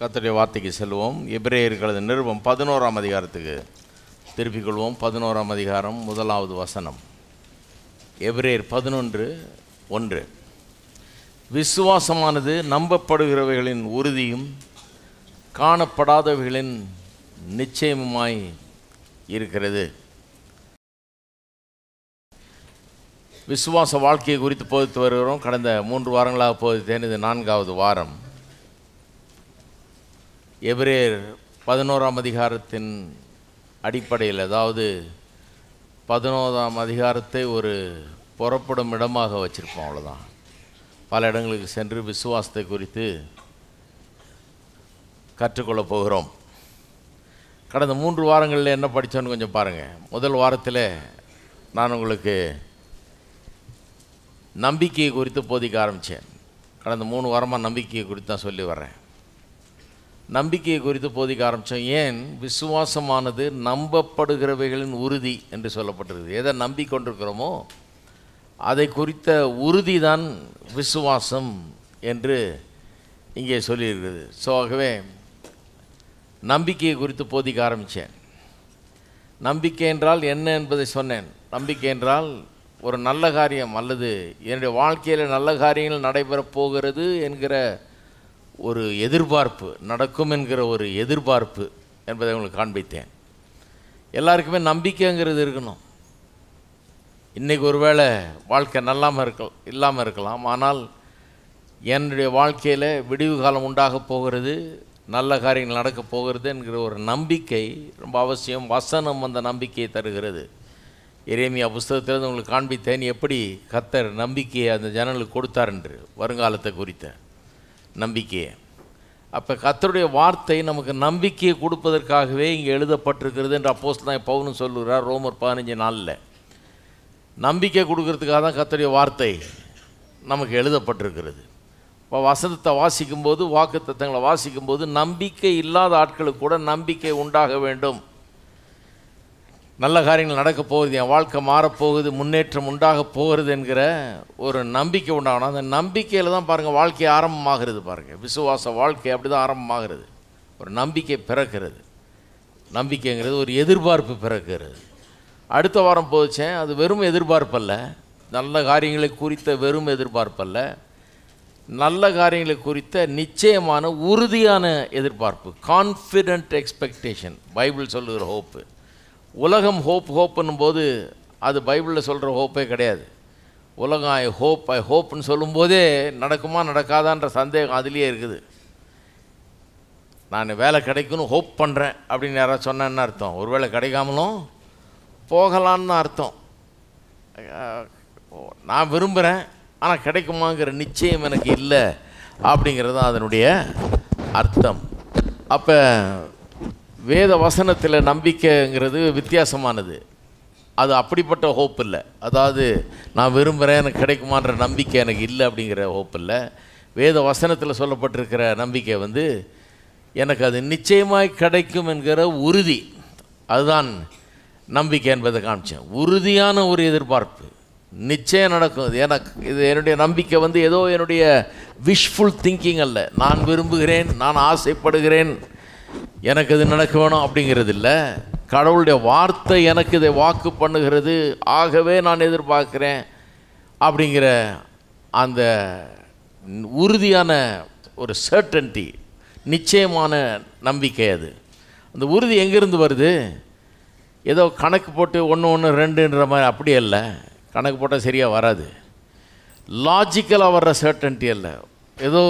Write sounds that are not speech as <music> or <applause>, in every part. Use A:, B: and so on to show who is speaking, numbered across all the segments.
A: கத்தடைய வார்த்தைக்கு செல்வோம் எபிரேயர்களது நிறுவம் பதினோராம் அதிகாரத்துக்கு திருப்பிக் கொள்வோம் பதினோராம் அதிகாரம் முதலாவது வசனம் எபிரேயர் பதினொன்று ஒன்று விசுவாசமானது நம்பப்படுகிறவைகளின் உறுதியும் காணப்படாதவைகளின் நிச்சயமுமாய் இருக்கிறது விசுவாச வாழ்க்கையை குறித்து போதித்து வருகிறோம் கடந்த மூன்று வாரங்களாக போதித்தேன் இது நான்காவது வாரம் எவ்ரேர் பதினோராம் அதிகாரத்தின் அடிப்படையில் அதாவது பதினோராம் அதிகாரத்தை ஒரு புறப்படும் இடமாக வச்சுருப்போம் அவ்வளோதான் பல இடங்களுக்கு சென்று விசுவாசத்தை குறித்து கற்றுக்கொள்ளப் போகிறோம் கடந்த மூன்று வாரங்களில் என்ன படித்தோன்னு கொஞ்சம் பாருங்கள் முதல் வாரத்தில் நான் உங்களுக்கு நம்பிக்கையை குறித்து போதிக்க ஆரம்பித்தேன் கடந்த மூணு வாரமாக நம்பிக்கையை குறித்து தான் சொல்லி வரேன் நம்பிக்கையை குறித்து போதிக்க ஆரம்பித்தோம் ஏன் விசுவாசமானது நம்பப்படுகிறவைகளின் உறுதி என்று சொல்லப்பட்டிருக்கு எதை கொண்டிருக்கிறோமோ அதை குறித்த உறுதி தான் விசுவாசம் என்று இங்கே சொல்லியிருக்குது ஸோ ஆகவே நம்பிக்கையை குறித்து போதிக்க ஆரம்பித்தேன் நம்பிக்கை என்றால் என்ன என்பதை சொன்னேன் நம்பிக்கை என்றால் ஒரு நல்ல காரியம் அல்லது என்னுடைய வாழ்க்கையில் நல்ல காரியங்கள் நடைபெறப் போகிறது என்கிற ஒரு எதிர்பார்ப்பு நடக்கும் என்கிற ஒரு எதிர்பார்ப்பு என்பதை உங்களுக்கு காண்பித்தேன் எல்லாருக்குமே நம்பிக்கைங்கிறது இருக்கணும் இன்றைக்கி ஒருவேளை வாழ்க்கை நல்லாமல் இருக்க இல்லாமல் இருக்கலாம் ஆனால் என்னுடைய வாழ்க்கையில் விடிவு காலம் உண்டாக போகிறது நல்ல காரியங்கள் நடக்கப் போகிறது என்கிற ஒரு நம்பிக்கை ரொம்ப அவசியம் வசனம் அந்த நம்பிக்கையை தருகிறது இறைமையா புஸ்தகத்திலிருந்து உங்களுக்கு காண்பித்தேன் எப்படி கத்தர் நம்பிக்கையை அந்த ஜனங்களுக்கு கொடுத்தார் என்று வருங்காலத்தை குறித்தேன் நம்பிக்கையை அப்போ கத்தருடைய வார்த்தை நமக்கு நம்பிக்கையை கொடுப்பதற்காகவே இங்கே எழுதப்பட்டிருக்கிறது என்று அப்போஸ் தான் பவுனு சொல்லுகிறார் ரோமர் பதினஞ்சு நாளில் நம்பிக்கை கொடுக்கறதுக்காக தான் கத்தருடைய வார்த்தை நமக்கு எழுதப்பட்டிருக்கிறது இப்போ வசனத்தை வாசிக்கும்போது வாக்கு தத்தங்களை வாசிக்கும்போது நம்பிக்கை இல்லாத ஆட்களுக்கு கூட நம்பிக்கை உண்டாக வேண்டும் நல்ல காரியங்கள் நடக்க போகுது என் வாழ்க்கை மாறப்போகுது முன்னேற்றம் உண்டாக போகிறது என்கிற ஒரு நம்பிக்கை உண்டாகணும் அந்த நம்பிக்கையில் தான் பாருங்கள் வாழ்க்கை ஆரம்பமாகிறது பாருங்கள் விசுவாச வாழ்க்கை அப்படி தான் ஆரம்பமாகிறது ஒரு நம்பிக்கை பிறக்கிறது நம்பிக்கைங்கிறது ஒரு எதிர்பார்ப்பு பிறக்கிறது அடுத்த வாரம் போச்சேன் அது வெறும் எதிர்பார்ப்பல்ல நல்ல காரியங்களை குறித்த வெறும் எதிர்பார்ப்பல்ல நல்ல காரியங்களை குறித்த நிச்சயமான உறுதியான எதிர்பார்ப்பு கான்ஃபிடென்ட் எக்ஸ்பெக்டேஷன் பைபிள் சொல்லுகிற ஹோப்பு உலகம் ஹோப் ஹோப்புன்னும் போது அது பைபிளில் சொல்கிற ஹோப்பே கிடையாது உலகம் ஐ ஹோப் ஐ ஹோப்னு சொல்லும்போதே நடக்குமா நடக்காதான்ற சந்தேகம் அதுலேயே இருக்குது நான் வேலை கிடைக்கும்னு ஹோப் பண்ணுறேன் அப்படின்னு யாராவது சொன்னேன்னு அர்த்தம் ஒரு வேலை கிடைக்காமலும் போகலான்னு அர்த்தம் நான் விரும்புகிறேன் ஆனால் கிடைக்குமாங்கிற நிச்சயம் எனக்கு இல்லை அப்படிங்கிறது தான் அதனுடைய அர்த்தம் அப்போ வேத வசனத்தில் நம்பிக்கைங்கிறது வித்தியாசமானது அது அப்படிப்பட்ட ஹோப் இல்லை அதாவது நான் விரும்புகிறேன் எனக்கு கிடைக்குமான்ற நம்பிக்கை எனக்கு இல்லை அப்படிங்கிற ஹோப் இல்லை வேத வசனத்தில் சொல்லப்பட்டிருக்கிற நம்பிக்கை வந்து எனக்கு அது நிச்சயமாய் கிடைக்கும் என்கிற உறுதி அதுதான் நம்பிக்கை என்பதை காமிச்சேன் உறுதியான ஒரு எதிர்பார்ப்பு நிச்சயம் நடக்கும் இது எனக்கு இது என்னுடைய நம்பிக்கை வந்து ஏதோ என்னுடைய விஷ்ஃபுல் திங்கிங் அல்ல நான் விரும்புகிறேன் நான் ஆசைப்படுகிறேன் எனக்கு இது நடக்க வேணும் அப்படிங்கிறது இல்லை கடவுளுடைய வார்த்தை எனக்கு இதை வாக்கு பண்ணுகிறது ஆகவே நான் எதிர்பார்க்குறேன் அப்படிங்கிற அந்த உறுதியான ஒரு சர்டன்ட்டி நிச்சயமான நம்பிக்கை அது அந்த உறுதி எங்கேருந்து வருது ஏதோ கணக்கு போட்டு ஒன்று ஒன்று ரெண்டுன்ற மாதிரி அப்படி இல்லை கணக்கு போட்டால் சரியாக வராது லாஜிக்கலாக வர்ற சர்டன்ட்டி இல்லை ஏதோ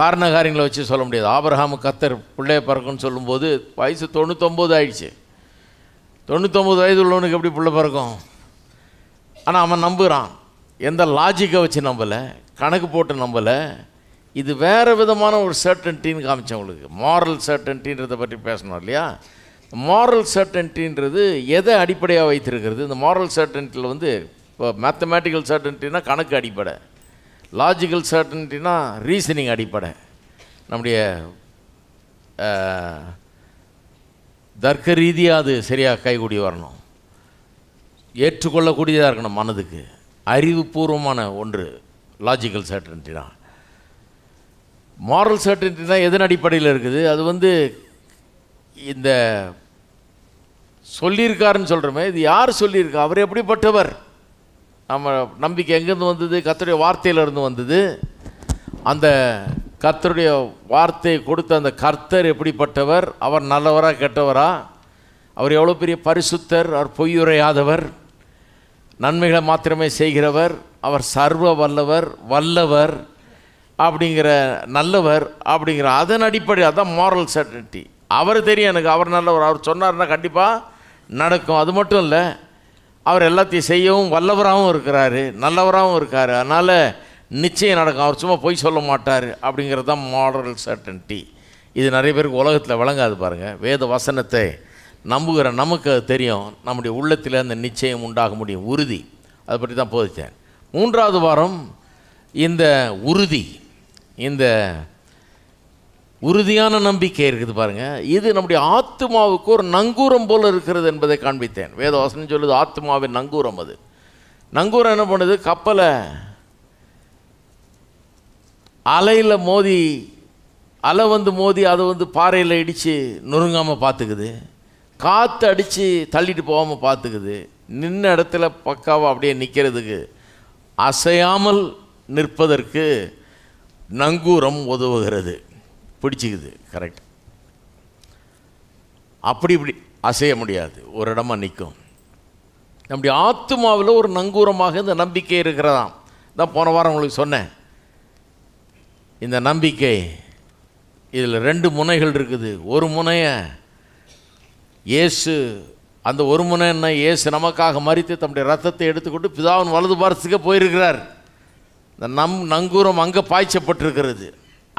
A: காரணகாரியங்களை வச்சு சொல்ல முடியாது ஆபரகாமு கத்தர் பிள்ளைய பிறக்குன்னு சொல்லும்போது வயசு தொண்ணூத்தொம்பது ஆயிடுச்சு தொண்ணூத்தொம்பது வயது உள்ளவனுக்கு எப்படி பிள்ளை பிறக்கும் ஆனால் அவன் நம்புகிறான் எந்த லாஜிக்கை வச்சு நம்பலை கணக்கு போட்டு நம்பலை இது வேறு விதமான ஒரு சர்டன்ட்டின்னு காமிச்சேன் உங்களுக்கு மாரல் சர்டன்ட்டின்றதை பற்றி பேசணும் இல்லையா மாரல் சர்டன்ட்டின்றது எதை அடிப்படையாக வைத்திருக்கிறது இந்த மாரல் சர்டன்ட்டியில் வந்து இப்போ மேத்தமேட்டிக்கல் சர்டன்ட்டின்னா கணக்கு அடிப்படை லாஜிக்கல் சர்டனிட்டினா ரீசனிங் அடிப்படை நம்முடைய தர்க்க ரீதியாக அது சரியாக கைகூடி வரணும் ஏற்றுக்கொள்ளக்கூடியதாக இருக்கணும் மனதுக்கு அறிவுபூர்வமான ஒன்று லாஜிக்கல் சர்டனிட்டி தான் மாரல் சர்டனிட்டி தான் எதன் அடிப்படையில் இருக்குது அது வந்து இந்த சொல்லியிருக்காருன்னு சொல்கிறோமே இது யார் சொல்லியிருக்கா அவர் எப்படிப்பட்டவர் நம்ம நம்பிக்கை எங்கேருந்து வந்தது கத்தருடைய வார்த்தையிலேருந்து வந்தது அந்த கர்த்தருடைய வார்த்தையை கொடுத்த அந்த கர்த்தர் எப்படிப்பட்டவர் அவர் நல்லவரா கெட்டவரா அவர் எவ்வளோ பெரிய பரிசுத்தர் அவர் பொய்யுரையாதவர் நன்மைகளை மாத்திரமே செய்கிறவர் அவர் சர்வ வல்லவர் வல்லவர் அப்படிங்கிற நல்லவர் அப்படிங்கிற அதன் அடிப்படை அதுதான் மாரல் சர்டனிட்டி அவர் தெரியும் எனக்கு அவர் நல்லவர் அவர் சொன்னார்னா கண்டிப்பாக நடக்கும் அது மட்டும் இல்லை அவர் எல்லாத்தையும் செய்யவும் வல்லவராகவும் இருக்கிறார் நல்லவராகவும் இருக்கார் அதனால் நிச்சயம் நடக்கும் அவர் சும்மா பொய் சொல்ல மாட்டார் அப்படிங்கிறது தான் மாடல் சர்டன்ட்டி இது நிறைய பேருக்கு உலகத்தில் விளங்காது பாருங்கள் வேத வசனத்தை நம்புகிற நமக்கு அது தெரியும் நம்முடைய உள்ளத்தில் அந்த நிச்சயம் உண்டாக முடியும் உறுதி அதை பற்றி தான் போதித்தேன் மூன்றாவது வாரம் இந்த உறுதி இந்த உறுதியான நம்பிக்கை இருக்குது பாருங்கள் இது நம்முடைய ஆத்மாவுக்கு ஒரு நங்கூரம் போல் இருக்கிறது என்பதை காண்பித்தேன் வேதவாசனம் சொல்லுது ஆத்மாவின் நங்கூரம் அது நங்கூரம் என்ன பண்ணுது கப்பலை அலையில் மோதி அலை வந்து மோதி அதை வந்து பாறையில் இடித்து நொறுங்காமல் பார்த்துக்குது காற்று அடித்து தள்ளிட்டு போகாமல் பார்த்துக்குது நின்ன இடத்துல பக்காவாக அப்படியே நிற்கிறதுக்கு அசையாமல் நிற்பதற்கு நங்கூரம் உதவுகிறது பிடிச்சிக்குது கரெக்ட் அப்படி இப்படி அசைய முடியாது ஒரு இடமா நிற்கும் நம்முடைய ஆத்மாவில் ஒரு நங்கூரமாக இந்த நம்பிக்கை இருக்கிறதாம் தான் போன வாரம் உங்களுக்கு சொன்னேன் இந்த நம்பிக்கை இதில் ரெண்டு முனைகள் இருக்குது ஒரு முனையை இயேசு அந்த ஒரு முனை என்ன இயேசு நமக்காக மறித்து தம்முடைய ரத்தத்தை எடுத்துக்கொண்டு பிதாவின் வலது பாரத்துக்கே போயிருக்கிறார் இந்த நம் நங்கூரம் அங்கே பாய்ச்சப்பட்டிருக்கிறது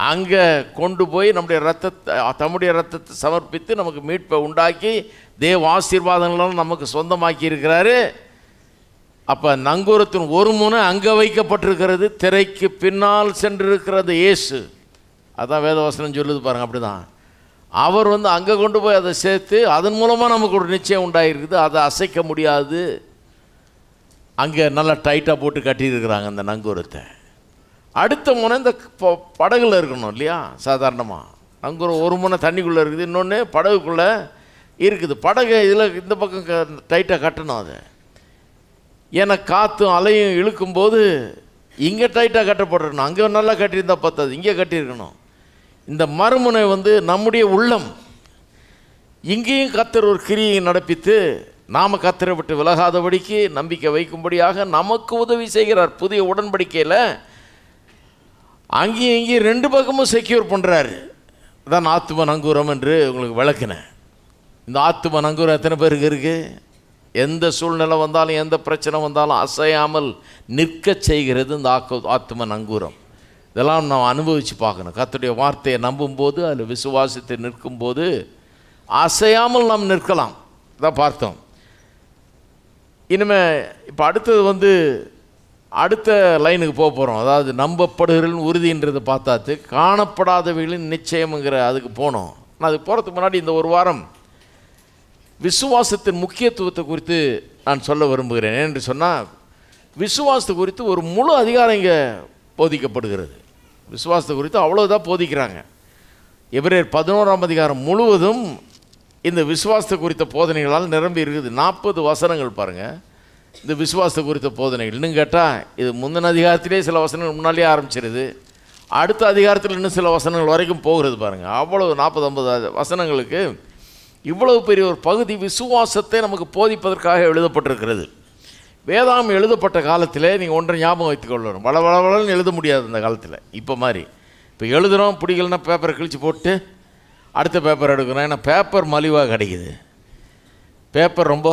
A: அங்கே கொண்டு போய் நம்முடைய ரத்தத்தை தம்முடைய ரத்தத்தை சமர்ப்பித்து நமக்கு மீட்பை உண்டாக்கி தேவ ஆசீர்வாதங்களும் நமக்கு சொந்தமாக்கி இருக்கிறாரு அப்போ நங்கூரத்தின் ஒரு முனை அங்கே வைக்கப்பட்டிருக்கிறது திரைக்கு பின்னால் சென்றிருக்கிறது இயேசு அதான் வேதவாசனம் சொல்லுது பாருங்கள் அப்படி தான் அவர் வந்து அங்கே கொண்டு போய் அதை சேர்த்து அதன் மூலமாக நமக்கு ஒரு நிச்சயம் உண்டாகிருக்குது அதை அசைக்க முடியாது அங்கே நல்லா டைட்டாக போட்டு கட்டியிருக்கிறாங்க அந்த நங்கூரத்தை அடுத்த முனை இந்த படகுல இருக்கணும் இல்லையா சாதாரணமாக அங்கே ஒரு ஒரு முனை தண்ணிக்குள்ளே இருக்குது இன்னொன்று படகுக்குள்ளே இருக்குது படகு இதில் இந்த பக்கம் டைட்டாக கட்டணும் அதை ஏன்னா காற்றும் அலையும் இழுக்கும்போது இங்கே டைட்டாக கட்டப்பட்டிருக்கணும் அங்கே நல்லா கட்டியிருந்தா பத்தாது இங்கே கட்டியிருக்கணும் இந்த மறுமுனை வந்து நம்முடைய உள்ளம் இங்கேயும் கத்தர் ஒரு கிரியை நடப்பித்து நாம் கத்திரை விட்டு விலகாதபடிக்கு நம்பிக்கை வைக்கும்படியாக நமக்கு உதவி செய்கிறார் புதிய உடன்படிக்கையில் அங்கேயும் இங்கேயும் ரெண்டு பக்கமும் செக்யூர் பண்ணுறாரு அதான் ஆத்தும நங்கூரம் என்று உங்களுக்கு விளக்குனேன் இந்த ஆத்தும நங்கூரம் எத்தனை பேருக்கு இருக்குது எந்த சூழ்நிலை வந்தாலும் எந்த பிரச்சனை வந்தாலும் அசையாமல் நிற்க செய்கிறது இந்த ஆக்க ஆத்தும நங்கூரம் இதெல்லாம் நாம் அனுபவித்து பார்க்கணும் கத்துடைய வார்த்தையை நம்பும்போது அதில் விசுவாசத்தை நிற்கும்போது அசையாமல் நாம் நிற்கலாம் இதான் பார்த்தோம் இனிமேல் இப்போ அடுத்தது வந்து அடுத்த லைனுக்கு போக போகிறோம் அதாவது நம்பப்படுகிறன் உறுதின்றது பார்த்தாத்து காணப்படாதவைகளின் நிச்சயமுங்கிற அதுக்கு போனோம் நான் அதுக்கு போகிறதுக்கு முன்னாடி இந்த ஒரு வாரம் விசுவாசத்தின் முக்கியத்துவத்தை குறித்து நான் சொல்ல விரும்புகிறேன் என்று சொன்னால் விசுவாசத்தை குறித்து ஒரு முழு அதிகாரம் இங்கே போதிக்கப்படுகிறது விசுவாசத்தை குறித்து அவ்வளோதான் போதிக்கிறாங்க எப்ரேர் பதினோராம் அதிகாரம் முழுவதும் இந்த விசுவாசத்தை குறித்த போதனைகளால் நிரம்பி இருக்குது நாற்பது வசனங்கள் பாருங்கள் இந்த விசுவாசத்தை குறித்த போதனைகள் இன்னும் கேட்டால் இது முந்தின அதிகாரத்திலே சில வசனங்கள் முன்னாலேயே ஆரம்பிச்சிருது அடுத்த அதிகாரத்தில் இன்னும் சில வசனங்கள் வரைக்கும் போகிறது பாருங்கள் அவ்வளவு நாற்பது ஐம்பது வசனங்களுக்கு இவ்வளவு பெரிய ஒரு பகுதி விசுவாசத்தை நமக்கு போதிப்பதற்காக எழுதப்பட்டிருக்கிறது வேதாம் எழுதப்பட்ட காலத்தில் நீங்கள் ஒன்றை ஞாபகம் வைத்துக்கொள்ளணும் வள வளவளன்னு எழுத முடியாது அந்த காலத்தில் இப்போ மாதிரி இப்போ எழுதுகிறோம் பிடிக்கலன்னா பேப்பரை கிழிச்சு போட்டு அடுத்த பேப்பர் எடுக்கிறோம் ஏன்னா பேப்பர் மலிவாக கிடைக்குது பேப்பர் ரொம்ப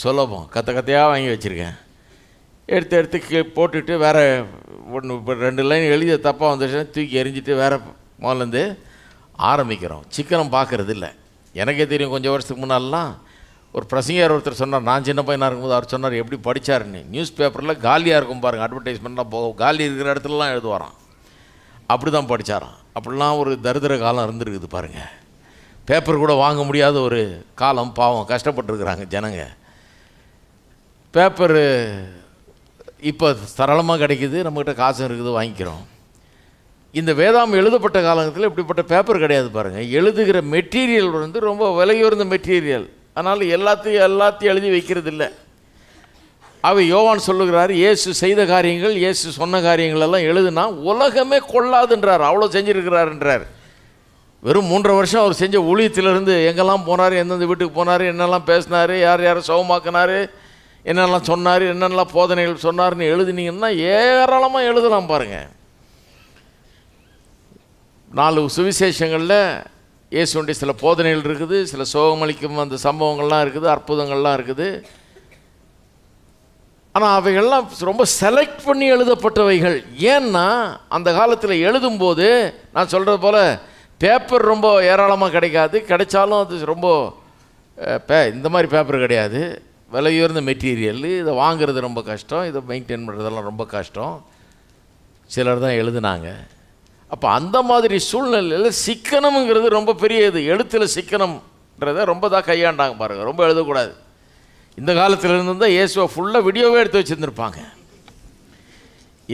A: சுலபம் கத்த கத்தையாக வாங்கி வச்சுருக்கேன் எடுத்து எடுத்து போட்டுட்டு வேறு ஒன்று இப்போ ரெண்டு லைன் எழுதிய தப்பாக வந்துச்சுன்னா தூக்கி எரிஞ்சிட்டு வேறு முதலேருந்து ஆரம்பிக்கிறோம் சிக்கனம் பார்க்குறது இல்லை எனக்கே தெரியும் கொஞ்சம் வருஷத்துக்கு முன்னாலாம் ஒரு பிரசங்கர் ஒருத்தர் சொன்னார் நான் சின்ன பையனாக இருக்கும்போது அவர் சொன்னார் எப்படி படித்தாருன்னு நியூஸ் பேப்பரில் காலியாக இருக்கும் பாருங்கள் அட்வர்டைஸ்மெண்ட்லாம் போக காலி இருக்கிற இடத்துலலாம் எழுதுவாராம் அப்படி தான் படித்தாராம் அப்படிலாம் ஒரு தரிதிர காலம் இருந்திருக்குது பாருங்கள் பேப்பர் கூட வாங்க முடியாத ஒரு காலம் பாவம் கஷ்டப்பட்டுருக்குறாங்க ஜனங்க பேப்பரு இப்போ சரளமாக கிடைக்கிது நம்மக்கிட்ட காசும் இருக்குது வாங்கிக்கிறோம் இந்த வேதாம் எழுதப்பட்ட காலத்தில் இப்படிப்பட்ட பேப்பர் கிடையாது பாருங்கள் எழுதுகிற மெட்டீரியல் வந்து ரொம்ப விலையுறந்த மெட்டீரியல் அதனால் எல்லாத்தையும் எல்லாத்தையும் எழுதி வைக்கிறது இல்லை அவை யோவான் சொல்லுகிறார் இயேசு செய்த காரியங்கள் இயேசு சொன்ன காரியங்கள் எல்லாம் எழுதுனா உலகமே கொள்ளாதுன்றார் அவ்வளோ செஞ்சுருக்கிறாருன்றார் வெறும் மூன்றரை வருஷம் அவர் செஞ்ச ஊழியத்திலிருந்து எங்கெல்லாம் போனார் எந்தெந்த வீட்டுக்கு போனார் என்னெல்லாம் பேசினார் யார் யாரை சவமாக்கினார் என்னெல்லாம் சொன்னார் என்னென்னலாம் போதனைகள் சொன்னார்னு எழுதினீங்கன்னா ஏராளமாக எழுதலாம் பாருங்கள் நாலு சுவிசேஷங்களில் இயேசுடைய சில போதனைகள் இருக்குது சில சோகமளிக்கும் அந்த சம்பவங்கள்லாம் இருக்குது அற்புதங்கள்லாம் இருக்குது ஆனால் அவைகள்லாம் ரொம்ப செலக்ட் பண்ணி எழுதப்பட்டவைகள் ஏன்னா அந்த காலத்தில் எழுதும்போது நான் சொல்கிறது போல் பேப்பர் ரொம்ப ஏராளமாக கிடைக்காது கிடைச்சாலும் அது ரொம்ப பே இந்த மாதிரி பேப்பர் கிடையாது விலையுயர்ந்த மெட்டீரியல் இதை வாங்குறது ரொம்ப கஷ்டம் இதை மெயின்டைன் பண்ணுறதெல்லாம் ரொம்ப கஷ்டம் சிலர் தான் எழுதுனாங்க அப்போ அந்த மாதிரி சூழ்நிலையில் சிக்கனம்ங்கிறது ரொம்ப பெரிய இது எழுத்தில் சிக்கனம்ன்றத ரொம்ப தான் கையாண்டாங்க பாருங்கள் ரொம்ப எழுதக்கூடாது இந்த காலத்துலேருந்து தான் இயேசுவை ஃபுல்லாக வீடியோவே எடுத்து வச்சுருந்துருப்பாங்க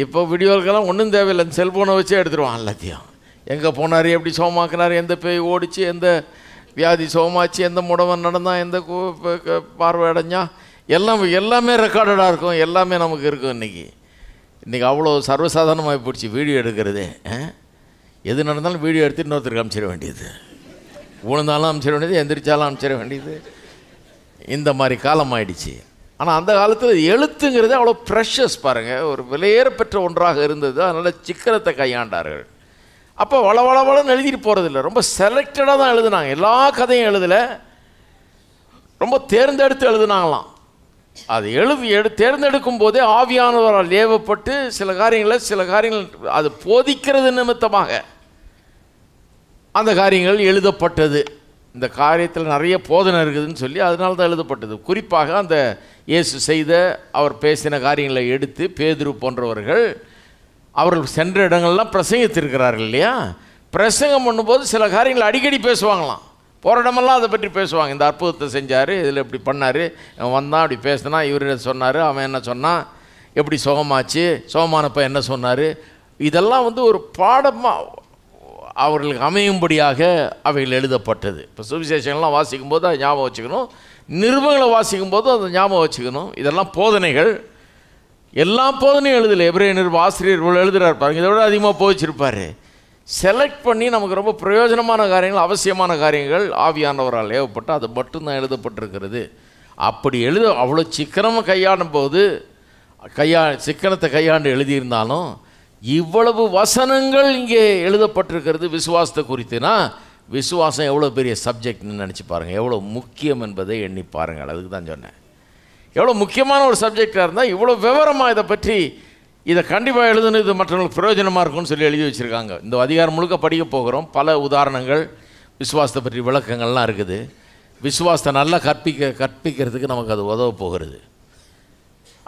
A: இப்போ வீடியோக்கெல்லாம் ஒன்றும் தேவையில்லை செல்ஃபோனை வச்சே எடுத்துருவான் எல்லாத்தையும் எங்கே போனார் எப்படி சோமாக்குனார் எந்த பேய் ஓடிச்சு எந்த வியாதி சோமாச்சு எந்த முடவன் நடந்தால் எந்த பார்வை அடைஞ்சா எல்லாம் எல்லாமே ரெக்கார்டடாக இருக்கும் எல்லாமே நமக்கு இருக்கும் இன்றைக்கி இன்றைக்கி அவ்வளோ சர்வசாதாரணமாக போயிடுச்சு வீடியோ எடுக்கிறது எது நடந்தாலும் வீடியோ எடுத்து இன்னொருத்தருக்கு அனுப்பிச்சிட வேண்டியது உழுந்தாலும் அனுப்பிச்சிட வேண்டியது எந்திரிச்சாலும் அனுப்பிச்சிட வேண்டியது இந்த மாதிரி காலம் ஆயிடுச்சு ஆனால் அந்த காலத்தில் எழுத்துங்கிறது அவ்வளோ ப்ரெஷஸ் பாருங்கள் ஒரு விலையேற பெற்ற ஒன்றாக இருந்தது அதனால் சிக்கனத்தை கையாண்டார்கள் அப்போ வளவளவளன்னு எழுதிட்டு போகிறதில்ல ரொம்ப செலக்டடாக தான் எழுதுனாங்க எல்லா கதையும் எழுதலை ரொம்ப தேர்ந்தெடுத்து எழுதுனாங்களாம் அது எழுதி எடு தேர்ந்தெடுக்கும் போதே ஆவியானவரால் ஏவப்பட்டு சில காரியங்களை சில காரியங்கள் அது போதிக்கிறது நிமித்தமாக அந்த காரியங்கள் எழுதப்பட்டது இந்த காரியத்தில் நிறைய போதனை இருக்குதுன்னு சொல்லி அதனால தான் எழுதப்பட்டது குறிப்பாக அந்த இயேசு செய்த அவர் பேசின காரியங்களை எடுத்து பேதுரு போன்றவர்கள் அவர்கள் சென்ற இடங்கள்லாம் பிரசங்கித்திருக்கிறார்கள் இல்லையா பிரசங்கம் பண்ணும்போது சில காரியங்கள் அடிக்கடி பேசுவாங்களாம் போகிற இடமெல்லாம் அதை பற்றி பேசுவாங்க இந்த அற்புதத்தை செஞ்சார் இதில் இப்படி பண்ணார் வந்தான் அப்படி பேசினா இவர் சொன்னார் அவன் என்ன சொன்னான் எப்படி சுகமாச்சு சுகமானப்ப என்ன சொன்னார் இதெல்லாம் வந்து ஒரு பாடமாக அவர்களுக்கு அமையும்படியாக அவைகள் எழுதப்பட்டது இப்போ சுவிசேஷங்கள்லாம் வாசிக்கும்போது அதை ஞாபகம் வச்சுக்கணும் நிருபங்களை வாசிக்கும்போது அதை ஞாபகம் வச்சுக்கணும் இதெல்லாம் போதனைகள் எல்லா போதுன்னு எழுதலை எப்ரேனர் ஆசிரியர் இவ்வளோ எழுதுகிறார் பாருங்க இதை விட அதிகமாக போதிச்சிருப்பார் செலக்ட் பண்ணி நமக்கு ரொம்ப பிரயோஜனமான காரியங்கள் அவசியமான காரியங்கள் ஆவியானவரால் ஏவப்பட்டு அது மட்டும்தான் எழுதப்பட்டிருக்கிறது அப்படி எழுத அவ்வளோ சிக்கனமாக கையாடும் போது கையா சிக்கனத்தை கையாண்டு எழுதியிருந்தாலும் இவ்வளவு வசனங்கள் இங்கே எழுதப்பட்டிருக்கிறது விசுவாசத்தை குறித்துனா விசுவாசம் எவ்வளோ பெரிய சப்ஜெக்ட்னு நினச்சி பாருங்கள் எவ்வளோ முக்கியம் என்பதை எண்ணி பாருங்கள் அதுக்கு தான் சொன்னேன் எவ்வளோ முக்கியமான ஒரு சப்ஜெக்டாக இருந்தால் இவ்வளோ விவரமாக இதை பற்றி இதை கண்டிப்பாக எழுதுனது மற்றவங்களுக்கு பிரயோஜனமாக இருக்கும்னு சொல்லி எழுதி வச்சுருக்காங்க இந்த அதிகாரம் முழுக்க படிக்க போகிறோம் பல உதாரணங்கள் விசுவாசத்தை பற்றி விளக்கங்கள்லாம் இருக்குது விசுவாசத்தை நல்லா கற்பிக்க கற்பிக்கிறதுக்கு நமக்கு அது உதவ போகிறது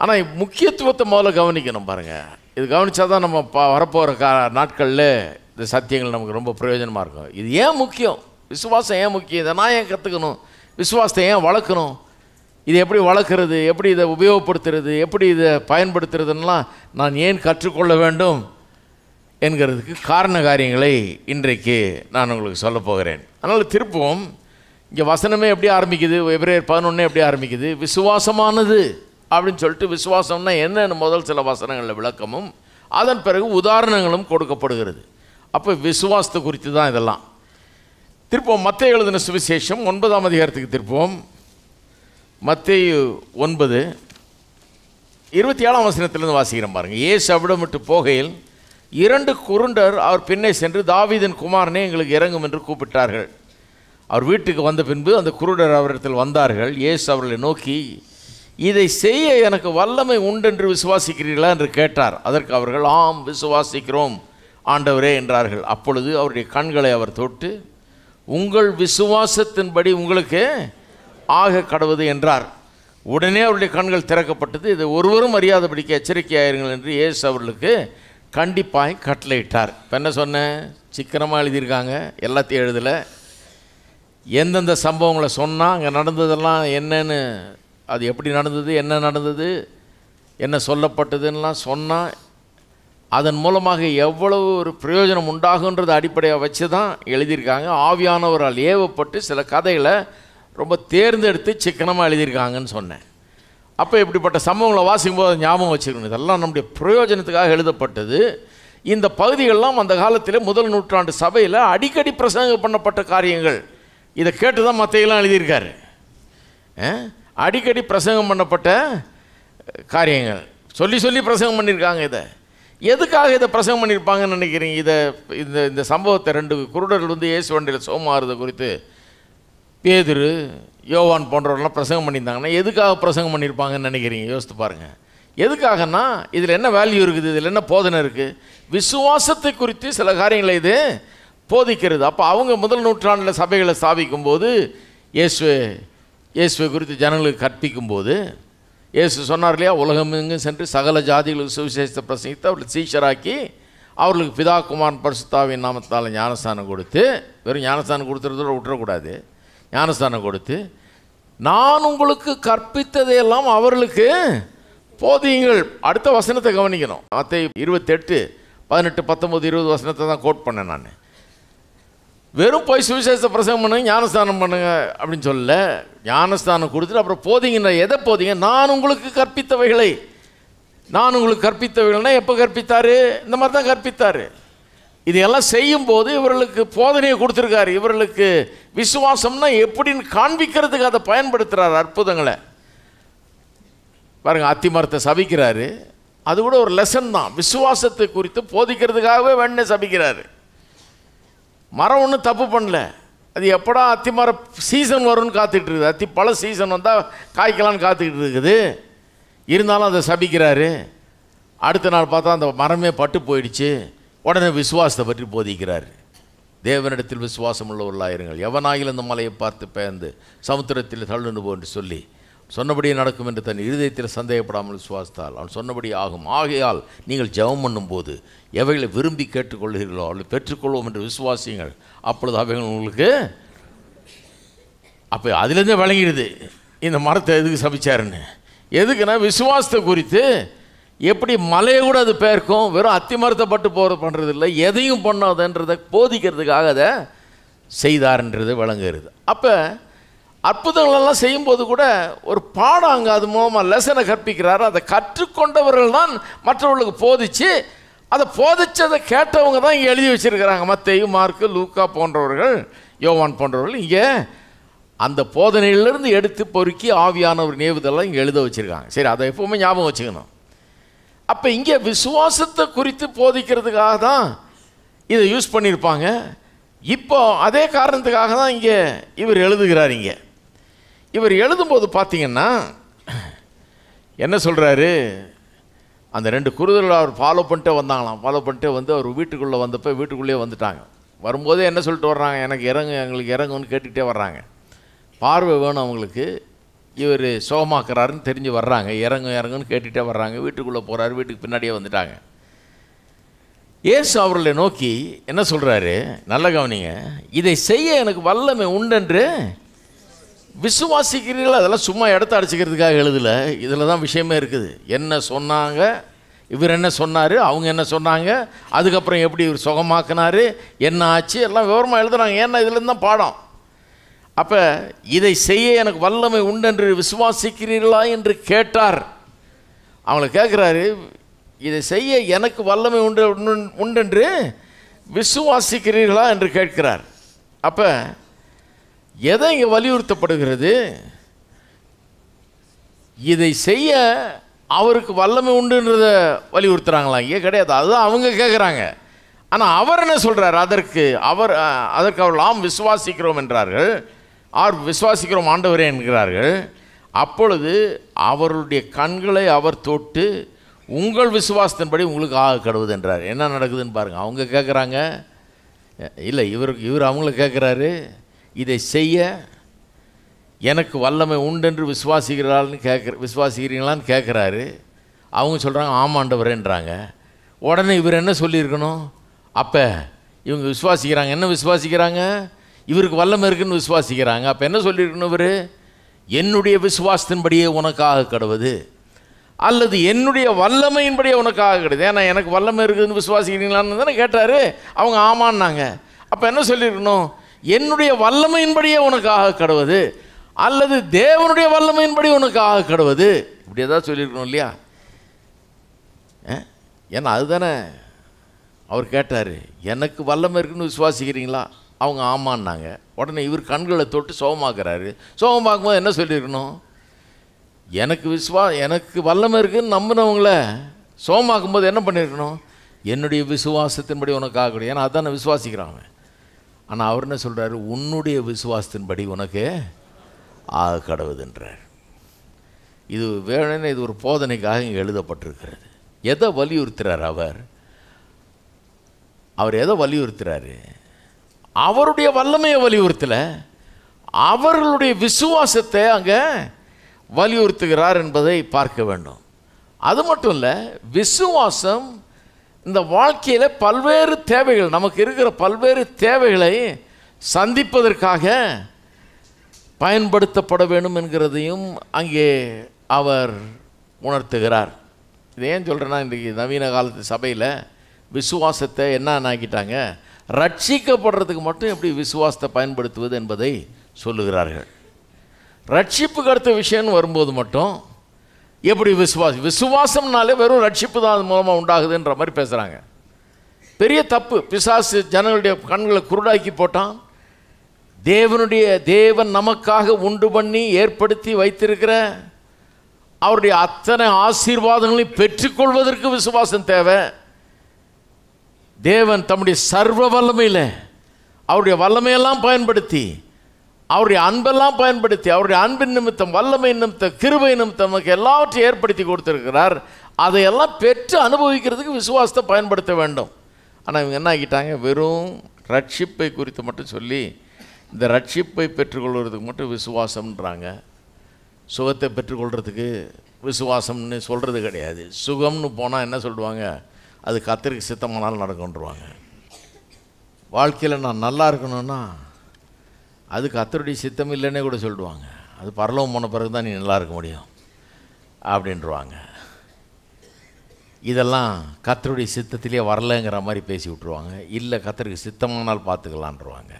A: ஆனால் முக்கியத்துவத்தை முதல்ல கவனிக்கணும் பாருங்கள் இது கவனித்தா தான் நம்ம பா வரப்போகிற கா நாட்களில் இந்த சத்தியங்கள் நமக்கு ரொம்ப பிரயோஜனமாக இருக்கும் இது ஏன் முக்கியம் விசுவாசம் ஏன் முக்கியம் இதை நான் ஏன் கற்றுக்கணும் விசுவாசத்தை ஏன் வளர்க்கணும் இதை எப்படி வளர்க்குறது எப்படி இதை உபயோகப்படுத்துறது எப்படி இதை பயன்படுத்துறதுன்னெலாம் நான் ஏன் கற்றுக்கொள்ள வேண்டும் என்கிறதுக்கு காரண காரியங்களை இன்றைக்கு நான் உங்களுக்கு சொல்ல போகிறேன் அதனால் திருப்பவும் இங்கே வசனமே எப்படி ஆரம்பிக்குது எப்ரேர் பதினொன்னே எப்படி ஆரம்பிக்குது விசுவாசமானது அப்படின்னு சொல்லிட்டு விசுவாசம்னா என்னென்னு முதல் சில வசனங்களில் விளக்கமும் அதன் பிறகு உதாரணங்களும் கொடுக்கப்படுகிறது அப்போ விசுவாசத்தை குறித்து தான் இதெல்லாம் திருப்போம் மற்ற எழுதின சுவிசேஷம் ஒன்பதாம் அதிகாரத்துக்கு திருப்போம் மத்தேயு ஒன்பது இருபத்தி ஏழாம் வசனத்திலிருந்து வாசிக்கிறேன் பாருங்கள் ஏசு அவிடமிட்டு போகையில் இரண்டு குருண்டர் அவர் பின்னே சென்று தாவிதன் குமாரனே எங்களுக்கு இறங்கும் என்று கூப்பிட்டார்கள் அவர் வீட்டுக்கு வந்த பின்பு அந்த குருடர் அவரிடத்தில் வந்தார்கள் ஏசு அவர்களை நோக்கி இதை செய்ய எனக்கு வல்லமை உண்டென்று விசுவாசிக்கிறீர்களா என்று கேட்டார் அதற்கு அவர்கள் ஆம் விசுவாசிக்கிறோம் ஆண்டவரே என்றார்கள் அப்பொழுது அவருடைய கண்களை அவர் தொட்டு உங்கள் விசுவாசத்தின்படி உங்களுக்கு ஆக கடவுது என்றார் உடனே அவருடைய கண்கள் திறக்கப்பட்டது இது ஒருவரும் அறியாதபடிக்கு எச்சரிக்கையாயிருங்கள் என்று இயேசு அவர்களுக்கு கண்டிப்பாக கட்டளையிட்டார் இப்போ என்ன சொன்னேன் சிக்கனமாக எழுதியிருக்காங்க எல்லாத்தையும் எழுதலை எந்தெந்த சம்பவங்களை சொன்னால் அங்கே நடந்ததெல்லாம் என்னென்னு அது எப்படி நடந்தது என்ன நடந்தது என்ன சொல்லப்பட்டதுன்னெலாம் சொன்னால் அதன் மூலமாக எவ்வளவு ஒரு பிரயோஜனம் உண்டாகுன்றது அடிப்படையாக வச்சு தான் எழுதியிருக்காங்க ஆவியானவரால் ஏவப்பட்டு சில கதைகளை ரொம்ப தேர்ந்தெடுத்து சிக்கனமாக எழுதியிருக்காங்கன்னு சொன்னேன் அப்போ இப்படிப்பட்ட சம்பவங்களை வாசிக்கும் போது ஞாபகம் வச்சுருக்கணும் இதெல்லாம் நம்முடைய பிரயோஜனத்துக்காக எழுதப்பட்டது இந்த பகுதிகளெலாம் அந்த காலத்தில் முதல் நூற்றாண்டு சபையில் அடிக்கடி பிரசங்கம் பண்ணப்பட்ட காரியங்கள் இதை கேட்டு தான் மற்றையெல்லாம் எழுதியிருக்காரு அடிக்கடி பிரசங்கம் பண்ணப்பட்ட காரியங்கள் சொல்லி சொல்லி பிரசங்கம் பண்ணியிருக்காங்க இதை எதுக்காக இதை பிரசங்கம் பண்ணியிருப்பாங்கன்னு நினைக்கிறீங்க இதை இந்த இந்த சம்பவத்தை ரெண்டு குருடர்கள் வந்து இயேசு வண்டியில் சோமாறுத குறித்து பேதிரு யோவான் போன்றவர்கள்லாம் பிரசங்கம் பண்ணியிருந்தாங்கன்னா எதுக்காக பிரசங்கம் பண்ணியிருப்பாங்கன்னு நினைக்கிறீங்க யோசித்து பாருங்கள் எதுக்காகனா இதில் என்ன வேல்யூ இருக்குது இதில் என்ன போதனை இருக்குது விசுவாசத்தை குறித்து சில காரியங்களை இது போதிக்கிறது அப்போ அவங்க முதல் நூற்றாண்டில் சபைகளை ஸ்தாபிக்கும் போது இயேசுவை இயேசுவை குறித்து ஜனங்களுக்கு கற்பிக்கும் போது இயேசு சொன்னார் இல்லையா எங்கும் சென்று சகல ஜாதிகளுக்கு சுவிசேஷத்தை பிரசங்கித்து அவர்களை சீஷராக்கி அவர்களுக்கு பிதா குமார் பரிசுத்தாவின் நாமத்தால் ஞானஸ்தானம் கொடுத்து வெறும் ஞானஸ்தானம் கொடுத்துறதோட விட்டுறக்கூடாது ஞானஸ்தானம் கொடுத்து நான் உங்களுக்கு கற்பித்ததையெல்லாம் அவர்களுக்கு போதியுங்கள் அடுத்த வசனத்தை கவனிக்கணும் அத்தை இருபத்தெட்டு பதினெட்டு பத்தொம்பது இருபது வசனத்தை தான் கோட் பண்ணேன் நான் வெறும் போய் சுவிசேஷ பிரசங்கம் பண்ணுங்க ஞானஸ்தானம் பண்ணுங்க அப்படின்னு சொல்ல ஞானஸ்தானம் கொடுத்துட்டு அப்புறம் போதிங்கன்னா எதை போதிங்க நான் உங்களுக்கு கற்பித்தவைகளை நான் உங்களுக்கு கற்பித்தவைகள்னா எப்போ கற்பித்தார் இந்த மாதிரி தான் கற்பித்தார் இதையெல்லாம் செய்யும்போது இவர்களுக்கு போதனையை கொடுத்துருக்காரு இவர்களுக்கு விசுவாசம்னா எப்படின்னு காண்பிக்கிறதுக்கு அதை பயன்படுத்துகிறார் அற்புதங்களை பாருங்கள் அத்திமரத்தை சபிக்கிறாரு அது கூட ஒரு லெசன் தான் விசுவாசத்தை குறித்து போதிக்கிறதுக்காகவே வேணே சபிக்கிறாரு மரம் ஒன்றும் தப்பு பண்ணல அது எப்படா அத்திமர சீசன் வரும்னு காத்துக்கிட்டு இருக்குது அத்தி பல சீசன் வந்தால் காய்க்கலான்னு காத்துக்கிட்டு இருக்குது இருந்தாலும் அதை சபிக்கிறாரு அடுத்த நாள் பார்த்தா அந்த மரமே பட்டு போயிடுச்சு உடனே விசுவாசத்தை பற்றி போதிக்கிறார் தேவனிடத்தில் விசுவாசம் உள்ளவர்களாயிருங்கள் எவனாயில் அந்த மலையை பார்த்து பயந்து சமுத்திரத்தில் தள்ளுண்டு போன்று சொல்லி சொன்னபடியே நடக்கும் என்று தன் இருதயத்தில் சந்தேகப்படாமல் விசுவாசித்தால் அவன் சொன்னபடி ஆகும் ஆகையால் நீங்கள் ஜெபம் பண்ணும்போது எவைகளை விரும்பி கேட்டுக்கொள்கிறீர்களோ அவளை பெற்றுக்கொள்வோம் என்று விசுவாசியுங்கள் அப்பொழுது அவைகள் உங்களுக்கு அப்போ அதுலேருந்தே விளங்கிடுது இந்த மரத்தை எதுக்கு சபிச்சாருன்னு எதுக்குன்னா விசுவாசத்தை குறித்து எப்படி மலையை கூட அது பெயர்க்கும் வெறும் அத்திமரத்தப்பட்டு போகிற இல்லை எதையும் பண்ணாதன்றதை போதிக்கிறதுக்காக அதை செய்தார்ன்றது விளங்குகிறது அப்போ அற்புதங்களெல்லாம் செய்யும்போது கூட ஒரு பாடம் அங்கே அது மூலமாக லெசனை கற்பிக்கிறார் அதை கற்றுக்கொண்டவர்கள் தான் மற்றவர்களுக்கு போதிச்சு அதை போதிச்சதை கேட்டவங்க தான் இங்கே எழுதி வச்சுருக்கிறாங்க மத்தையு மார்க்கு லூக்கா போன்றவர்கள் யோவான் போன்றவர்கள் இங்கே அந்த போதனையிலேருந்து எடுத்து பொறுக்கி ஆவியானவர் நேவுதெல்லாம் இங்கே எழுத வச்சுருக்காங்க சரி அதை எப்போவுமே ஞாபகம் வச்சுக்கணும் அப்போ இங்கே விசுவாசத்தை குறித்து போதிக்கிறதுக்காக தான் இதை யூஸ் பண்ணியிருப்பாங்க இப்போ அதே காரணத்துக்காக தான் இங்கே இவர் எழுதுகிறார் இங்கே இவர் எழுதும்போது பார்த்திங்கன்னா என்ன சொல்கிறாரு அந்த ரெண்டு குருதர்கள் அவர் ஃபாலோ பண்ணிட்டே வந்தாங்களாம் ஃபாலோ பண்ணிட்டே வந்து அவர் வீட்டுக்குள்ளே வந்தப்போ வீட்டுக்குள்ளேயே வந்துட்டாங்க வரும்போதே என்ன சொல்லிட்டு வர்றாங்க எனக்கு இறங்கு எங்களுக்கு இறங்குன்னு கேட்டுக்கிட்டே வர்றாங்க பார்வை வேணும் அவங்களுக்கு இவர் சோகமாக்குறாருன்னு தெரிஞ்சு வர்றாங்க இறங்கும் இறங்குன்னு கேட்டுகிட்டே வர்றாங்க வீட்டுக்குள்ளே போகிறாரு வீட்டுக்கு பின்னாடியே வந்துட்டாங்க ஏசு அவர்களை நோக்கி என்ன சொல்கிறாரு நல்ல கவனிங்க இதை செய்ய எனக்கு வல்லமை உண்டென்று விசுவாசிக்கிறீர்கள் அதெல்லாம் சும்மா இடத்த அடிச்சுக்கிறதுக்காக எழுதலை இதில் தான் விஷயமே இருக்குது என்ன சொன்னாங்க இவர் என்ன சொன்னார் அவங்க என்ன சொன்னாங்க அதுக்கப்புறம் எப்படி இவர் சுகமாக்குனார் என்ன ஆச்சு எல்லாம் விவரமாக எழுதுனாங்க ஏன்னா இதுலேருந்து தான் பாடம் அப்போ இதை செய்ய எனக்கு வல்லமை உண்டு என்று விசுவாசிக்கிறீர்களா என்று கேட்டார் அவங்களை கேட்குறாரு இதை செய்ய எனக்கு வல்லமை உண்டு உண்டென்று விசுவாசிக்கிறீர்களா என்று கேட்கிறார் அப்போ எதை இங்கே வலியுறுத்தப்படுகிறது இதை செய்ய அவருக்கு வல்லமை உண்டுன்றத வலியுறுத்துகிறாங்களா இங்கே கிடையாது அதுதான் அவங்க கேட்குறாங்க ஆனால் அவர் என்ன சொல்கிறார் அதற்கு அவர் அதற்கு அவர்களாம் விசுவாசிக்கிறோம் என்றார்கள் ஆர் விசுவாசிக்கிறோம் ஆண்டவரே என்கிறார்கள் அப்பொழுது அவருடைய கண்களை அவர் தொட்டு உங்கள் விசுவாசத்தின்படி உங்களுக்கு ஆக கடவுது என்றார் என்ன நடக்குதுன்னு பாருங்கள் அவங்க கேட்குறாங்க இல்லை இவருக்கு இவர் அவங்கள கேட்குறாரு இதை செய்ய எனக்கு வல்லமை உண்டென்று விசுவாசிக்கிறாள்னு கேட்குற விசுவாசிக்கிறீங்களான்னு கேட்குறாரு அவங்க சொல்கிறாங்க ஆமாண்டவரேன்றாங்க உடனே இவர் என்ன சொல்லியிருக்கணும் அப்போ இவங்க விசுவாசிக்கிறாங்க என்ன விசுவாசிக்கிறாங்க இவருக்கு வல்லமை இருக்குன்னு விசுவாசிக்கிறாங்க அப்போ என்ன சொல்லியிருக்கணும் இவர் என்னுடைய விசுவாசத்தின்படியே உனக்காக கடவுது அல்லது என்னுடைய வல்லமையின்படியே உனக்காக கிடையாது ஏன்னா எனக்கு வல்லமை இருக்குதுன்னு விசுவாசிக்கிறீங்களான்னு தானே கேட்டார் அவங்க ஆமான்னாங்க அப்போ என்ன சொல்லியிருக்கணும் என்னுடைய வல்லமையின்படியே உனக்காக கடவுது அல்லது தேவனுடைய வல்லமையின்படி உனக்காக கடவுது இப்படி ஏதாவது சொல்லியிருக்கணும் இல்லையா ஏன்னா அதுதானே அவர் கேட்டார் எனக்கு வல்லமை இருக்குன்னு விசுவாசிக்கிறீங்களா அவங்க ஆமான்னாங்க உடனே இவர் கண்களை தொட்டு சோகமாக்குறாரு சோகமாக்கும்போது என்ன சொல்லியிருக்கணும் எனக்கு விஸ்வா எனக்கு வல்லமை இருக்குதுன்னு நம்பினவங்கள சோகமாக்கும் போது என்ன பண்ணியிருக்கணும் என்னுடைய விசுவாசத்தின்படி உனக்கு ஆகக்கூடிய ஏன்னா நான் விசுவாசிக்கிறாங்க ஆனால் அவர் என்ன சொல்கிறாரு உன்னுடைய விசுவாசத்தின்படி உனக்கு ஆக கடவுதுன்றார் இது வேணும்னு இது ஒரு போதனைக்காக இங்கே எழுதப்பட்டிருக்கிறது எதை வலியுறுத்துகிறார் அவர் அவர் எதை வலியுறுத்துகிறாரு அவருடைய வல்லமையை வலியுறுத்தல அவர்களுடைய விசுவாசத்தை அங்கே வலியுறுத்துகிறார் என்பதை பார்க்க வேண்டும் அது மட்டும் இல்லை விசுவாசம் இந்த வாழ்க்கையில் பல்வேறு தேவைகள் நமக்கு இருக்கிற பல்வேறு தேவைகளை சந்திப்பதற்காக பயன்படுத்தப்பட வேண்டும் என்கிறதையும் அங்கே அவர் உணர்த்துகிறார் இது ஏன் சொல்கிறேன்னா இன்றைக்கி நவீன காலத்து சபையில் விசுவாசத்தை என்னென்ன ஆக்கிட்டாங்க ரட்சிக்கப்படுறதுக்கு மட்டும் எப்படி விசுவாசத்தை பயன்படுத்துவது என்பதை சொல்லுகிறார்கள் ரட்சிப்பு கருத்த விஷயம்னு வரும்போது மட்டும் எப்படி விசுவாசம் விசுவாசம்னாலே வெறும் ரட்சிப்பு தான் அது மூலமாக உண்டாகுதுன்ற மாதிரி பேசுகிறாங்க பெரிய தப்பு பிசாசு ஜனங்களுடைய கண்களை குருடாக்கி போட்டான் தேவனுடைய தேவன் நமக்காக உண்டு பண்ணி ஏற்படுத்தி வைத்திருக்கிற அவருடைய அத்தனை ஆசீர்வாதங்களையும் பெற்றுக்கொள்வதற்கு விசுவாசம் தேவை தேவன் தம்முடைய சர்வ வல்லமையில் அவருடைய வல்லமையெல்லாம் பயன்படுத்தி அவருடைய அன்பெல்லாம் பயன்படுத்தி அவருடைய அன்பின் நிமித்தம் வல்லமை நிமித்தம் கிருபை நிமித்தம் நமக்கு எல்லாவற்றையும் ஏற்படுத்தி கொடுத்துருக்கிறார் அதையெல்லாம் பெற்று அனுபவிக்கிறதுக்கு விசுவாசத்தை பயன்படுத்த வேண்டும் ஆனால் இவங்க என்ன ஆகிட்டாங்க வெறும் ரட்சிப்பை குறித்து மட்டும் சொல்லி இந்த ரட்சிப்பை பெற்றுக்கொள்வதுக்கு மட்டும் விசுவாசம்ன்றாங்க சுகத்தை பெற்றுக்கொள்கிறதுக்கு விசுவாசம்னு சொல்கிறது கிடையாது சுகம்னு போனால் என்ன சொல்லுவாங்க அது கத்திரிக்க சித்தமானாலும் நடக்கும்ன்றவாங்க வாழ்க்கையில் நான் நல்லா இருக்கணும்னா அது கத்தருடைய சித்தம் இல்லைன்னே கூட சொல்லிடுவாங்க அது பரலவம் போன பிறகு தான் நீ நல்லா இருக்க முடியும் அப்படின்றவாங்க இதெல்லாம் கத்தருடைய சித்தத்திலே வரலைங்கிற மாதிரி பேசி விட்ருவாங்க இல்லை கத்தருக்கு சித்தமானால் பார்த்துக்கலான்றவாங்க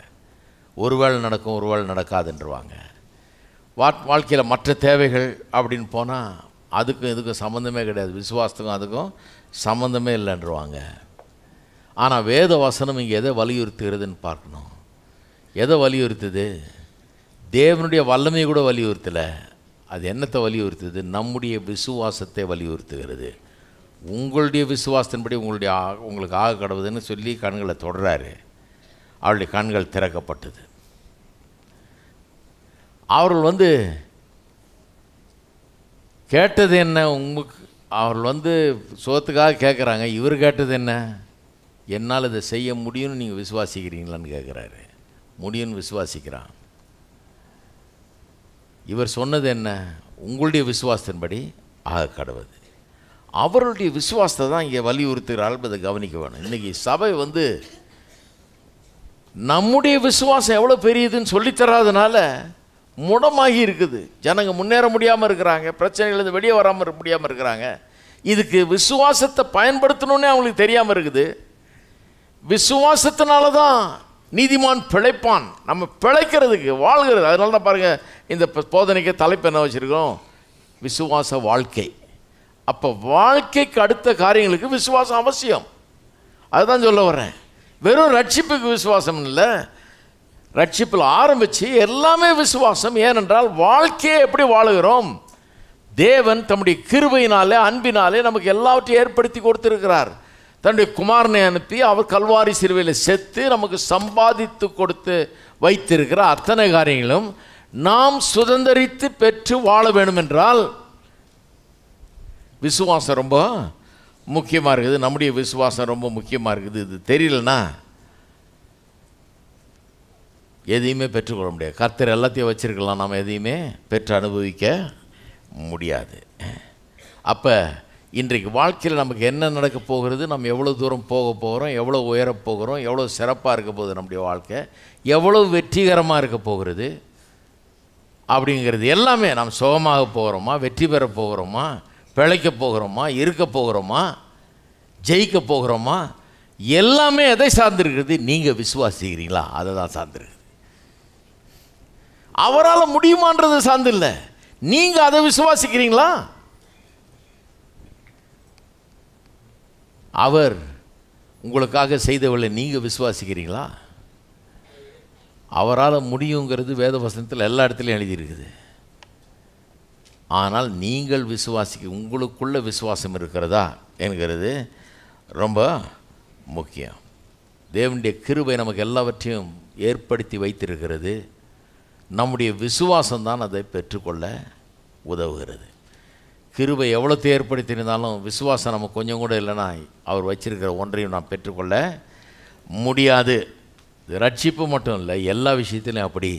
A: ஒரு வேளை நடக்கும் ஒரு வேளை நடக்காதுன்றவாங்க வா வாழ்க்கையில் மற்ற தேவைகள் அப்படின்னு போனால் அதுக்கும் இதுக்கும் சம்மந்தமே கிடையாது விசுவாசத்துக்கும் அதுக்கும் சம்மந்தமே இல்லைன்றவாங்க ஆனால் வேத வசனம் இங்கே எதை வலியுறுத்துகிறதுன்னு பார்க்கணும் எதை வலியுறுத்துது தேவனுடைய வல்லமையை கூட வலியுறுத்தலை அது என்னத்தை வலியுறுத்துது நம்முடைய விசுவாசத்தை வலியுறுத்துகிறது உங்களுடைய விசுவாசத்தின்படி உங்களுடைய உங்களுக்கு ஆக கடவுதுன்னு சொல்லி கண்களை தொடராரு அவருடைய கண்கள் திறக்கப்பட்டது அவர்கள் வந்து கேட்டது என்ன உங்களுக்கு அவர்கள் வந்து சோத்துக்காக கேட்குறாங்க இவர் கேட்டது என்ன என்னால் இதை செய்ய முடியும்னு நீங்கள் விசுவாசிக்கிறீங்களான்னு கேட்குறாரு முடியும்னு விசுவாசிக்கிறான் இவர் சொன்னது என்ன உங்களுடைய விசுவாசத்தின்படி ஆக கடவுது அவர்களுடைய விசுவாசத்தை தான் இங்கே வலியுறுத்துகிறாள் அதை கவனிக்க வேணும் இன்றைக்கி சபை வந்து நம்முடைய விசுவாசம் எவ்வளோ பெரியதுன்னு சொல்லித்தராதனால முடமாகி இருக்குது ஜனங்க முன்னேற முடியாமல் இருக்கிறாங்க பிரச்சனைகள்லேருந்து வெளியே வராமல் முடியாமல் இருக்கிறாங்க இதுக்கு விசுவாசத்தை பயன்படுத்தணுன்னே அவங்களுக்கு தெரியாமல் இருக்குது விசுவாசத்தினால தான் நீதிமான் பிழைப்பான் நம்ம பிழைக்கிறதுக்கு வாழ்கிறது அதனால தான் பாருங்கள் இந்த போதனைக்கு தலைப்பு என்ன வச்சுருக்கோம் விசுவாச வாழ்க்கை அப்போ வாழ்க்கைக்கு அடுத்த காரியங்களுக்கு விசுவாசம் அவசியம் அதுதான் சொல்ல வரேன் வெறும் ரட்சிப்புக்கு விசுவாசம் இல்லை ரட்சிப்பில் ஆரம்பித்து எல்லாமே விசுவாசம் ஏனென்றால் வாழ்க்கையை எப்படி வாழுகிறோம் தேவன் தம்முடைய கிருபையினாலே அன்பினாலே நமக்கு எல்லாவற்றையும் ஏற்படுத்தி கொடுத்துருக்கிறார் தன்னுடைய குமாரனை அனுப்பி அவர் கல்வாரி சிறுவையில் செத்து நமக்கு சம்பாதித்து கொடுத்து வைத்திருக்கிற அத்தனை காரியங்களும் நாம் சுதந்திரித்து பெற்று வாழ வேண்டும் என்றால் விசுவாசம் ரொம்ப முக்கியமாக இருக்குது நம்முடைய விசுவாசம் ரொம்ப முக்கியமாக இருக்குது இது தெரியலனா எதையுமே பெற்றுக்கொள்ள முடியாது கர்த்தர் எல்லாத்தையும் வச்சுருக்கலாம் நாம் எதையுமே பெற்று அனுபவிக்க முடியாது அப்போ இன்றைக்கு வாழ்க்கையில் நமக்கு என்ன நடக்க போகிறது நம்ம எவ்வளோ தூரம் போக போகிறோம் எவ்வளோ உயரப் போகிறோம் எவ்வளோ சிறப்பாக இருக்க போகுது நம்முடைய வாழ்க்கை எவ்வளோ வெற்றிகரமாக இருக்க போகிறது அப்படிங்கிறது எல்லாமே நாம் சுகமாக போகிறோமா வெற்றி பெற போகிறோமா பிழைக்க போகிறோமா இருக்க போகிறோமா ஜெயிக்க போகிறோமா எல்லாமே எதை சார்ந்திருக்கிறது நீங்கள் விசுவாசிக்கிறீங்களா அதை தான் சார்ந்திருக்கு அவரால் முடியுமான்றது சார்ந்து இல்லை நீங்கள் அதை விசுவாசிக்கிறீங்களா அவர் உங்களுக்காக செய்தவளை நீங்கள் விசுவாசிக்கிறீங்களா அவரால் முடியுங்கிறது வேத வசனத்தில் எல்லா இடத்துலையும் எழுதியிருக்குது ஆனால் நீங்கள் விசுவாசிக்க உங்களுக்குள்ள விசுவாசம் இருக்கிறதா என்கிறது ரொம்ப முக்கியம் தேவனுடைய கிருபை நமக்கு எல்லாவற்றையும் ஏற்படுத்தி வைத்திருக்கிறது நம்முடைய விசுவாசம் தான் அதை பெற்றுக்கொள்ள உதவுகிறது கிருபை எவ்வளோத்தை ஏற்படுத்தியிருந்தாலும் விசுவாசம் நம்ம கொஞ்சம் கூட இல்லைன்னா அவர் வச்சிருக்கிற ஒன்றையும் நான் பெற்றுக்கொள்ள முடியாது ரட்சிப்பு மட்டும் இல்லை எல்லா விஷயத்துலையும் அப்படி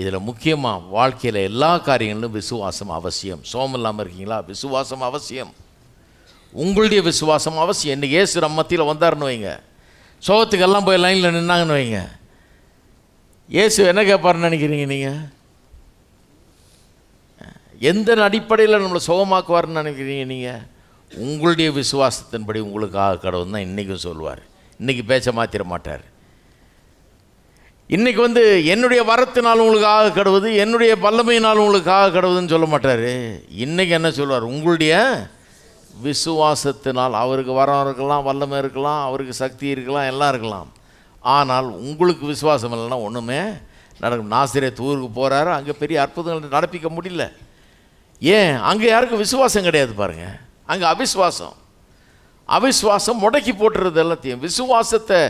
A: இதில் முக்கியமாக வாழ்க்கையில் எல்லா காரியங்களிலும் விசுவாசம் அவசியம் சோம் இல்லாமல் இருக்கீங்களா விசுவாசம் அவசியம் உங்களுடைய விசுவாசம் அவசியம் இன்றைக்கி ஏசு ரம்மத்தியில் வந்தார்னு வைங்க சோகத்துக்கெல்லாம் போய் லைனில் நின்னாங்கன்னு வைங்க இயேசு என்ன கேட்பாருன்னு நினைக்கிறீங்க நீங்கள் எந்த அடிப்படையில் நம்மளை சுகமாக்குவார்னு நினைக்கிறீங்க நீங்கள் உங்களுடைய விசுவாசத்தின்படி உங்களுக்காக கடவுள் தான் இன்றைக்கும் சொல்லுவார் இன்றைக்கி பேச மாற்றிட மாட்டார் இன்றைக்கி வந்து என்னுடைய வரத்தினால் உங்களுக்கு ஆக என்னுடைய வல்லமையினால் உங்களுக்கு ஆக சொல்ல மாட்டார் இன்றைக்கி என்ன சொல்லுவார் உங்களுடைய விசுவாசத்தினால் அவருக்கு வரம் இருக்கலாம் வல்லமை இருக்கலாம் அவருக்கு சக்தி இருக்கலாம் எல்லாம் இருக்கலாம் ஆனால் உங்களுக்கு விசுவாசம் இல்லைன்னா ஒன்றுமே நடக்கும் நாசிரியர் தூருக்கு போகிறாரு அங்கே பெரிய அற்புதங்கள் நடப்பிக்க முடியல ஏன் அங்கே யாருக்கும் விசுவாசம் கிடையாது பாருங்கள் அங்கே அவிஸ்வாசம் அவிஸ்வாசம் முடக்கி போட்டுறது எல்லாத்தையும் விசுவாசத்தை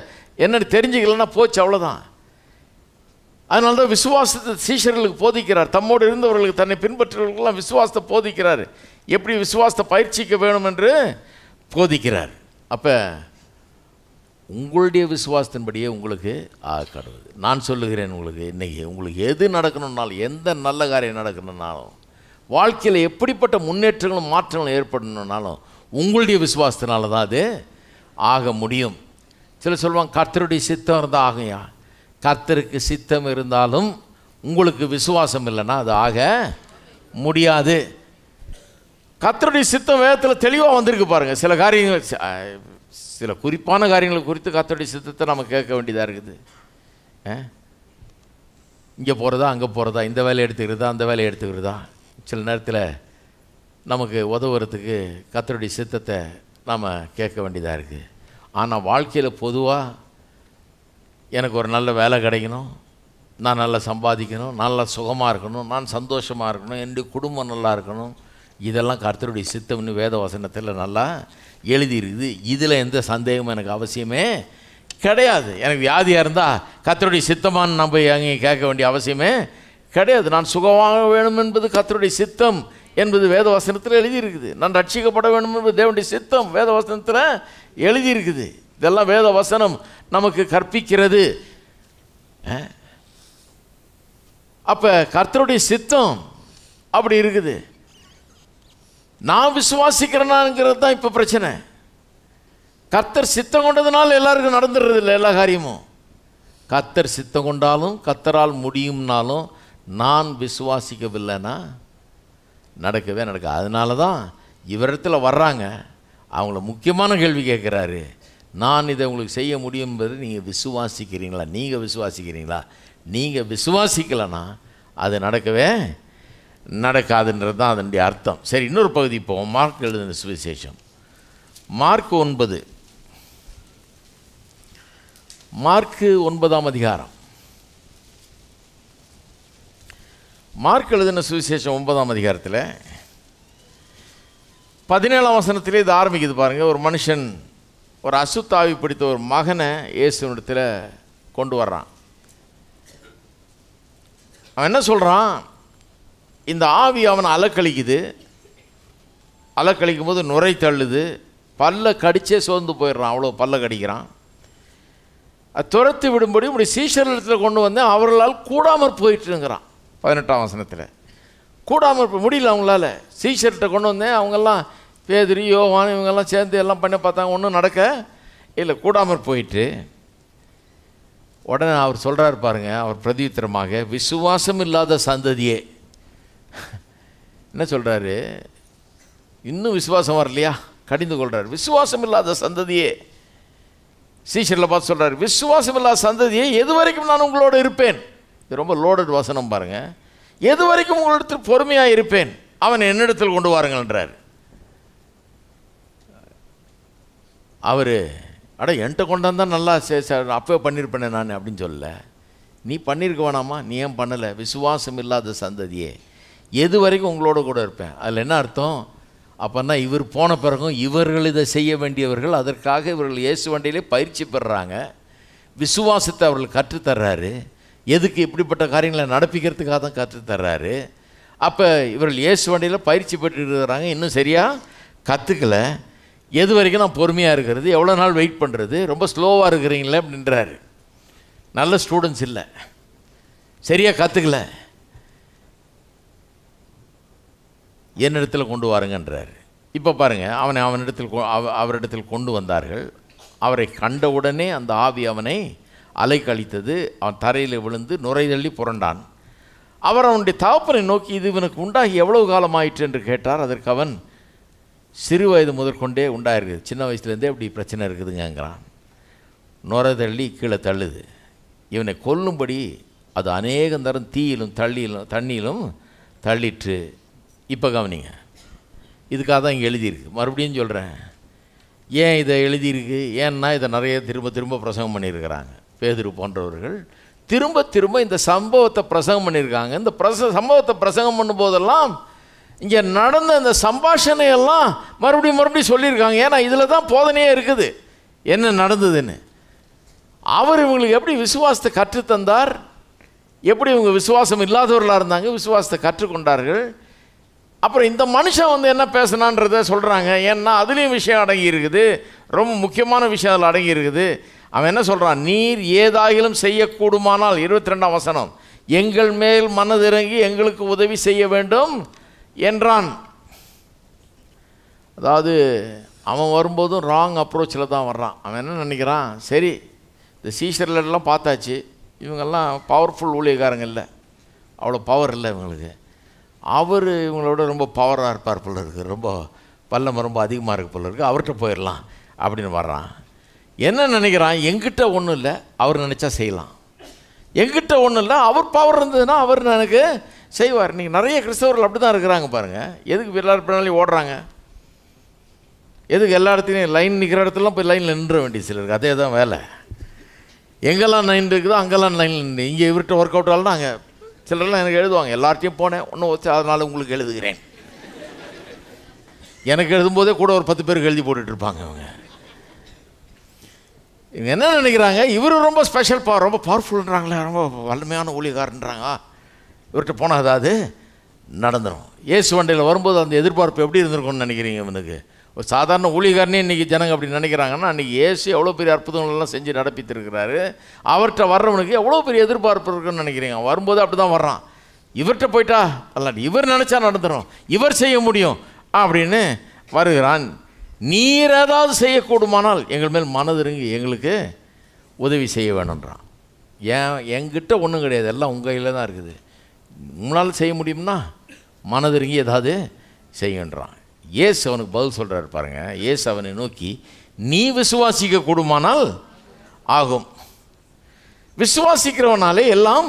A: என்னென்னு தெரிஞ்சுக்கலன்னா போச்சு அவ்வளோதான் அதனால தான் விசுவாசத்தை சீஷர்களுக்கு போதிக்கிறார் தம்மோடு இருந்தவர்களுக்கு தன்னை பின்பற்றுவர்களுக்கெல்லாம் விசுவாசத்தை போதிக்கிறார் எப்படி விசுவாசத்தை பயிற்சிக்க வேணும் என்று போதிக்கிறார் அப்போ உங்களுடைய விசுவாசத்தின்படியே உங்களுக்கு ஆக நான் சொல்லுகிறேன் உங்களுக்கு இன்றைக்கி உங்களுக்கு எது நடக்கணும்னாலும் எந்த நல்ல காரியம் நடக்கணும்னாலும் வாழ்க்கையில் எப்படிப்பட்ட முன்னேற்றங்களும் மாற்றங்களும் ஏற்படணுன்னாலும் உங்களுடைய விசுவாசத்தினால தான் அது ஆக முடியும் சில சொல்லுவாங்க கர்த்தருடைய சித்தம் இருந்தால் ஆகையா கர்த்தருக்கு சித்தம் இருந்தாலும் உங்களுக்கு விசுவாசம் இல்லைன்னா அது ஆக முடியாது கர்த்தருடைய சித்தம் வேதத்தில் தெளிவாக வந்திருக்கு பாருங்கள் சில காரியங்கள் சில குறிப்பான காரியங்களை குறித்து கத்தோடைய சித்தத்தை நம்ம கேட்க வேண்டியதாக இருக்குது இங்கே போகிறதா அங்கே போகிறதா இந்த வேலையை எடுத்துக்கிறதா அந்த வேலையை எடுத்துக்கிறதா சில நேரத்தில் நமக்கு உதவுறதுக்கு கத்தருடைய சித்தத்தை நாம் கேட்க வேண்டியதாக இருக்குது ஆனால் வாழ்க்கையில் பொதுவாக எனக்கு ஒரு நல்ல வேலை கிடைக்கணும் நான் நல்லா சம்பாதிக்கணும் நல்லா சுகமாக இருக்கணும் நான் சந்தோஷமாக இருக்கணும் என்னுடைய குடும்பம் நல்லா இருக்கணும் இதெல்லாம் கர்த்தருடைய சித்தம்னு வேத வசனத்தில் நல்லா எழுதியிருக்குது இதில் எந்த சந்தேகமும் எனக்கு அவசியமே கிடையாது எனக்கு வியாதியாக இருந்தால் கத்தருடைய சித்தமான நம்ப அங்கே கேட்க வேண்டிய அவசியமே கிடையாது நான் சுகமாக வேணும் என்பது கத்தருடைய சித்தம் என்பது வேத வசனத்தில் எழுதியிருக்குது நான் ரட்சிக்கப்பட வேண்டும் என்பது தேவனுடைய சித்தம் வேத வசனத்தில் எழுதியிருக்குது இதெல்லாம் வேத வசனம் நமக்கு கற்பிக்கிறது அப்போ கர்த்தருடைய சித்தம் அப்படி இருக்குது நான் விசுவாசிக்கிறேனாங்கிறது தான் இப்போ பிரச்சனை கத்தர் சித்தம் கொண்டதுனால எல்லாருக்கும் நடந்துடுறது இல்லை எல்லா காரியமும் கத்தர் சித்தம் கொண்டாலும் கத்தரால் முடியும்னாலும் நான் விசுவாசிக்கவில்லைனா நடக்கவே நடக்காது அதனால தான் இவரிடத்தில் வர்றாங்க அவங்கள முக்கியமான கேள்வி கேட்குறாரு நான் இதை உங்களுக்கு செய்ய முடியும் என்பது நீங்கள் விசுவாசிக்கிறீங்களா நீங்கள் விசுவாசிக்கிறீங்களா நீங்கள் விசுவாசிக்கலைன்னா அது நடக்கவே நடக்காதுன்றது தான் அதனுடைய அர்த்தம் சரி இன்னொரு பகுதி போவோம் மார்க் எழுதின சுவிசேஷம் மார்க் ஒன்பது மார்க்கு ஒன்பதாம் அதிகாரம் மார்க் எழுதின சுவிசேஷம் ஒன்பதாம் அதிகாரத்தில் பதினேழாம் வசனத்திலே இது ஆரம்பிக்குது பாருங்கள் ஒரு மனுஷன் ஒரு அசுத்தாவி பிடித்த ஒரு மகனை இயேசுனிடத்தில் கொண்டு வர்றான் அவன் என்ன சொல்கிறான் இந்த ஆவி அவனை அலக்கழிக்குது அலக்கழிக்கும் போது நுரை தள்ளுது பல்ல கடிச்சே சோர்ந்து போயிடுறான் அவ்வளோ பல்ல கடிக்கிறான் துரத்து விடும்படி இப்படி சீசரத்தில் கொண்டு வந்து அவர்களால் கூடாமற் போயிட்டுங்கிறான் பதினெட்டாம் வசனத்தில் கூடாமற் முடியல அவங்களால சீசர்கிட்ட கொண்டு வந்தேன் அவங்கெல்லாம் பேதிரி யோவான் இவங்கெல்லாம் சேர்ந்து எல்லாம் பண்ண பார்த்தாங்க ஒன்றும் நடக்க இல்லை கூடாமற் போயிட்டு உடனே அவர் சொல்கிறார் பாருங்க அவர் பிரதித்திரமாக விசுவாசம் இல்லாத சந்ததியே என்ன சொல்கிறாரு இன்னும் விசுவாசம் வரலையா கடிந்து கொள்கிறார் விசுவாசம் இல்லாத சந்ததியே சீஷரில் பார்த்து சொல்கிறார் விசுவாசம் இல்லாத சந்ததியை எது வரைக்கும் நான் உங்களோட இருப்பேன் இது ரொம்ப லோடட் வசனம் பாருங்கள் எது வரைக்கும் உங்களிடத்தில் பொறுமையாக இருப்பேன் அவன் என்னிடத்தில் கொண்டு வாருங்கள்ன்றார் அவர் அட என்கிட்ட கொண்டாந்தான் நல்லா அப்பவே பண்ணியிருப்பேனே நான் அப்படின்னு சொல்லலை நீ பண்ணியிருக்க வேணாமா நீ ஏன் பண்ணலை விசுவாசம் இல்லாத சந்ததியே எது வரைக்கும் உங்களோட கூட இருப்பேன் அதில் என்ன அர்த்தம் அப்போன்னா இவர் போன பிறகும் இவர்கள் இதை செய்ய வேண்டியவர்கள் அதற்காக இவர்கள் இயேசு வண்டியிலே பயிற்சி பெறுறாங்க விசுவாசத்தை அவர்கள் கற்றுத்தர்றாரு எதுக்கு இப்படிப்பட்ட காரியங்களை நடப்பிக்கிறதுக்காக தான் கற்றுத்தர்றாரு அப்போ இவர்கள் இயேசு வண்டியில் பயிற்சி பெற்றுருக்கிறாங்க இன்னும் சரியாக கற்றுக்கல எது வரைக்கும் நான் பொறுமையாக இருக்கிறது எவ்வளோ நாள் வெயிட் பண்ணுறது ரொம்ப ஸ்லோவாக இருக்கிறீங்களே அப்படின்றாரு நல்ல ஸ்டூடெண்ட்ஸ் இல்லை சரியாக கற்றுக்கலை என்னிடத்தில் கொண்டு வாருங்கன்றார் இப்போ பாருங்கள் அவனை அவனிடத்தில் அவரிடத்தில் கொண்டு வந்தார்கள் அவரை கண்டவுடனே அந்த ஆவி அவனை அலை கழித்தது அவன் தரையில் விழுந்து நுரைதள்ளி புரண்டான் அவர் அவனுடைய தகப்பனை நோக்கி இது இவனுக்கு உண்டாகி எவ்வளவு காலம் ஆயிற்று என்று கேட்டார் அதற்கு அவன் சிறு வயது முதற்கொண்டே உண்டாயிருக்குது சின்ன வயசுலேருந்தே இப்படி பிரச்சனை இருக்குதுங்கிறான் நுரைதள்ளி தள்ளி கீழே தள்ளுது இவனை கொல்லும்படி அது அநேகம் தரம் தீயிலும் தள்ளியிலும் தண்ணியிலும் தள்ளிற்று இப்போ கவனிங்க இதுக்காக தான் இங்கே எழுதியிருக்கு மறுபடியும் சொல்கிறேன் ஏன் இதை எழுதியிருக்கு ஏன்னா இதை நிறைய திரும்ப திரும்ப பிரசங்கம் பண்ணியிருக்கிறாங்க பேதுரு போன்றவர்கள் திரும்ப திரும்ப இந்த சம்பவத்தை பிரசங்கம் பண்ணியிருக்காங்க இந்த பிரச சம்பவத்தை பிரசங்கம் பண்ணும்போதெல்லாம் இங்கே நடந்த இந்த சம்பாஷணையெல்லாம் மறுபடியும் மறுபடியும் சொல்லியிருக்காங்க ஏன்னா இதில் தான் போதனையே இருக்குது என்ன நடந்ததுன்னு அவர் இவங்களுக்கு எப்படி விசுவாசத்தை கற்றுத்தந்தார் எப்படி இவங்க விசுவாசம் இல்லாதவர்களாக இருந்தாங்க விசுவாசத்தை கற்றுக்கொண்டார்கள் அப்புறம் இந்த மனுஷன் வந்து என்ன பேசினான்றத சொல்கிறாங்க ஏன்னா அதுலேயும் விஷயம் அடங்கி இருக்குது ரொம்ப முக்கியமான விஷயம் அதில் அடங்கி இருக்குது அவன் என்ன சொல்கிறான் நீர் ஏதாயிலும் செய்யக்கூடுமானால் இருபத்தி ரெண்டாம் வசனம் எங்கள் மேல் மனதிறங்கி எங்களுக்கு உதவி செய்ய வேண்டும் என்றான் அதாவது அவன் வரும்போதும் ராங் அப்ரோச்சில் தான் வர்றான் அவன் என்ன நினைக்கிறான் சரி இந்த சீசர்லாம் பார்த்தாச்சு இவங்கெல்லாம் பவர்ஃபுல் ஊழியக்காரங்க இல்லை அவ்வளோ பவர் இல்லை இவங்களுக்கு அவர் இவங்களோட ரொம்ப பவராக இருப்பார் போல இருக்குது ரொம்ப பல்லம் ரொம்ப அதிகமாக இருக்க போல இருக்குது அவர்கிட்ட போயிடலாம் அப்படின்னு வர்றான் என்ன நினைக்கிறான் எங்கிட்ட ஒன்றும் இல்லை அவர் நினச்சா செய்யலாம் எங்கிட்ட ஒன்றும் இல்லை அவர் பவர் இருந்ததுன்னா அவர் எனக்கு செய்வார் நீங்கள் நிறைய கிறிஸ்தவர்கள் அப்படி தான் இருக்கிறாங்க பாருங்கள் எதுக்கு எல்லா பின்னாலையும் ஓடுறாங்க எதுக்கு எல்லா இடத்துலையும் லைன் நிற்கிற இடத்துலாம் போய் லைனில் நின்ற வேண்டிய சிலருக்கு அதே தான் வேலை எங்கெல்லாம் லைன் இருக்குதோ அங்கெல்லாம் லைன் நின்று இங்கே இவர்கிட்ட ஒர்க் அவுட் ஆகலாம் அங்கே சிலரெல்லாம் எனக்கு எழுதுவாங்க எல்லார்ட்டையும் போனேன் ஒன்றும் வச்சு அதனால் உங்களுக்கு எழுதுகிறேன் எனக்கு எழுதும்போதே கூட ஒரு பத்து பேருக்கு எழுதி போட்டுட்ருப்பாங்க அவங்க என்ன நினைக்கிறாங்க இவர் ரொம்ப ஸ்பெஷல் பா ரொம்ப பவர்ஃபுல்ன்றாங்களே ரொம்ப வல்லமையான ஊழியக்காரன்றாங்க இவர்கிட்ட போனால் அதாவது நடந்துடும் இயேசு வண்டியில் வரும்போது அந்த எதிர்பார்ப்பு எப்படி இருந்திருக்கும்னு நினைக்கிறீங்க இவனுக்கு ஒரு சாதாரண ஊழிகாரனே இன்றைக்கி ஜனங்க அப்படி நினைக்கிறாங்கன்னா அன்றைக்கி ஏசு எவ்வளோ பெரிய அற்புதங்கள்லாம் செஞ்சு நடப்பித்திருக்கிறாரு அவர்கிட்ட வர்றவனுக்கு எவ்வளோ பெரிய எதிர்பார்ப்பு இருக்குன்னு நினைக்கிறீங்க வரும்போது அப்படி தான் வர்றான் இவர்கிட்ட போயிட்டா அல்ல இவர் நினச்சா நடந்துடும் இவர் செய்ய முடியும் அப்படின்னு வருகிறான் நீர் ஏதாவது செய்யக்கூடுமானால் எங்கள் மேல் மனதிருங்கி எங்களுக்கு உதவி செய்ய வேணுன்றான் ஏன் எங்கிட்ட ஒன்றும் கிடையாது எல்லாம் உங்கள் கையில் தான் இருக்குது உங்களால் செய்ய முடியும்னா மனதிருங்கி ஏதாவது செய்யுன்றான் ஏசு அவனுக்கு பதில் சொல்கிறார் பாருங்கள் ஏசு அவனை நோக்கி நீ விசுவாசிக்க கூடுமானால் ஆகும் விசுவாசிக்கிறவனாலே எல்லாம்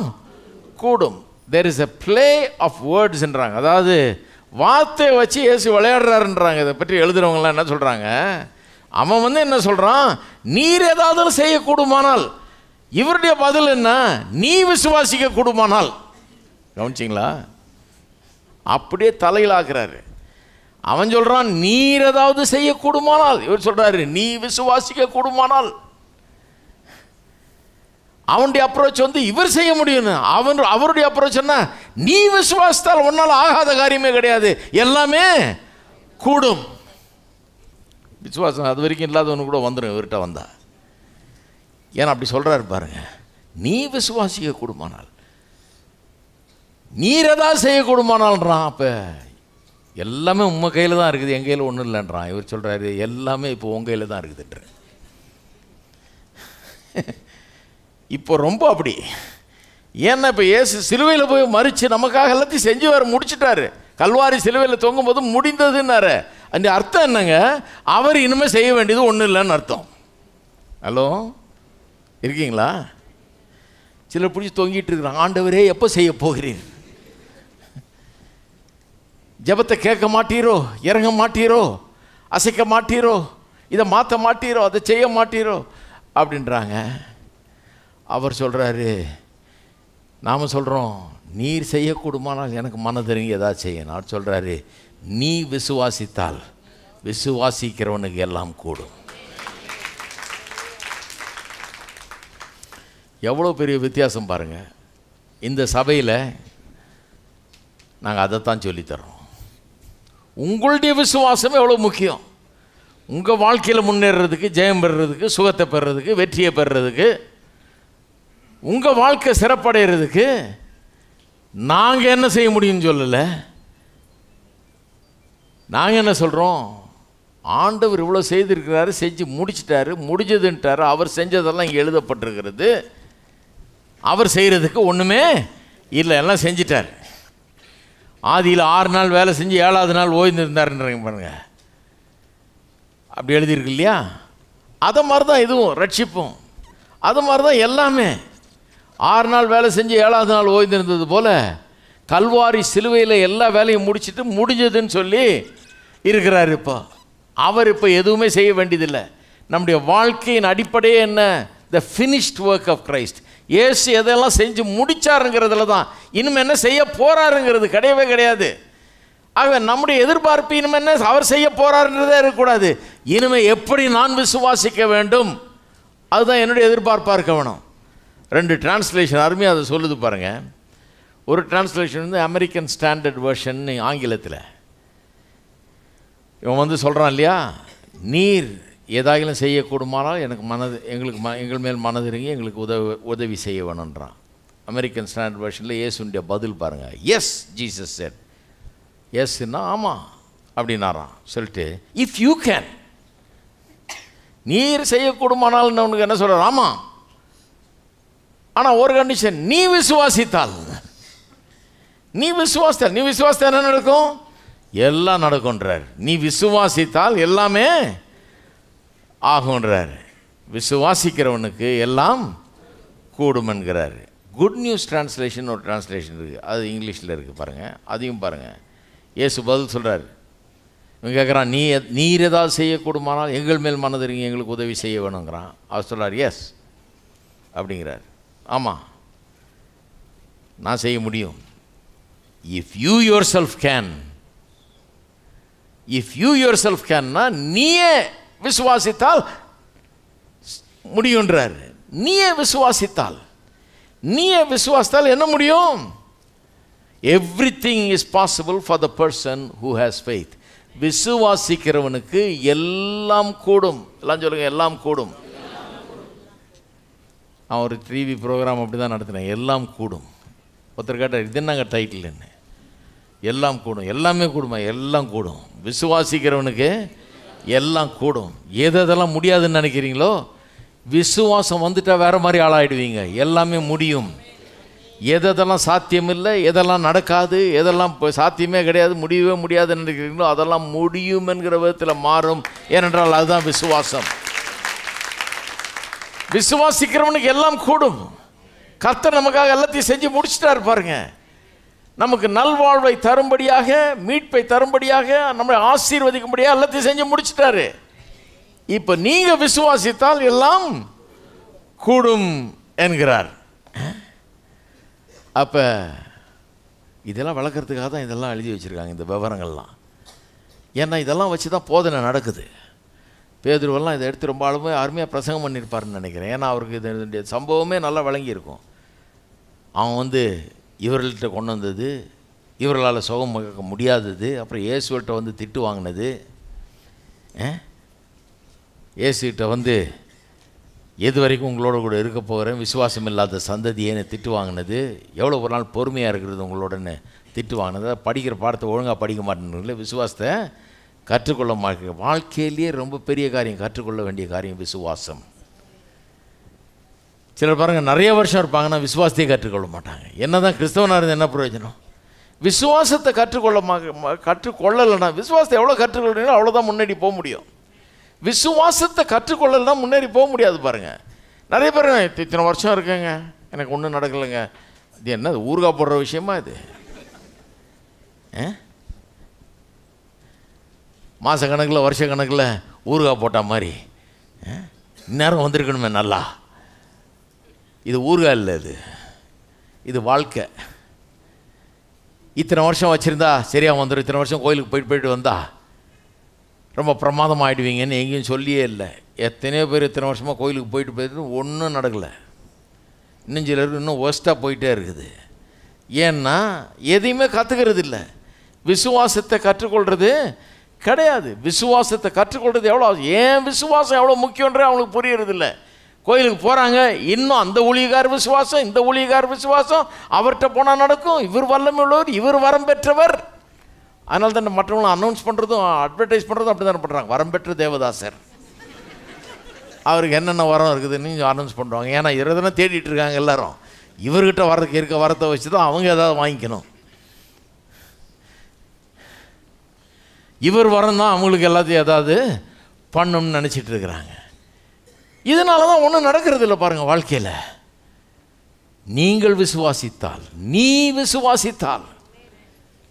A: கூடும் there is a play of வேர்ட்ஸ்ன்றாங்க அதாவது வார்த்தையை வச்சு ஏசு விளையாடுறாருன்றாங்க இதை பற்றி எழுதுகிறவங்களாம் என்ன சொல்கிறாங்க அவன் வந்து என்ன சொல்கிறான் நீர் ஏதாவது செய்யக்கூடுமானால் இவருடைய பதில் என்ன நீ விசுவாசிக்க கூடுமானால் கவனிச்சிங்களா அப்படியே தலையிலாக்குறாரு அவன் சொல்கிறான் நீர் ஏதாவது செய்யக்கூடுமானால் இவர் சொல்கிறாரு நீ விசுவாசிக்க கூடுமானால் அவனுடைய அப்ரோச் வந்து இவர் செய்ய முடியும் அவன் அவருடைய அப்ரோச் என்ன நீ விசுவாசித்தால் ஒன்னால் ஆகாத காரியமே கிடையாது எல்லாமே கூடும் விசுவாசம் அது வரைக்கும் இல்லாதவனு கூட வந்துடும் இவர்கிட்ட வந்தா ஏன்னா அப்படி சொல்கிறாரு பாருங்க நீ விசுவாசிக்க கூடுமானால் நீர் எதாவது செய்யக்கூடுமானால்ன்றான் அப்போ எல்லாமே உங்கள் கையில் தான் இருக்குது என் கையில் ஒன்றும் இல்லைன்றான் இவர் சொல்கிறாரு எல்லாமே இப்போ உங்கள் கையில் தான் இருக்குதுன்ற இப்போ ரொம்ப அப்படி ஏன்னா இப்போ ஏசு சிலுவையில் போய் மறித்து நமக்காக எல்லாத்தையும் செஞ்சு வர முடிச்சிட்டாரு கல்வாரி சிலுவையில் போது முடிந்ததுன்னாரு அந்த அர்த்தம் என்னங்க அவர் இனிமேல் செய்ய வேண்டியது ஒன்றும் இல்லைன்னு அர்த்தம் ஹலோ இருக்கீங்களா சிலர் பிடிச்சி தொங்கிட்டு இருக்கிறான் ஆண்டவரே எப்போ செய்ய போகிறீர் ஜபத்தை கேட்க மாட்டீரோ இறங்க மாட்டீரோ அசைக்க மாட்டீரோ இதை மாற்ற மாட்டீரோ அதை செய்ய மாட்டீரோ அப்படின்றாங்க அவர் சொல்கிறாரு நாம் சொல்கிறோம் நீர் செய்யக்கூடுமானால் எனக்கு மனதறிஞ்சு ஏதாவது செய்யணும் அவர் சொல்கிறாரு நீ விசுவாசித்தால் விசுவாசிக்கிறவனுக்கு எல்லாம் கூடும் எவ்வளோ பெரிய வித்தியாசம் பாருங்கள் இந்த சபையில் நாங்கள் அதைத்தான் சொல்லித்தரோம் உங்களுடைய விசுவாசம் எவ்வளோ முக்கியம் உங்கள் வாழ்க்கையில் முன்னேறதுக்கு ஜெயம் பெறுறதுக்கு சுகத்தை பெறுறதுக்கு வெற்றியை பெறுறதுக்கு உங்கள் வாழ்க்கை சிறப்படைகிறதுக்கு நாங்கள் என்ன செய்ய முடியும்னு சொல்லலை நாங்கள் என்ன சொல்கிறோம் ஆண்டவர் இவ்வளோ செய்திருக்கிறாரு செஞ்சு முடிச்சிட்டாரு முடிஞ்சதுன்ட்டார் அவர் செஞ்சதெல்லாம் இங்கே எழுதப்பட்டிருக்கிறது அவர் செய்கிறதுக்கு ஒன்றுமே இல்லை எல்லாம் செஞ்சிட்டார் ஆதியில் ஆறு நாள் வேலை செஞ்சு ஏழாவது நாள் ஓய்ந்துருந்தாருன்றீங்க பாருங்கள் அப்படி எழுதியிருக்கு இல்லையா அதை மாதிரி தான் இதுவும் ரட்சிப்பும் அது மாதிரி தான் எல்லாமே ஆறு நாள் வேலை செஞ்சு ஏழாவது நாள் ஓய்ந்திருந்தது போல் கல்வாரி சிலுவையில் எல்லா வேலையும் முடிச்சுட்டு முடிஞ்சதுன்னு சொல்லி இருக்கிறார் இப்போ அவர் இப்போ எதுவுமே செய்ய வேண்டியதில்லை நம்முடைய வாழ்க்கையின் அடிப்படையே என்ன the finished work of Christ இயேசு எதெல்லாம் செஞ்சு முடித்தாருங்கிறதுல தான் இனிமேல் என்ன செய்ய போகிறாருங்கிறது கிடையவே கிடையாது ஆக நம்முடைய எதிர்பார்ப்பு இனிமே என்ன அவர் செய்ய போகிறாருன்றதே இருக்கக்கூடாது இனிமேல் எப்படி நான் விசுவாசிக்க வேண்டும் அதுதான் என்னுடைய எதிர்பார்ப்பாக இருக்க வேணும் ரெண்டு டிரான்ஸ்லேஷன் அருமையாக அதை சொல்லுது பாருங்கள் ஒரு டிரான்ஸ்லேஷன் வந்து அமெரிக்கன் ஸ்டாண்டர்ட் வேர்ஷன் ஆங்கிலத்தில் இவன் வந்து சொல்கிறான் இல்லையா நீர் ஏதாகிலும் செய்யக்கூடுமானால் எனக்கு மனது எங்களுக்கு ம எங்கள் மேல் மனது எங்களுக்கு உதவி உதவி செய்ய வேணுன்றான் அமெரிக்கன் ஸ்டாண்டர்ட் வெர்ஷனில் இயேசுடைய பதில் பாருங்கள் எஸ் ஜீசஸ் செட் எஸ்ன்னா ஆமாம் அப்படின்னாரான் சொல்லிட்டு இஃப் யூ கேன் நீர் செய்யக்கூடுமானால் உனக்கு என்ன சொல்கிறார் ஆமாம் ஆனால் ஒரு கண்டிஷன் நீ விசுவாசித்தால் நீ விசுவாசித்தால் நீ விசுவாசித்தால் என்ன நடக்கும் எல்லாம் நடக்கும்ன்றார் நீ விசுவாசித்தால் எல்லாமே ஆகுன்றார் விசுவாசிக்கிறவனுக்கு எல்லாம் கூடுமென்கிறார் குட் நியூஸ் டிரான்ஸ்லேஷன் ஒரு டிரான்ஸ்லேஷன் இருக்குது அது இங்கிலீஷில் இருக்குது பாருங்கள் அதையும் பாருங்கள் இயேசு பதில் சொல்கிறார் இவன் கேட்குறான் நீ நீர் ஏதாவது செய்யக்கூடுமானால் எங்கள் மேல் மனதிறங்க எங்களுக்கு உதவி செய்ய வேணுங்கிறான் அவர் சொல்கிறார் எஸ் அப்படிங்கிறார் ஆமாம் நான் செய்ய முடியும் if you yourself can if you yourself கேன்னா நீயே விசுவாசித்தால் முடியுன்றார் நீயே விசுவாசித்தால் நீயே விசுவாசித்தால் என்ன முடியும் everything is possible for the person who has faith விசுவாசிக்கிறவனுக்கு எல்லாம் கூடும் எல்லாம் சொல்லுங்கள் எல்லாம் கூடும் நான் ஒரு டிவி ப்ரோக்ராம் அப்படி தான் நடத்தினேன் எல்லாம் கூடும் ஒருத்தர் கேட்டார் இது என்னங்க டைட்டில் என்ன எல்லாம் கூடும் எல்லாமே கூடுமா எல்லாம் கூடும் விசுவாசிக்கிறவனுக்கு எல்லாம் கூடும் எது எதெல்லாம் முடியாதுன்னு நினைக்கிறீங்களோ விசுவாசம் வந்துட்டால் வேறு மாதிரி ஆளாயிடுவீங்க எல்லாமே முடியும் எதெல்லாம் சாத்தியமில்லை எதெல்லாம் நடக்காது எதெல்லாம் இப்போ சாத்தியமே கிடையாது முடியவே முடியாதுன்னு நினைக்கிறீங்களோ அதெல்லாம் முடியும் என்கிற விதத்தில் மாறும் ஏனென்றால் அதுதான் விசுவாசம் விசுவாசிக்கிறவனுக்கு எல்லாம் கூடும் கர்த்தர் நமக்காக எல்லாத்தையும் செஞ்சு முடிச்சுட்டா இருப்பாருங்க நமக்கு நல்வாழ்வை தரும்படியாக மீட்பை தரும்படியாக நம்மளை ஆசீர்வதிக்கும்படியாக எல்லாத்தையும் செஞ்சு முடிச்சிட்டாரு இப்போ நீங்கள் விசுவாசித்தால் எல்லாம் கூடும் என்கிறார் அப்போ இதெல்லாம் வளர்க்குறதுக்காக தான் இதெல்லாம் எழுதி வச்சுருக்காங்க இந்த விவரங்கள்லாம் ஏன்னா இதெல்லாம் வச்சு தான் போதனை நடக்குது பேதுருவெல்லாம் இதை எடுத்து ரொம்ப அளவுமே அருமையாக பிரசங்கம் பண்ணியிருப்பாருன்னு நினைக்கிறேன் ஏன்னா அவருக்கு இது சம்பவமே நல்லா வழங்கியிருக்கும் அவன் வந்து இவர்கள்ட்ட கொண்டு வந்தது இவர்களால் சுகம் முடியாதது அப்புறம் இயேசுகிட்ட வந்து திட்டு வாங்கினது இயேசுகிட்ட வந்து எது வரைக்கும் உங்களோட கூட இருக்க போகிறேன் விசுவாசம் இல்லாத சந்ததியேன்னு திட்டு வாங்கினது எவ்வளோ ஒரு நாள் பொறுமையாக இருக்கிறது உங்களோடன்னு திட்டு வாங்கினது படிக்கிற பாடத்தை ஒழுங்காக படிக்க மாட்டேன்னு விசுவாசத்தை கற்றுக்கொள்ள மாட்டேங்க வாழ்க்கையிலேயே ரொம்ப பெரிய காரியம் கற்றுக்கொள்ள வேண்டிய காரியம் விசுவாசம் சிலர் பாருங்கள் நிறைய வருஷம் இருப்பாங்கன்னா விசுவாசத்தையே கற்றுக்கொள்ள மாட்டாங்க என்ன தான் கிறிஸ்தவனாக இருந்தது என்ன பிரயோஜனம் விசுவாசத்தை கற்றுக்கொள்ள கற்றுக்கொள்ளலைன்னா விசுவாசத்தை எவ்வளோ கற்றுக்கொள்ளணும் அவ்வளோதான் முன்னாடி போக முடியும் விசுவாசத்தை கற்றுக்கொள்ளலாம் முன்னேறி போக முடியாது பாருங்கள் நிறைய பேர் இத்தனை வருஷம் இருக்குங்க எனக்கு ஒன்றும் நடக்கலைங்க இது என்ன ஊருகா போடுற விஷயமா இது மாத கணக்கில் வருஷ கணக்கில் ஊருகா போட்டால் மாதிரி இந்நேரம் வந்திருக்கணுமே நல்லா இது ஊர்கா இல்லை இது இது வாழ்க்கை இத்தனை வருஷம் வச்சுருந்தா சரியாக வந்துடும் இத்தனை வருஷம் கோயிலுக்கு போயிட்டு போயிட்டு வந்தா ரொம்ப பிரமாதம் ஆகிடுவீங்கன்னு எங்கேயும் சொல்லியே இல்லை எத்தனையோ பேர் இத்தனை வருஷமாக கோயிலுக்கு போயிட்டு போயிட்டு ஒன்றும் நடக்கலை இன்னும் சிலருக்கு இன்னும் ஒஸ்ட்டாக போயிட்டே இருக்குது ஏன்னா எதையுமே கற்றுக்கிறது இல்லை விசுவாசத்தை கற்றுக்கொள்வது கிடையாது விசுவாசத்தை கற்றுக்கொள்வது எவ்வளோ ஏன் விசுவாசம் எவ்வளோ முக்கியன்றே அவங்களுக்கு புரியறதில்லை கோயிலுக்கு போகிறாங்க இன்னும் அந்த ஊழியக்கார் விசுவாசம் இந்த ஊழியக்கார் விசுவாசம் அவர்கிட்ட போனால் நடக்கும் இவர் வல்லமை உள்ளவர் இவர் வரம் பெற்றவர் அதனால தான் மற்றவங்களை அனௌன்ஸ் பண்ணுறதும் அட்வர்டைஸ் பண்ணுறதும் அப்படி தானே பண்ணுறாங்க வரம் பெற்ற தேவதாசர் அவருக்கு என்னென்ன வரம் இருக்குதுன்னு அனௌன்ஸ் பண்ணுவாங்க ஏன்னா இவர் தானே தேடிட்டு இருக்காங்க எல்லாரும் இவர்கிட்ட வரதுக்கு இருக்க வரத்தை வச்சு தான் அவங்க ஏதாவது வாங்கிக்கணும் இவர் வரம் தான் அவங்களுக்கு எல்லாத்தையும் ஏதாவது பண்ணணும்னு நினச்சிட்டு இருக்கிறாங்க இதனால தான் ஒன்றும் நடக்கிறது இல்லை பாருங்கள் வாழ்க்கையில் நீங்கள் விசுவாசித்தால் நீ விசுவாசித்தால்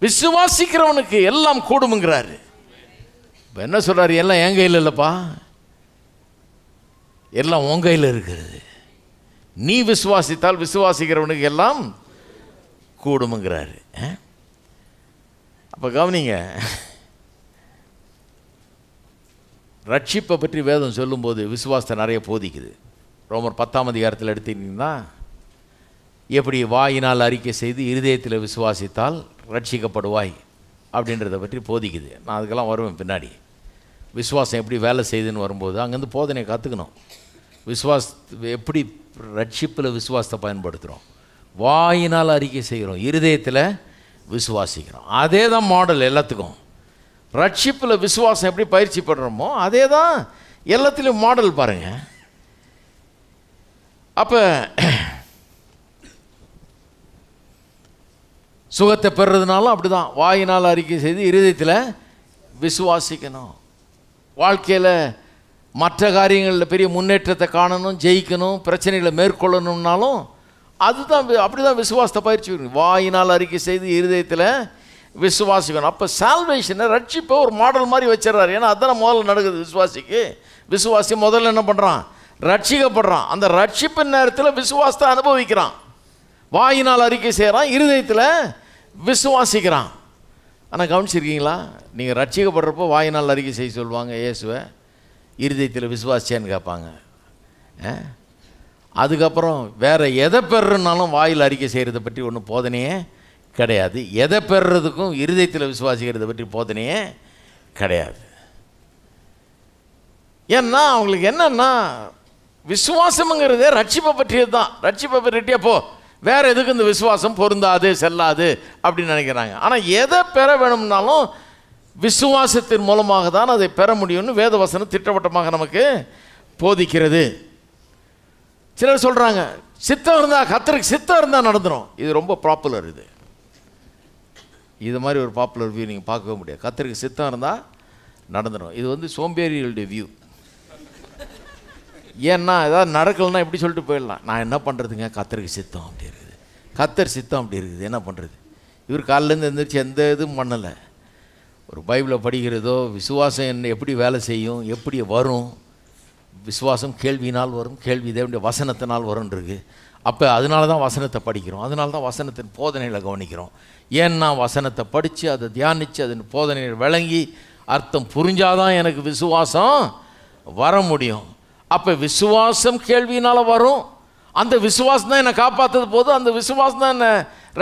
A: விசுவாசிக்கிறவனுக்கு எல்லாம் கூடுமுங்கிறாரு இப்போ என்ன சொல்கிறார் எல்லாம் என் கையில் இல்லைப்பா எல்லாம் உன் கையில் இருக்கிறது நீ விசுவாசித்தால் விசுவாசிக்கிறவனுக்கு எல்லாம் கூடுமுங்கிறாரு அப்போ கவனிங்க ரட்சிப்பை பற்றி வேதம் சொல்லும்போது விசுவாசத்தை நிறைய போதிக்குது ரோமர் பத்தாம் அதிகாரத்தில் எடுத்துக்கிட்டிங்கன்னா எப்படி வாயினால் அறிக்கை செய்து இருதயத்தில் விசுவாசித்தால் ரட்சிக்கப்படுவாய் அப்படின்றத பற்றி போதிக்குது நான் அதுக்கெல்லாம் வருவேன் பின்னாடி விசுவாசம் எப்படி வேலை செய்துன்னு வரும்போது அங்கேருந்து போதனை கற்றுக்கணும் விசுவாஸ் எப்படி ரட்சிப்பில் விசுவாசத்தை பயன்படுத்துகிறோம் வாயினால் அறிக்கை செய்கிறோம் இருதயத்தில் விசுவாசிக்கிறோம் அதே தான் மாடல் எல்லாத்துக்கும் ரட்சிப்பில் விசுவாசம் எப்படி பயிற்சி பண்ணுறோமோ அதே தான் எல்லாத்துலேயும் மாடல் பாருங்கள் அப்போ சுகத்தை பெறுறதுனாலும் அப்படி தான் வாயினால் அறிக்கை செய்து இருதயத்தில் விசுவாசிக்கணும் வாழ்க்கையில் மற்ற காரியங்களில் பெரிய முன்னேற்றத்தை காணணும் ஜெயிக்கணும் பிரச்சனைகளை மேற்கொள்ளணும்னாலும் அதுதான் அப்படி தான் விசுவாசத்தை பயிற்சி வாயினால் அறிக்கை செய்து இருதயத்தில் விசுவாசி வேணும் அப்போ சால்வேஷனை ரட்சிப்பை ஒரு மாடல் மாதிரி வச்சிடறாரு ஏன்னா அதான் முதல்ல நடக்குது விசுவாசிக்கு விசுவாசி முதல்ல என்ன பண்ணுறான் ரட்சிக்கப்படுறான் அந்த ரட்சிப்பின் நேரத்தில் விசுவாசத்தை அனுபவிக்கிறான் வாயினால் அறிக்கை செய்கிறான் இருதயத்தில் விசுவாசிக்கிறான் ஆனால் கவனிச்சிருக்கீங்களா நீங்கள் ரட்சிக்கப்படுறப்போ வாயினால் அறிக்கை செய்ய சொல்லுவாங்க இயேசுவை இருதயத்தில் விசுவாசியான்னு கேட்பாங்க அதுக்கப்புறம் வேறு எதை பெறுனாலும் வாயில் அறிக்கை செய்கிறத பற்றி ஒன்றும் போதனையே கிடையாது எதை பெறுறதுக்கும் இருதயத்தில் விசுவாசிக்கிறத பற்றி போதனையே கிடையாது ஏன்னா அவங்களுக்கு என்னன்னா விசுவாசம்ங்கிறதே ரட்சிப்பை பற்றியது தான் ரட்சிப்பை பற்றிட்டே போ வேறு எதுக்கு இந்த விசுவாசம் பொருந்தாது செல்லாது அப்படின்னு நினைக்கிறாங்க ஆனால் எதை பெற வேணும்னாலும் விசுவாசத்தின் மூலமாக தான் அதை பெற முடியும்னு வேதவசனம் திட்டவட்டமாக நமக்கு போதிக்கிறது சிலர் சொல்கிறாங்க சித்தம் இருந்தால் கத்தருக்கு சித்தம் இருந்தால் நடந்துடும் இது ரொம்ப ப்ராப்புலர் இது இது மாதிரி ஒரு பாப்புலர் வியூ நீங்கள் பார்க்கவே முடியாது கத்தருக்கு சித்தம் இருந்தால் நடந்துடும் இது வந்து சோம்பேறிகளுடைய வியூ ஏன்னா ஏதாவது நடக்கலைன்னா எப்படி சொல்லிட்டு போயிடலாம் நான் என்ன பண்ணுறதுங்க கத்தருக்கு சித்தம் அப்படி இருக்குது கத்தர் சித்தம் அப்படி இருக்குது என்ன பண்ணுறது இவர் காலிலேருந்து எழுந்திரிச்சு எந்த இதுவும் பண்ணலை ஒரு பைபிளை படிக்கிறதோ விசுவாசம் என்ன எப்படி வேலை செய்யும் எப்படி வரும் விசுவாசம் கேள்வினால் வரும் கேள்வி தேவனுடைய வசனத்தினால் வரும்ன்றிருக்கு அப்போ அதனால தான் வசனத்தை படிக்கிறோம் அதனால தான் வசனத்தின் போதனைகளை கவனிக்கிறோம் ஏன்னா வசனத்தை படித்து அதை தியானித்து அதன் போதனையை விளங்கி அர்த்தம் புரிஞ்சாதான் எனக்கு விசுவாசம் வர முடியும் அப்போ விசுவாசம் கேள்வினால் வரும் அந்த விசுவாசம் தான் என்னை காப்பாற்றது போதும் அந்த விசுவாசம் தான் என்னை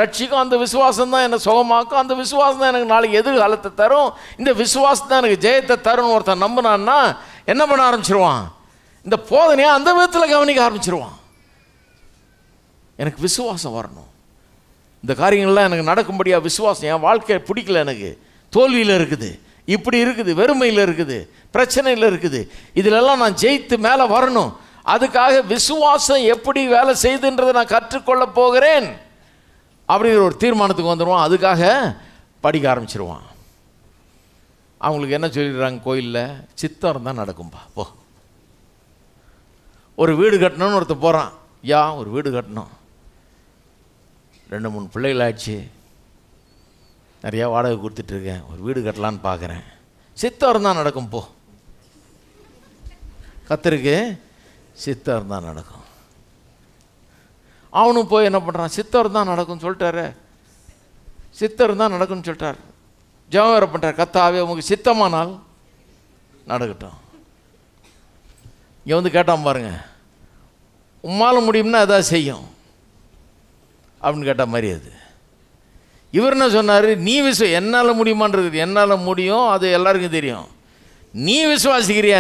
A: ரட்சிக்கும் அந்த விசுவாசம் தான் என்னை சுகமாக்கும் அந்த விசுவாசம் தான் எனக்கு நாளைக்கு எதிர்காலத்தை தரும் இந்த விசுவாசம் தான் எனக்கு ஜெயத்தை தரும்னு ஒருத்தன் நம்பினான்னா என்ன பண்ண ஆரம்பிச்சிருவான் இந்த போதனையை அந்த விதத்தில் கவனிக்க ஆரம்பிச்சிருவான் எனக்கு விசுவாசம் வரணும் இந்த காரியங்கள்லாம் எனக்கு நடக்கும்படியாக விசுவாசம் என் வாழ்க்கை பிடிக்கல எனக்கு தோல்வியில் இருக்குது இப்படி இருக்குது வெறுமையில் இருக்குது பிரச்சனையில் இருக்குது இதிலெல்லாம் நான் ஜெயித்து மேலே வரணும் அதுக்காக விசுவாசம் எப்படி வேலை செய்துன்றதை நான் கற்றுக்கொள்ள போகிறேன் அப்படிங்கிற ஒரு தீர்மானத்துக்கு வந்துடுவான் அதுக்காக படிக்க ஆரம்பிச்சிருவான் அவங்களுக்கு என்ன சொல்லிடுறாங்க கோயிலில் சித்தம் தான் நடக்கும்பா போ ஒரு வீடு கட்டணும்னு ஒருத்தர் போகிறான் யா ஒரு வீடு கட்டணும் ரெண்டு மூணு பிள்ளைகள் ஆச்சு நிறையா வாடகை கொடுத்துட்ருக்கேன் ஒரு வீடு கட்டலான்னு பார்க்குறேன் சித்தாரம் தான் நடக்கும் போ கத்திருக்கு சித்தாரம் தான் நடக்கும் அவனும் போய் என்ன பண்ணுறான் சித்தர் தான் நடக்கும்னு சொல்லிட்டாரு சித்தர் தான் நடக்கும்னு சொல்லிட்டார் ஜவம் வேறு பண்ணுறார் கத்தாவே உங்களுக்கு சித்தமானால் நடக்கட்டும் இங்கே வந்து கேட்டான் பாருங்கள் உம்மால் முடியும்னா எதாவது செய்யும் அப்படின்னு கேட்டால் மாதிரி அது இவர் என்ன சொன்னார் நீ விசுவ என்னால் முடியுமான்றது என்னால் முடியும் அது எல்லாருக்கும் தெரியும் நீ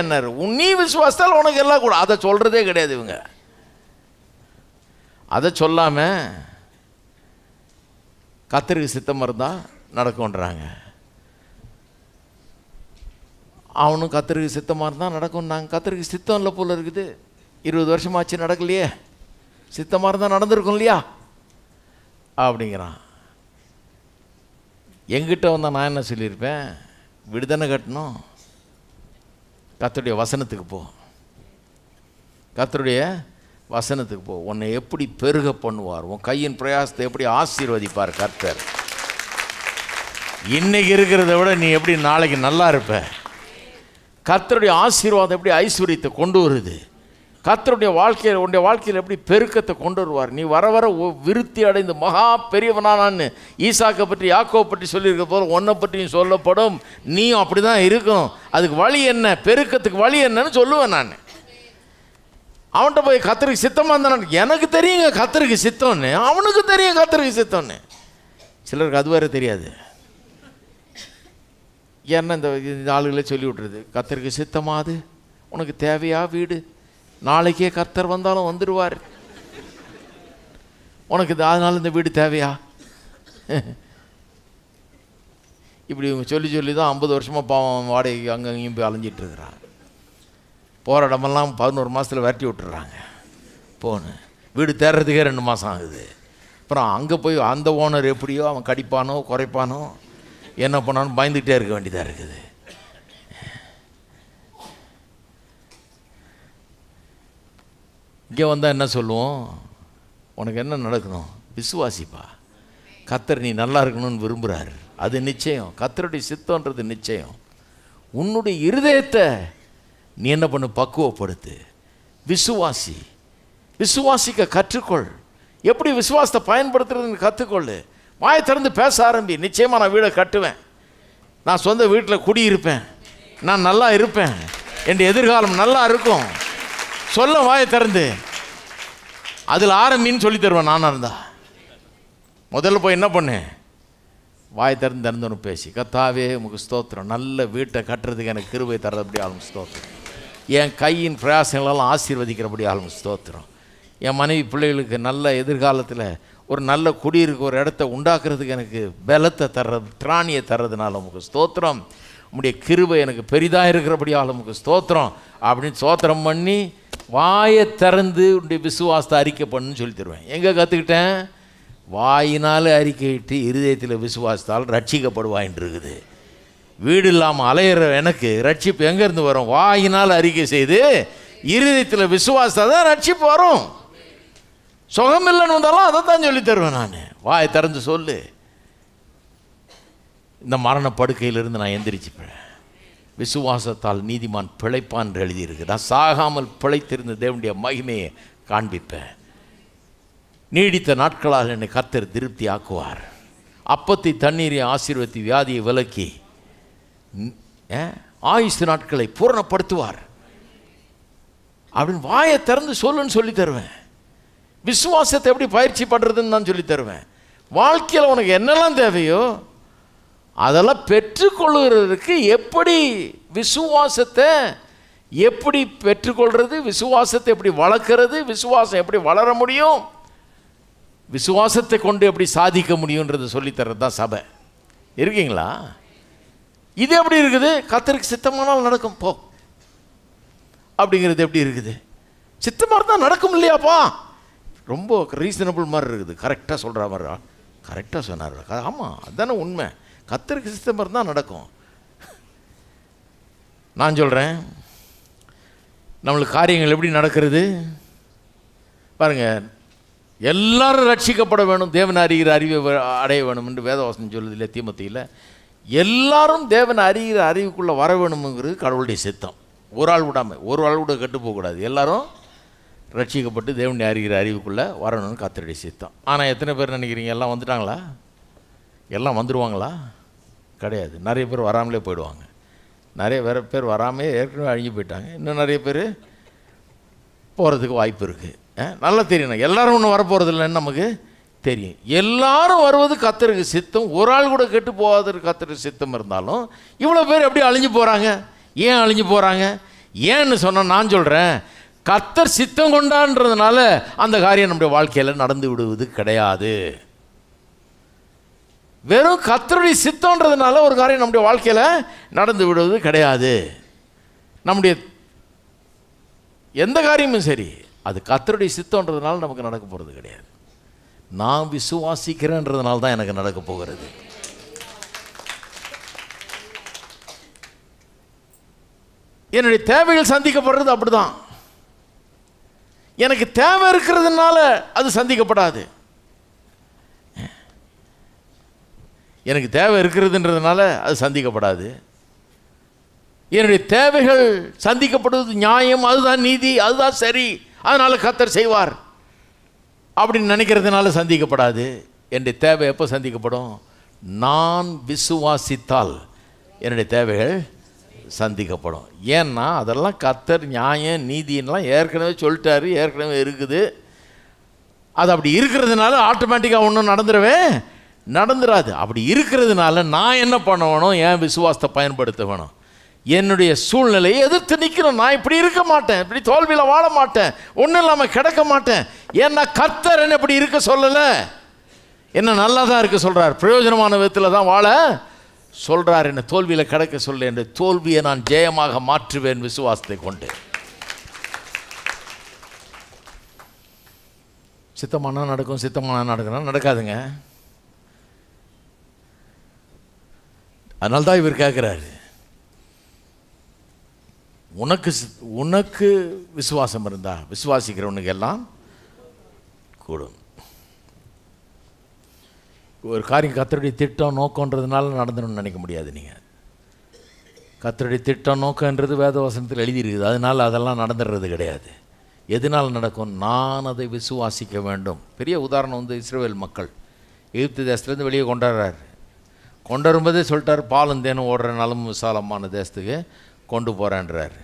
A: என்னார் உன் நீ விசுவாசித்தால் உனக்கு எல்லாம் கூட அதை சொல்கிறதே கிடையாது இவங்க அதை சொல்லாமல் கத்தருக்கு சித்தமாக இருந்தால் நடக்கும்ன்றாங்க அவனும் கத்தருக்கு சித்தமாக இருந்தால் நடக்கும் நாங்கள் கத்தருக்கு சித்தம் இல்லை போல் இருக்குது இருபது வருஷமாச்சு நடக்கலையே சித்தமாக இருந்தால் நடந்திருக்கும் இல்லையா அப்படிங்கிறான் எங்கிட்ட வந்தால் நான் என்ன சொல்லியிருப்பேன் விடுதலை கட்டணும் கத்தருடைய வசனத்துக்கு போ கத்தருடைய வசனத்துக்கு போ உன்னை எப்படி பெருக பண்ணுவார் உன் கையின் பிரயாசத்தை எப்படி ஆசீர்வதிப்பார் கர்த்தர் இன்றைக்கி இருக்கிறத விட நீ எப்படி நாளைக்கு நல்லா இருப்ப கர்த்தருடைய ஆசீர்வாதம் எப்படி ஐஸ்வர்யத்தை கொண்டு வருது கத்தருடைய வாழ்க்கையில் உன்னுடைய வாழ்க்கையில் எப்படி பெருக்கத்தை கொண்டு வருவார் நீ வர வர விருத்தி அடைந்து மகா பெரியவனானு ஈசாக்கை பற்றி யாக்கோ பற்றி சொல்லியிருக்க போல ஒன்றை பற்றியும் சொல்லப்படும் நீயும் அப்படி தான் இருக்கணும் அதுக்கு வழி என்ன பெருக்கத்துக்கு வழி என்னன்னு சொல்லுவேன் நான் அவன்கிட்ட போய் கத்தருக்கு சித்தமாக இருந்தான் எனக்கு தெரியுங்க கத்தருக்கு சித்தம்னு அவனுக்கு தெரியும் கத்தருக்கு சித்தம்னு சிலருக்கு அது வேறு தெரியாது என்ன இந்த ஆளுகளே சொல்லி விட்றது கத்தருக்கு சித்தமாது உனக்கு தேவையா வீடு நாளைக்கே கர்த்தர் வந்தாலும் வந்துடுவார் உனக்கு இது அதனால் இந்த வீடு தேவையா இப்படி இவங்க சொல்லி சொல்லி தான் ஐம்பது வருஷமாக பாவம் வாடகைக்கு அங்கேயும் போய் இருக்கிறான் போகிற இடமெல்லாம் பதினோரு மாதத்தில் விரட்டி விட்டுறாங்க போன்னு வீடு தேடுறதுக்கே ரெண்டு மாதம் ஆகுது அப்புறம் அங்கே போய் அந்த ஓனர் எப்படியோ அவன் கடிப்பானோ குறைப்பானோ என்ன பண்ணான்னு பயந்துக்கிட்டே இருக்க வேண்டியதாக இருக்குது இங்கே வந்தால் என்ன சொல்லுவோம் உனக்கு என்ன நடக்கணும் விசுவாசிப்பா கத்தர் நீ நல்லா இருக்கணும்னு விரும்புகிறார் அது நிச்சயம் கத்தருடைய சித்தன்றது நிச்சயம் உன்னுடைய இருதயத்தை நீ என்ன பண்ணு பக்குவப்படுத்து விசுவாசி விசுவாசிக்க கற்றுக்கொள் எப்படி விசுவாசத்தை பயன்படுத்துறதுன்னு கற்றுக்கொள் வாயை திறந்து பேச ஆரம்பி நிச்சயமாக நான் வீடை கட்டுவேன் நான் சொந்த வீட்டில் குடியிருப்பேன் நான் நல்லா இருப்பேன் என் எதிர்காலம் நல்லா இருக்கும் சொல்ல வாயை திறந்து அதில் ஆரம்பின்னு சொல்லி தருவேன் நானாக இருந்தா முதல்ல போய் என்ன பண்ணு வாய் திறந்து திறந்துன்னு பேசி கத்தாவே உங்களுக்கு ஸ்தோத்திரம் நல்ல வீட்டை கட்டுறதுக்கு எனக்கு கிருவை தர்றதுபடி ஆளும் ஸ்தோத்திரம் என் கையின் பிரயாசங்களெல்லாம் ஆசீர்வதிக்கிறபடி ஆளும் ஸ்தோத்திரம் என் மனைவி பிள்ளைகளுக்கு நல்ல எதிர்காலத்தில் ஒரு நல்ல குடியிருக்கு ஒரு இடத்த உண்டாக்குறதுக்கு எனக்கு பலத்தை தர்றது திராணியை தர்றதுனால உங்களுக்கு ஸ்தோத்திரம் உங்களுடைய கிருவை எனக்கு பெரிதாக இருக்கிறபடியால் உமக்கு ஸ்தோத்திரம் அப்படின்னு ஸ்தோத்திரம் பண்ணி வாயை திறந்து உன்னுடைய விசுவாசத்தை அறிக்கை பண்ணுன்னு சொல்லி தருவேன் எங்கே கற்றுக்கிட்டேன் வாயினால் அறிக்கையிட்டு இருதயத்தில் விசுவாசத்தால் ரட்சிக்கப்படுவாயின் இருக்குது வீடு இல்லாமல் அலையிற எனக்கு ரட்சிப்பு எங்கேருந்து வரும் வாயினால் அறிக்கை செய்து இருதயத்தில் விசுவாசத்தை தான் ரட்சிப்பு வரும் சுகம் இல்லைன்னு வந்தாலும் அதை தான் சொல்லி தருவேன் நான் வாயை திறந்து சொல்லு இந்த மரணப்படுக்கையிலிருந்து நான் எந்திரிச்சுப்பேன் விசுவாசத்தால் நீதிமான் பிழைப்பான் என்று எழுதியிருக்கு நான் சாகாமல் பிழைத்திருந்த தேவனுடைய மகிமையை காண்பிப்பேன் நீடித்த நாட்களால் என்னை கத்தர் திருப்தி ஆக்குவார் அப்பத்தை தண்ணீரை ஆசீர்வதி வியாதியை விலக்கி ஆயுசு நாட்களை பூரணப்படுத்துவார் அப்படின்னு வாயை திறந்து சொல்லுன்னு சொல்லி தருவேன் விசுவாசத்தை எப்படி பயிற்சி பண்ணுறதுன்னு நான் சொல்லி தருவேன் வாழ்க்கையில் உனக்கு என்னெல்லாம் தேவையோ அதெல்லாம் பெற்றுக்கொள்கிறதுக்கு எப்படி விசுவாசத்தை எப்படி பெற்றுக்கொள்வது விசுவாசத்தை எப்படி வளர்க்குறது விசுவாசம் எப்படி வளர முடியும் விசுவாசத்தை கொண்டு எப்படி சாதிக்க முடியுன்றது சொல்லித்தர்றது தான் சபை இருக்கீங்களா இது எப்படி இருக்குது கத்தருக்கு சித்தமானால் நடக்கும் போ அப்படிங்கிறது எப்படி இருக்குது சித்தமாக இருந்தால் நடக்கும் இல்லையாப்பா ரொம்ப ரீசனபிள் மாதிரி இருக்குது கரெக்டாக சொல்கிற மாதிரி கரெக்டாக சொன்னார் ஆமாம் அதுதானே உண்மை கத்தருக்கு சித்தம் இருந்தால் நடக்கும் நான் சொல்கிறேன் நம்மளுக்கு காரியங்கள் எப்படி நடக்கிறது பாருங்கள் எல்லாரும் ரட்சிக்கப்பட வேணும் தேவன் அறிகிற அறிவை அடைய வேணும் என்று வேதவாசனம் சொல்லுது இல்லை தீமத்தியில் எல்லாரும் தேவன் அறிகிற அறிவுக்குள்ளே வர வேணுங்கிறது கடவுளுடைய சித்தம் ஒரு ஆள் விடாமல் ஒரு ஆள் கூட கட்டு போகக்கூடாது எல்லாரும் ரட்சிக்கப்பட்டு தேவனுடைய அறிகிற அறிவுக்குள்ளே வரணும்னு கத்தருடைய சித்தம் ஆனால் எத்தனை பேர் நினைக்கிறீங்க எல்லாம் வந்துட்டாங்களா எல்லாம் வந்துடுவாங்களா கிடையாது நிறைய பேர் வராமலே போயிடுவாங்க நிறைய வேறு பேர் வராமே ஏற்கனவே அழுகி போயிட்டாங்க இன்னும் நிறைய பேர் போகிறதுக்கு வாய்ப்பு இருக்குது நல்லா தெரியணும் எல்லோரும் ஒன்றும் வரப்போகிறது இல்லைன்னு நமக்கு தெரியும் எல்லாரும் வருவது கத்தருக்கு சித்தம் ஒரு ஆள் கூட கெட்டு போகாதது கத்தருக்கு சித்தம் இருந்தாலும் இவ்வளோ பேர் எப்படி அழிஞ்சு போகிறாங்க ஏன் அழிஞ்சு போகிறாங்க ஏன்னு சொன்னால் நான் சொல்கிறேன் கத்தர் சித்தம் கொண்டான்றதுனால அந்த காரியம் நம்முடைய வாழ்க்கையில் நடந்து விடுவது கிடையாது வெறும் கத்தருடைய சித்தன்றதுனால ஒரு காரியம் நம்முடைய வாழ்க்கையில் நடந்து விடுவது கிடையாது நம்முடைய எந்த காரியமும் சரி அது கத்தருடைய சித்தன்றதுனால நமக்கு நடக்க போகிறது கிடையாது நான் விசுவாசிக்கிறேன்றதுனால தான் எனக்கு நடக்க போகிறது என்னுடைய தேவைகள் சந்திக்கப்படுறது அப்படிதான் எனக்கு தேவை இருக்கிறதுனால அது சந்திக்கப்படாது எனக்கு தேவை இருக்கிறதுன்றதுனால அது சந்திக்கப்படாது என்னுடைய தேவைகள் சந்திக்கப்படுவது நியாயம் அதுதான் நீதி அதுதான் சரி அதனால் கத்தர் செய்வார் அப்படின்னு நினைக்கிறதுனால சந்திக்கப்படாது என்னுடைய தேவை எப்போ சந்திக்கப்படும் நான் விசுவாசித்தால் என்னுடைய தேவைகள் சந்திக்கப்படும் ஏன்னா அதெல்லாம் கத்தர் நியாயம் நீதின்லாம் ஏற்கனவே சொல்லிட்டாரு ஏற்கனவே இருக்குது அது அப்படி இருக்கிறதுனால ஆட்டோமேட்டிக்காக ஒன்றும் நடந்துடவே நடந்துடாது அப்படி இருக்கிறதுனால நான் என்ன பண்ண வேணும் என் விசுவாசத்தை பயன்படுத்த வேணும் என்னுடைய சூழ்நிலையை எதிர்த்து நிற்கணும் நான் இப்படி இருக்க மாட்டேன் இப்படி தோல்வியில் வாழ மாட்டேன் ஒன்றும் இல்லாமல் கிடக்க மாட்டேன் ஏன்னா கர்த்தர் என்ன இப்படி இருக்க சொல்லலை என்ன நல்லா தான் இருக்க சொல்கிறார் பிரயோஜனமான விதத்தில் தான் வாழ சொல்கிறார் என்ன தோல்வியில் கிடக்க சொல்ல என்று தோல்வியை நான் ஜெயமாக மாற்றுவேன் விசுவாசத்தை கொண்டு சித்தமானா நடக்கும் சித்தமானா நடக்கணும் நடக்காதுங்க அதனால தான் இவர் கேட்குறாரு உனக்கு உனக்கு விசுவாசம் இருந்தா விசுவாசிக்கிறவனுக்கு எல்லாம் கூடும் ஒரு காரியம் கத்தருடைய திட்டம் நோக்கன்றதுனால நடந்துணும்னு நினைக்க முடியாது நீங்கள் கத்தருடைய திட்டம் நோக்கன்றது வசனத்தில் எழுதியிருக்குது அதனால் அதெல்லாம் நடந்துடுறது கிடையாது எதனால் நடக்கும் நான் அதை விசுவாசிக்க வேண்டும் பெரிய உதாரணம் வந்து இஸ்ரேல் மக்கள் எகிப்து தேசத்துலேருந்து வெளியே கொண்டாடுறாரு கொண்டு வரும்போதே சொல்லிட்டார் பாலும் தேனும் ஓடுற நலமும் விசாலமான தேசத்துக்கு கொண்டு போகிறேன்றார்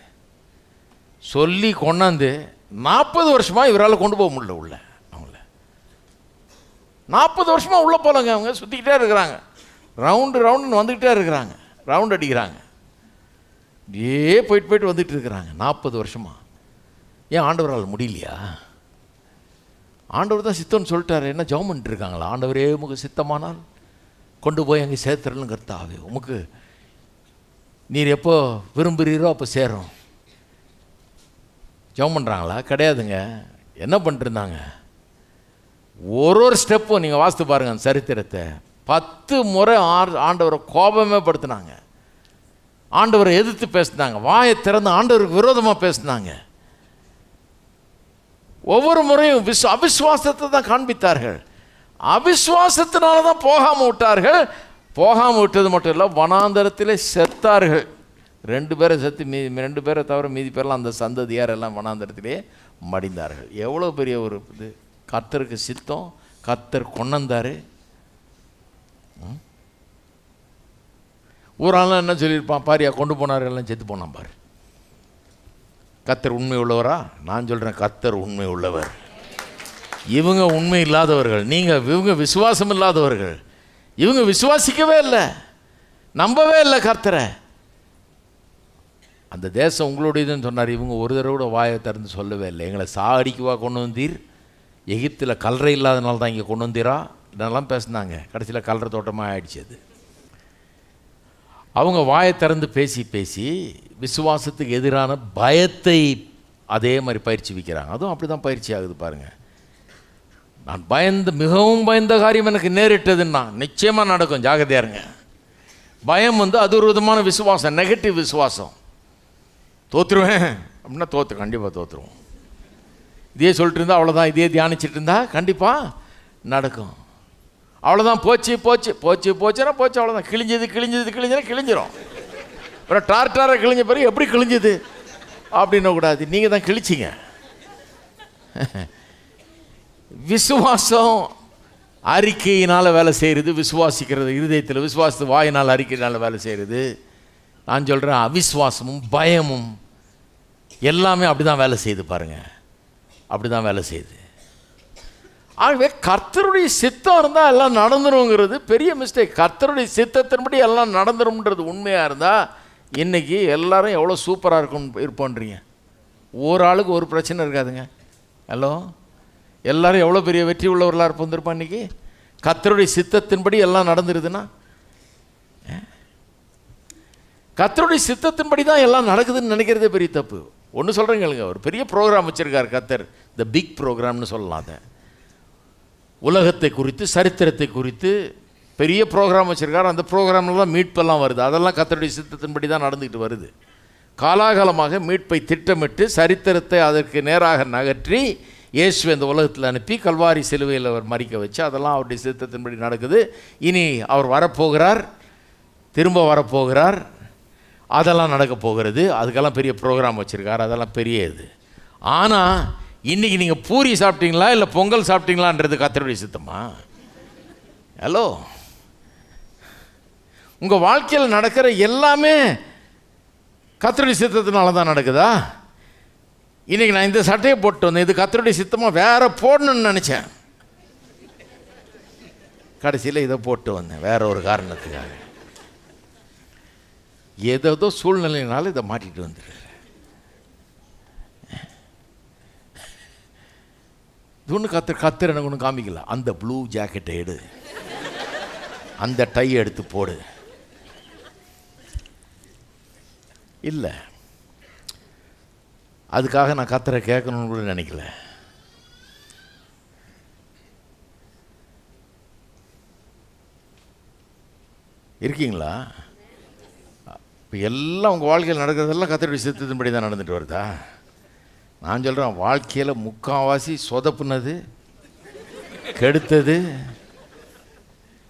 A: சொல்லி கொண்டாந்து நாற்பது வருஷமாக இவரால் கொண்டு போக முடியல உள்ள அவங்கள நாற்பது வருஷமாக உள்ளே போலங்க அவங்க சுற்றிக்கிட்டே இருக்கிறாங்க ரவுண்டு ரவுண்டுன்னு வந்துக்கிட்டே இருக்கிறாங்க ரவுண்ட் அடிக்கிறாங்க இப்படியே போயிட்டு போயிட்டு வந்துட்டு இருக்கிறாங்க நாற்பது வருஷமாக ஏன் ஆண்டவரால் முடியலையா ஆண்டவர் தான் சித்தம்னு சொல்லிட்டாரு என்ன ஜவம் இருக்காங்களா ஆண்டவரே முக சித்தமானால் கொண்டு போய் அங்கே சேர்த்துறலும் கர்த்தாவே உமக்கு நீர் எப்போ விரும்புகிறீரோ அப்போ சேரும் ஜெபம் பண்ணுறாங்களா கிடையாதுங்க என்ன பண்ணிருந்தாங்க ஒரு ஒரு ஸ்டெப்பும் நீங்கள் வாசித்து பாருங்கள் சரித்திரத்தை பத்து முறை ஆண்டவரை கோபமே படுத்தினாங்க ஆண்டவரை எதிர்த்து பேசினாங்க வாயை திறந்து ஆண்டவருக்கு விரோதமாக பேசினாங்க ஒவ்வொரு முறையும் விஸ் அவிஸ்வாசத்தை தான் காண்பித்தார்கள் அவிஸ்வாசத்தினால தான் போகாமல் விட்டார்கள் போகாமல் விட்டது மட்டும் இல்லை வனாந்தரத்திலே செத்தார்கள் ரெண்டு பேரை செத்து மீதி ரெண்டு பேரை தவிர மீதி பேரெலாம் அந்த சந்ததியார் எல்லாம் வனாந்தரத்திலே மடிந்தார்கள் எவ்வளோ பெரிய ஒரு இது கத்தருக்கு சித்தம் கத்தர் கொண்டந்தார் ஒரு ஆள் என்ன சொல்லியிருப்பான் பாரியா கொண்டு போனார் எல்லாம் செத்து போனான் பாரு கத்தர் உண்மை உள்ளவரா நான் சொல்கிறேன் கத்தர் உண்மை உள்ளவர் இவங்க உண்மை இல்லாதவர்கள் நீங்கள் இவங்க விசுவாசம் இல்லாதவர்கள் இவங்க விசுவாசிக்கவே இல்லை நம்பவே இல்லை கர்த்தரை அந்த தேசம் உங்களுடையதுன்னு சொன்னார் இவங்க ஒரு தடவை கூட வாயை திறந்து சொல்லவே இல்லை எங்களை சாடிக்குவா கொண்டு வந்தீர் எகிப்தில் கல்லறை இல்லாதனால தான் இங்கே கொண்டு வந்தீரா இதெல்லாம் பேசினாங்க கடைசியில் கல்லற தோட்டமாக ஆயிடுச்சு அது அவங்க வாயை திறந்து பேசி பேசி விசுவாசத்துக்கு எதிரான பயத்தை அதே மாதிரி பயிற்சி விற்கிறாங்க அதுவும் அப்படி தான் பயிற்சி ஆகுது பாருங்கள் நான் பயந்து மிகவும் பயந்த காரியம் எனக்கு நேரிட்டதுன்னா நிச்சயமாக நடக்கும் ஜாகிரதையாக இருங்க பயம் வந்து அது ஒரு விதமான விசுவாசம் நெகட்டிவ் விசுவாசம் தோற்றுருவேன் அப்படின்னா தோற்று கண்டிப்பாக தோற்றுருவோம் இதே சொல்லிட்டு இருந்தா அவ்வளோதான் இதே தியானிச்சிட்டு இருந்தா கண்டிப்பாக நடக்கும் அவ்வளோதான் போச்சு போச்சு போச்சு போச்சுன்னா போச்சு அவ்வளோதான் கிழிஞ்சது கிழிஞ்சது கிழிஞ்சுனா கிழிஞ்சிரும் அப்புறம் டார்டாரை கிழிஞ்ச பிறகு எப்படி கிழிஞ்சது அப்படின்னக்கூடாது நீங்கள் தான் கிழிச்சிங்க விசுவாசம் அறிக்கையினால் வேலை செய்கிறது விசுவாசிக்கிறது இருதயத்தில் விசுவாசத்து வாயினால் அறிக்கையினால் வேலை செய்கிறது நான் சொல்கிறேன் அவிஸ்வாசமும் பயமும் எல்லாமே அப்படி தான் வேலை செய்யுது பாருங்கள் அப்படி தான் வேலை செய்யுது ஆகவே கர்த்தருடைய சித்தம் இருந்தால் எல்லாம் நடந்துருங்கிறது பெரிய மிஸ்டேக் கர்த்தருடைய சித்தத்தின்படி எல்லாம் நடந்துரும்ன்றது உண்மையாக இருந்தால் இன்றைக்கி எல்லோரும் எவ்வளோ சூப்பராக இருக்கும் இருப்போன்றீங்க ஒரு ஆளுக்கு ஒரு பிரச்சனை இருக்காதுங்க ஹலோ எல்லாரும் எவ்வளோ பெரிய வெற்றி உள்ளவர்களாக இருப்போம் இருப்பா அன்னைக்கு கத்தருடைய சித்தத்தின்படி எல்லாம் நடந்துருதுன்னா கத்தருடைய சித்தத்தின்படி தான் எல்லாம் நடக்குதுன்னு நினைக்கிறதே பெரிய தப்பு ஒன்று சொல்கிறேங்களுங்க ஒரு பெரிய ப்ரோக்ராம் வச்சுருக்கார் கத்தர் த பிக் ப்ரோக்ராம்னு சொல்லலாம் அதை உலகத்தை குறித்து சரித்திரத்தை குறித்து பெரிய ப்ரோக்ராம் வச்சுருக்கார் அந்த ப்ரோக்ராம்லாம் மீட்பெல்லாம் வருது அதெல்லாம் கத்தருடைய சித்தத்தின்படி தான் நடந்துக்கிட்டு வருது காலாகாலமாக மீட்பை திட்டமிட்டு சரித்திரத்தை அதற்கு நேராக நகற்றி இயேசு இந்த உலகத்தில் அனுப்பி கல்வாரி சிலுவையில் அவர் மறிக்க வச்சு அதெல்லாம் அவருடைய சித்தத்தின்படி நடக்குது இனி அவர் வரப்போகிறார் திரும்ப வரப்போகிறார் அதெல்லாம் நடக்க போகிறது அதுக்கெல்லாம் பெரிய ப்ரோக்ராம் வச்சுருக்கார் அதெல்லாம் பெரிய இது ஆனால் இன்றைக்கி நீங்கள் பூரி சாப்பிட்டீங்களா இல்லை பொங்கல் சாப்பிட்டீங்களான்றது கத்தருடைய சித்தமா ஹலோ உங்கள் வாழ்க்கையில் நடக்கிற எல்லாமே கத்தருடைய சித்தத்தினால தான் நடக்குதா இன்றைக்கி நான் இந்த சட்டையை போட்டு வந்தேன் இது கத்தருடைய சித்தமாக வேறு போடணும்னு நினச்சேன் கடைசியில் இதை போட்டு வந்தேன் வேற ஒரு காரணத்துக்காக ஏதோ சூழ்நிலையினால இதை மாட்டிட்டு வந்துடு இது ஒன்று கத்து கத்துற எனக்கு ஒன்றும் காமிக்கல அந்த ப்ளூ ஜாக்கெட்டை எடு அந்த டை எடுத்து போடு இல்லை அதுக்காக நான் கத்தரை கேட்கணும்னு கூட நினைக்கல இருக்கீங்களா இப்போ எல்லாம் உங்கள் வாழ்க்கையில் நடக்கிறதெல்லாம் கத்தருடைய சித்தத்தின்படி தான் நடந்துட்டு வருதா நான் சொல்கிறேன் வாழ்க்கையில் முக்கால்வாசி சொதப்புனது கெடுத்தது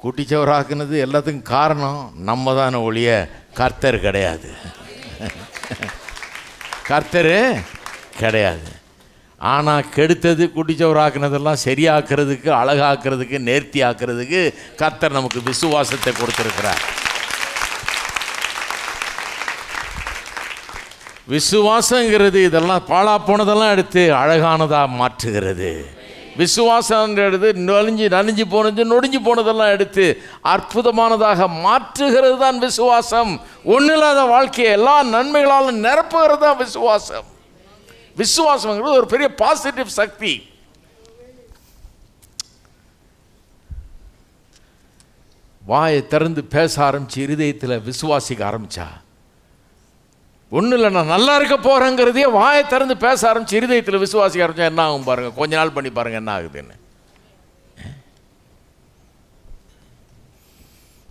A: குட்டிச்சவராக்குனது எல்லாத்துக்கும் காரணம் நம்ம தானே ஒழிய கர்த்தர் கிடையாது கர்த்தரு கிடையாது ஆனால் கெடுத்தது குடிச்சவராக்குனதெல்லாம் சரியாக்குறதுக்கு அழகாக்குறதுக்கு நேர்த்தி ஆக்குறதுக்கு கர்த்தர் நமக்கு விசுவாசத்தை கொடுத்துருக்கிறார் விசுவாசங்கிறது இதெல்லாம் பாழா போனதெல்லாம் எடுத்து அழகானதாக மாற்றுகிறது விசுவாசம் எடுத்து நொழிஞ்சு நலிஞ்சு போனது நொடிஞ்சு போனதெல்லாம் எடுத்து அற்புதமானதாக மாற்றுகிறது தான் விசுவாசம் ஒன்றும் இல்லாத வாழ்க்கையை எல்லா நன்மைகளாலும் நிரப்புகிறது தான் விசுவாசம் விசுவாசம்ங்கிறது ஒரு பெரிய பாசிட்டிவ் சக்தி வாயை திறந்து பேச ஆரம்பித்து இருதயத்தில் விசுவாசிக்க ஆரம்பித்தா ஒன்றும் இல்லை நான் நல்லா இருக்க போகிறேங்கிறதையே வாயை திறந்து பேச ஆரம்பிச்சு இருதயத்தில் விசுவாசிக்க ஆரம்பிச்சா என்ன ஆகும் பாருங்கள் கொஞ்ச நாள் பண்ணி பாருங்கள் என்ன ஆகுதுன்னு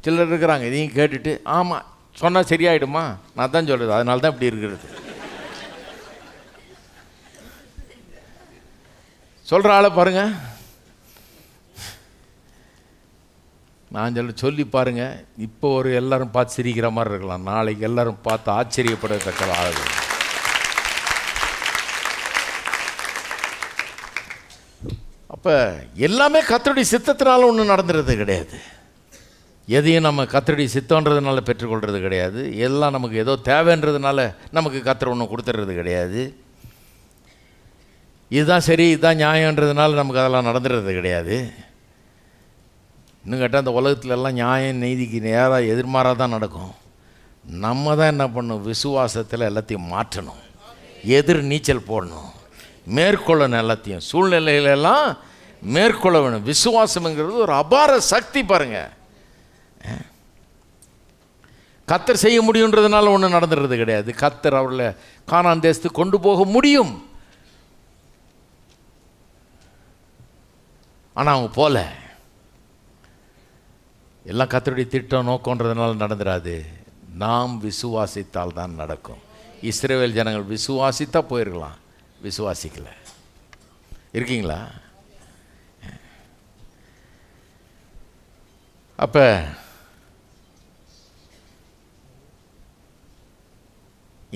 A: சிலர் இருக்கிறாங்க இதையும் கேட்டுட்டு ஆமாம் சொன்னால் சரியாயிடுமா நான் தான் சொல்கிறது அதனால தான் இப்படி இருக்கிறது சொல்கிற ஆளை பாருங்கள் நான் சொல்ல சொல்லி பாருங்கள் இப்போ ஒரு எல்லாரும் பார்த்து சிரிக்கிற மாதிரி இருக்கலாம் நாளைக்கு எல்லாரும் பார்த்து ஆச்சரியப்படத்தக்க ஆகுது அப்போ எல்லாமே கத்தருடைய சித்தத்தினால ஒன்றும் நடந்துறது கிடையாது எதையும் நம்ம கத்தருடைய சித்தன்றதுனால பெற்றுக்கொள்வது கிடையாது எல்லாம் நமக்கு ஏதோ தேவைன்றதுனால நமக்கு கத்திர ஒன்று கொடுத்துட்றது கிடையாது இதுதான் சரி இதுதான் நியாயன்றதுனால நமக்கு அதெல்லாம் நடந்துடுறது கிடையாது இன்னும் கேட்டால் அந்த உலகத்துலலாம் நியாயம் நீதிக்கு நேராக எதிர்மாறாக தான் நடக்கும் நம்ம தான் என்ன பண்ணணும் விசுவாசத்தில் எல்லாத்தையும் மாற்றணும் எதிர் நீச்சல் போடணும் மேற்கொள்ளணும் எல்லாத்தையும் சூழ்நிலையிலெல்லாம் மேற்கொள்ள வேணும் விசுவாசம்ங்கிறது ஒரு அபார சக்தி பாருங்கள் கத்தர் செய்ய முடியுன்றதுனால ஒன்றும் நடந்துடுறது கிடையாது கத்தர் அவர்களை காணான் தேசத்துக்கு கொண்டு போக முடியும் ஆனால் அவங்க போகல எல்லாம் கத்தருடைய திட்டம் நோக்கன்றதுனால நடந்துடாது நாம் விசுவாசித்தால் தான் நடக்கும் இஸ்ரேவேல் ஜனங்கள் விசுவாசித்தா போயிருக்கலாம் விசுவாசிக்கல இருக்கீங்களா அப்போ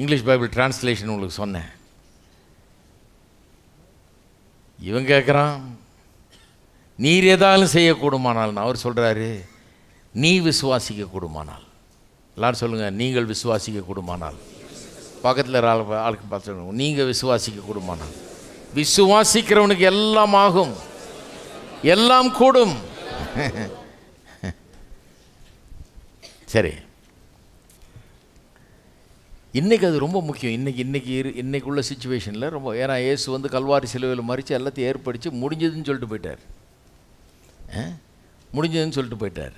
A: இங்கிலீஷ் பைபிள் டிரான்ஸ்லேஷன் உங்களுக்கு சொன்னேன் இவன் கேட்குறான் நீர் ஏதாலும் செய்யக்கூடுமானால் அவர் சொல்கிறாரு நீ விசுவாசிக்க கூடுமானால் எல்லாரும் சொல்லுங்கள் நீங்கள் விசுவாசிக்க கூடுமானால் பக்கத்தில் ஆளுக்கு பார்த்து நீங்கள் விசுவாசிக்க கூடுமானால் விசுவாசிக்கிறவனுக்கு எல்லாம் ஆகும் எல்லாம் கூடும் <laughs> சரி இன்றைக்கி அது ரொம்ப முக்கியம் இன்றைக்கி இன்றைக்கி இரு உள்ள சுச்சுவேஷனில் ரொம்ப ஏன்னா ஏசு வந்து கல்வாரி சிலுவையில் மறித்து எல்லாத்தையும் ஏற்படுத்தி முடிஞ்சதுன்னு சொல்லிட்டு போயிட்டார் முடிஞ்சதுன்னு சொல்லிட்டு போயிட்டார்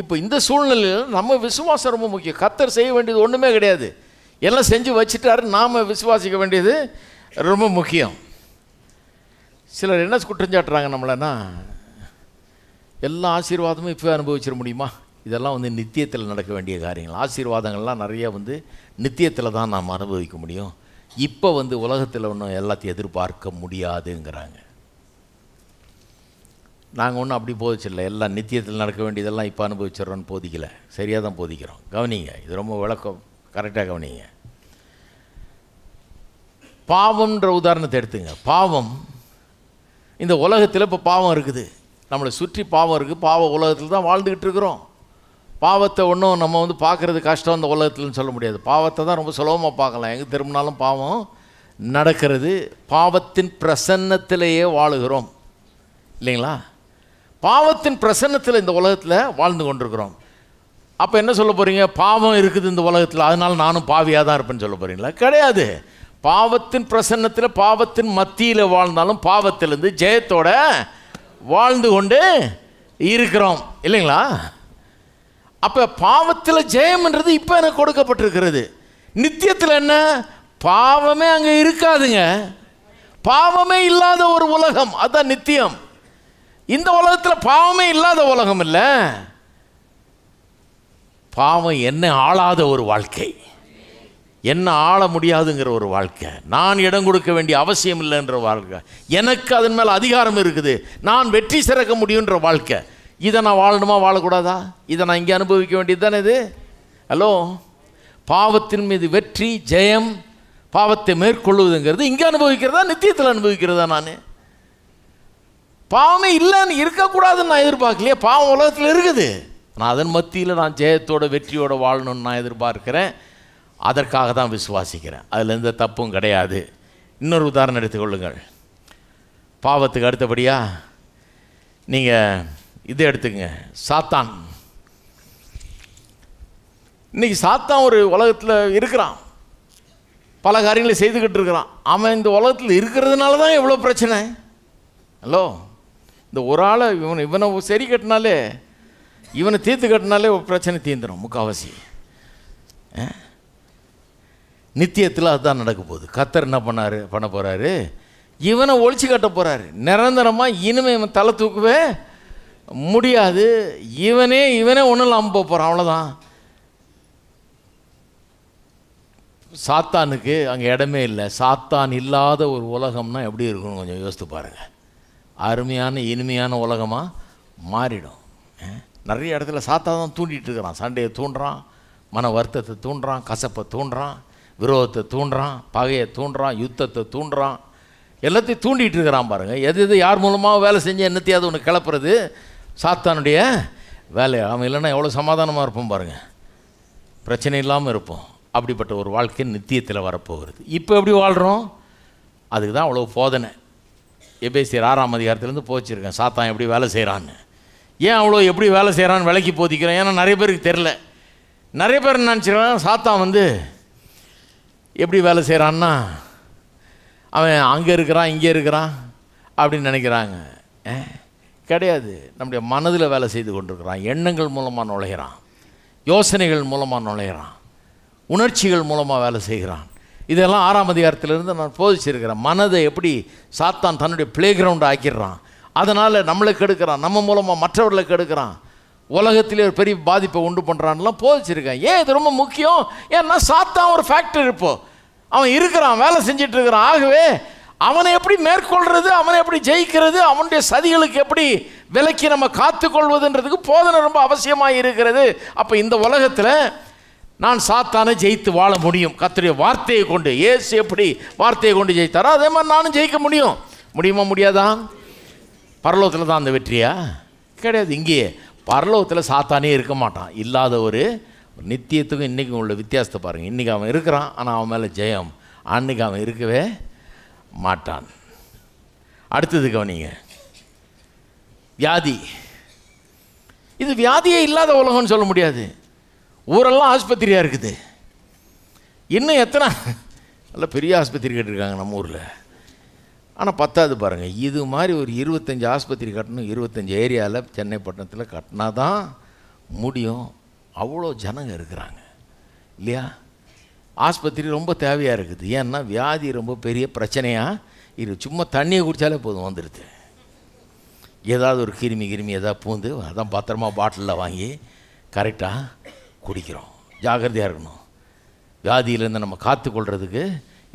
A: இப்போ இந்த சூழ்நிலையில் நம்ம விசுவாசம் ரொம்ப முக்கியம் கத்தர் செய்ய வேண்டியது ஒன்றுமே கிடையாது எல்லாம் செஞ்சு வச்சுட்டாரு நாம் விசுவாசிக்க வேண்டியது ரொம்ப முக்கியம் சிலர் என்ன குற்றஞ்சாட்டுறாங்க நம்மளைனா எல்லா ஆசீர்வாதமும் இப்போ அனுபவிச்சிட முடியுமா இதெல்லாம் வந்து நித்தியத்தில் நடக்க வேண்டிய காரியங்கள் ஆசீர்வாதங்கள்லாம் நிறையா வந்து நித்தியத்தில் தான் நாம் அனுபவிக்க முடியும் இப்போ வந்து உலகத்தில் ஒன்றும் எல்லாத்தையும் எதிர்பார்க்க முடியாதுங்கிறாங்க நாங்கள் ஒன்றும் அப்படி போதிச்சிடல எல்லாம் நித்தியத்தில் நடக்க வேண்டியதெல்லாம் இப்போ அனுபவிச்சிட்றோன்னு போதிக்கலை சரியாக தான் போதிக்கிறோம் கவனிங்க இது ரொம்ப விளக்கம் கரெக்டாக கவனிங்க பாவம்ன்ற உதாரணத்தை எடுத்துங்க பாவம் இந்த உலகத்தில் இப்போ பாவம் இருக்குது நம்மளை சுற்றி பாவம் இருக்குது பாவ உலகத்தில் தான் வாழ்ந்துக்கிட்டு இருக்கிறோம் பாவத்தை ஒன்றும் நம்ம வந்து பார்க்குறது கஷ்டம் அந்த உலகத்தில்னு சொல்ல முடியாது பாவத்தை தான் ரொம்ப சுலபமாக பார்க்கலாம் எங்கே திரும்பினாலும் பாவம் நடக்கிறது பாவத்தின் பிரசன்னத்திலேயே வாழுகிறோம் இல்லைங்களா பாவத்தின் பிரசன்னத்தில் இந்த உலகத்தில் வாழ்ந்து கொண்டிருக்கிறோம் அப்போ என்ன சொல்ல போகிறீங்க பாவம் இருக்குது இந்த உலகத்தில் அதனால் நானும் பாவியாக தான் இருப்பேன்னு சொல்ல போகிறீங்களா கிடையாது பாவத்தின் பிரசன்னத்தில் பாவத்தின் மத்தியில் வாழ்ந்தாலும் பாவத்திலேருந்து ஜெயத்தோட வாழ்ந்து கொண்டு இருக்கிறோம் இல்லைங்களா அப்போ பாவத்தில் ஜெயம்ன்றது இப்போ எனக்கு கொடுக்கப்பட்டிருக்கிறது நித்தியத்தில் என்ன பாவமே அங்கே இருக்காதுங்க பாவமே இல்லாத ஒரு உலகம் அதுதான் நித்தியம் இந்த உலகத்தில் பாவமே இல்லாத உலகம் இல்லை பாவம் என்ன ஆளாத ஒரு வாழ்க்கை என்ன ஆள முடியாதுங்கிற ஒரு வாழ்க்கை நான் இடம் கொடுக்க வேண்டிய அவசியம் இல்லைன்ற வாழ்க்கை எனக்கு அதன் மேலே அதிகாரம் இருக்குது நான் வெற்றி சிறக்க முடியுன்ற வாழ்க்கை இதை நான் வாழணுமா வாழக்கூடாதா இதை நான் இங்கே அனுபவிக்க வேண்டியது தானே இது ஹலோ பாவத்தின் மீது வெற்றி ஜெயம் பாவத்தை மேற்கொள்வதுங்கிறது இங்கே அனுபவிக்கிறதா நித்தியத்தில் அனுபவிக்கிறதா நான் பாவமே இல்லைன்னு இருக்கக்கூடாதுன்னு நான் எதிர்பார்க்கலையே பாவம் உலகத்தில் இருக்குது நான் அதன் மத்தியில் நான் ஜெயத்தோட வெற்றியோட வாழணும்னு நான் எதிர்பார்க்குறேன் அதற்காக தான் விசுவாசிக்கிறேன் அதில் எந்த தப்பும் கிடையாது இன்னொரு உதாரணம் எடுத்துக்கொள்ளுங்கள் பாவத்துக்கு அடுத்தபடியாக நீங்கள் இதை எடுத்துக்கங்க சாத்தான் இன்றைக்கி சாத்தான் ஒரு உலகத்தில் இருக்கிறான் பல காரியங்களை செய்துக்கிட்டு இருக்கிறான் அவன் இந்த உலகத்தில் இருக்கிறதுனால தான் எவ்வளோ பிரச்சனை ஹலோ இந்த ஒரு ஆளை இவன் இவனை சரி கட்டினாலே இவனை தீர்த்து கட்டினாலே ஒரு பிரச்சனை தீர்ந்துடும் முக்கால்வாசி நித்தியத்தில் அதுதான் நடக்க போகுது கத்தர் என்ன பண்ணார் பண்ண போகிறாரு இவனை ஒழிச்சு கட்ட போகிறாரு நிரந்தரமாக இனிமே இவன் தலை தூக்கவே முடியாது இவனே இவனே ஒன்றும் இல்லாமல் போகிறான் அவ்வளோதான் சாத்தானுக்கு அங்கே இடமே இல்லை சாத்தான் இல்லாத ஒரு உலகம்னா எப்படி இருக்குன்னு கொஞ்சம் யோசித்து பாருங்கள் அருமையான இனிமையான உலகமாக மாறிடும் நிறைய இடத்துல சாத்தா தான் தூண்டிகிட்டு இருக்கிறான் சண்டையை தூண்டுறான் மன வருத்தத்தை தூண்டுறான் கசப்பை தூண்டுறான் விரோதத்தை தூண்டுறான் பகையை தூண்டுறான் யுத்தத்தை தூண்டுறான் எல்லாத்தையும் தூண்டிகிட்டு இருக்கிறான் பாருங்கள் எது எது யார் மூலமாக வேலை செஞ்சு என்னத்தையாவது ஒன்று கிளப்புறது சாத்தானுடைய வேலை அவன் இல்லைன்னா எவ்வளோ சமாதானமாக இருப்போம் பாருங்கள் பிரச்சனை இல்லாமல் இருப்போம் அப்படிப்பட்ட ஒரு வாழ்க்கை நித்தியத்தில் வரப்போகிறது இப்போ எப்படி வாழ்கிறோம் அதுக்கு தான் அவ்வளோ போதனை எபேசியர் ஆறாம் அதிகாரத்திலேருந்து போச்சிருக்கேன் சாத்தான் எப்படி வேலை செய்கிறான்னு ஏன் அவ்வளோ எப்படி வேலை செய்கிறான்னு விலைக்கு போதிக்கிறேன் ஏன்னா நிறைய பேருக்கு தெரில நிறைய பேர் நினச்சிருக்கேன் சாத்தான் வந்து எப்படி வேலை செய்கிறான்னா அவன் அங்கே இருக்கிறான் இங்கே இருக்கிறான் அப்படின்னு நினைக்கிறாங்க கிடையாது நம்முடைய மனதில் வேலை செய்து கொண்டிருக்கிறான் எண்ணங்கள் மூலமாக நுழைகிறான் யோசனைகள் மூலமாக நுழைகிறான் உணர்ச்சிகள் மூலமாக வேலை செய்கிறான் இதெல்லாம் ஆறாம் அதிகாரத்திலிருந்து நான் போதிச்சிருக்கிறேன் மனதை எப்படி சாத்தான் தன்னுடைய பிளே கிரவுண்ட் ஆக்கிடுறான் அதனால் நம்மளை கெடுக்கிறான் நம்ம மூலமாக மற்றவர்களை கெடுக்கிறான் உலகத்திலே ஒரு பெரிய பாதிப்பை உண்டு பண்ணுறான்லாம் போதிச்சிருக்கேன் ஏன் இது ரொம்ப முக்கியம் ஏன்னா சாத்தான் ஒரு ஃபேக்டர் இப்போ அவன் இருக்கிறான் வேலை செஞ்சிட்டு இருக்கிறான் ஆகவே அவனை எப்படி மேற்கொள்வது அவனை எப்படி ஜெயிக்கிறது அவனுடைய சதிகளுக்கு எப்படி விலக்கி நம்ம காத்துக்கொள்வதுன்றதுக்கு போதனை ரொம்ப அவசியமாக இருக்கிறது அப்போ இந்த உலகத்தில் நான் சாத்தானை ஜெயித்து வாழ முடியும் கத்திரிய வார்த்தையை கொண்டு ஏசு எப்படி வார்த்தையை கொண்டு ஜெயித்தாரோ அதே மாதிரி நானும் ஜெயிக்க முடியும் முடியுமா முடியாதா பரலோகத்தில் தான் அந்த வெற்றியா கிடையாது இங்கேயே பரலோகத்தில் சாத்தானே இருக்க மாட்டான் இல்லாத ஒரு நித்தியத்துக்கும் இன்றைக்கும் உள்ள வித்தியாசத்தை பாருங்கள் இன்றைக்கி அவன் இருக்கிறான் ஆனால் அவன் மேலே ஜெயம் அன்றைக்கி அவன் இருக்கவே மாட்டான் அடுத்தது கவனிங்க வியாதி இது வியாதியே இல்லாத உலகம்னு சொல்ல முடியாது ஊரெல்லாம் ஆஸ்பத்திரியாக இருக்குது இன்னும் எத்தனை நல்ல பெரிய ஆஸ்பத்திரி கட்டிருக்காங்க நம்ம ஊரில் ஆனால் பத்தாது பாருங்கள் இது மாதிரி ஒரு இருபத்தஞ்சி ஆஸ்பத்திரி கட்டணும் இருபத்தஞ்சி ஏரியாவில் சென்னை பட்டணத்தில் கட்டினா தான் முடியும் அவ்வளோ ஜனங்கள் இருக்கிறாங்க இல்லையா ஆஸ்பத்திரி ரொம்ப தேவையாக இருக்குது ஏன்னா வியாதி ரொம்ப பெரிய பிரச்சனையாக இரு சும்மா தண்ணியை குடித்தாலே போதும் வந்துடுது ஏதாவது ஒரு கிருமி கிருமி எதாவது பூந்து அதான் பத்திரமா பாட்டிலில் வாங்கி கரெக்டாக குடிக்கிறோம் ஜாகிரதையாக இருக்கணும் வியாதியிலேருந்து நம்ம காத்துக்கொள்கிறதுக்கு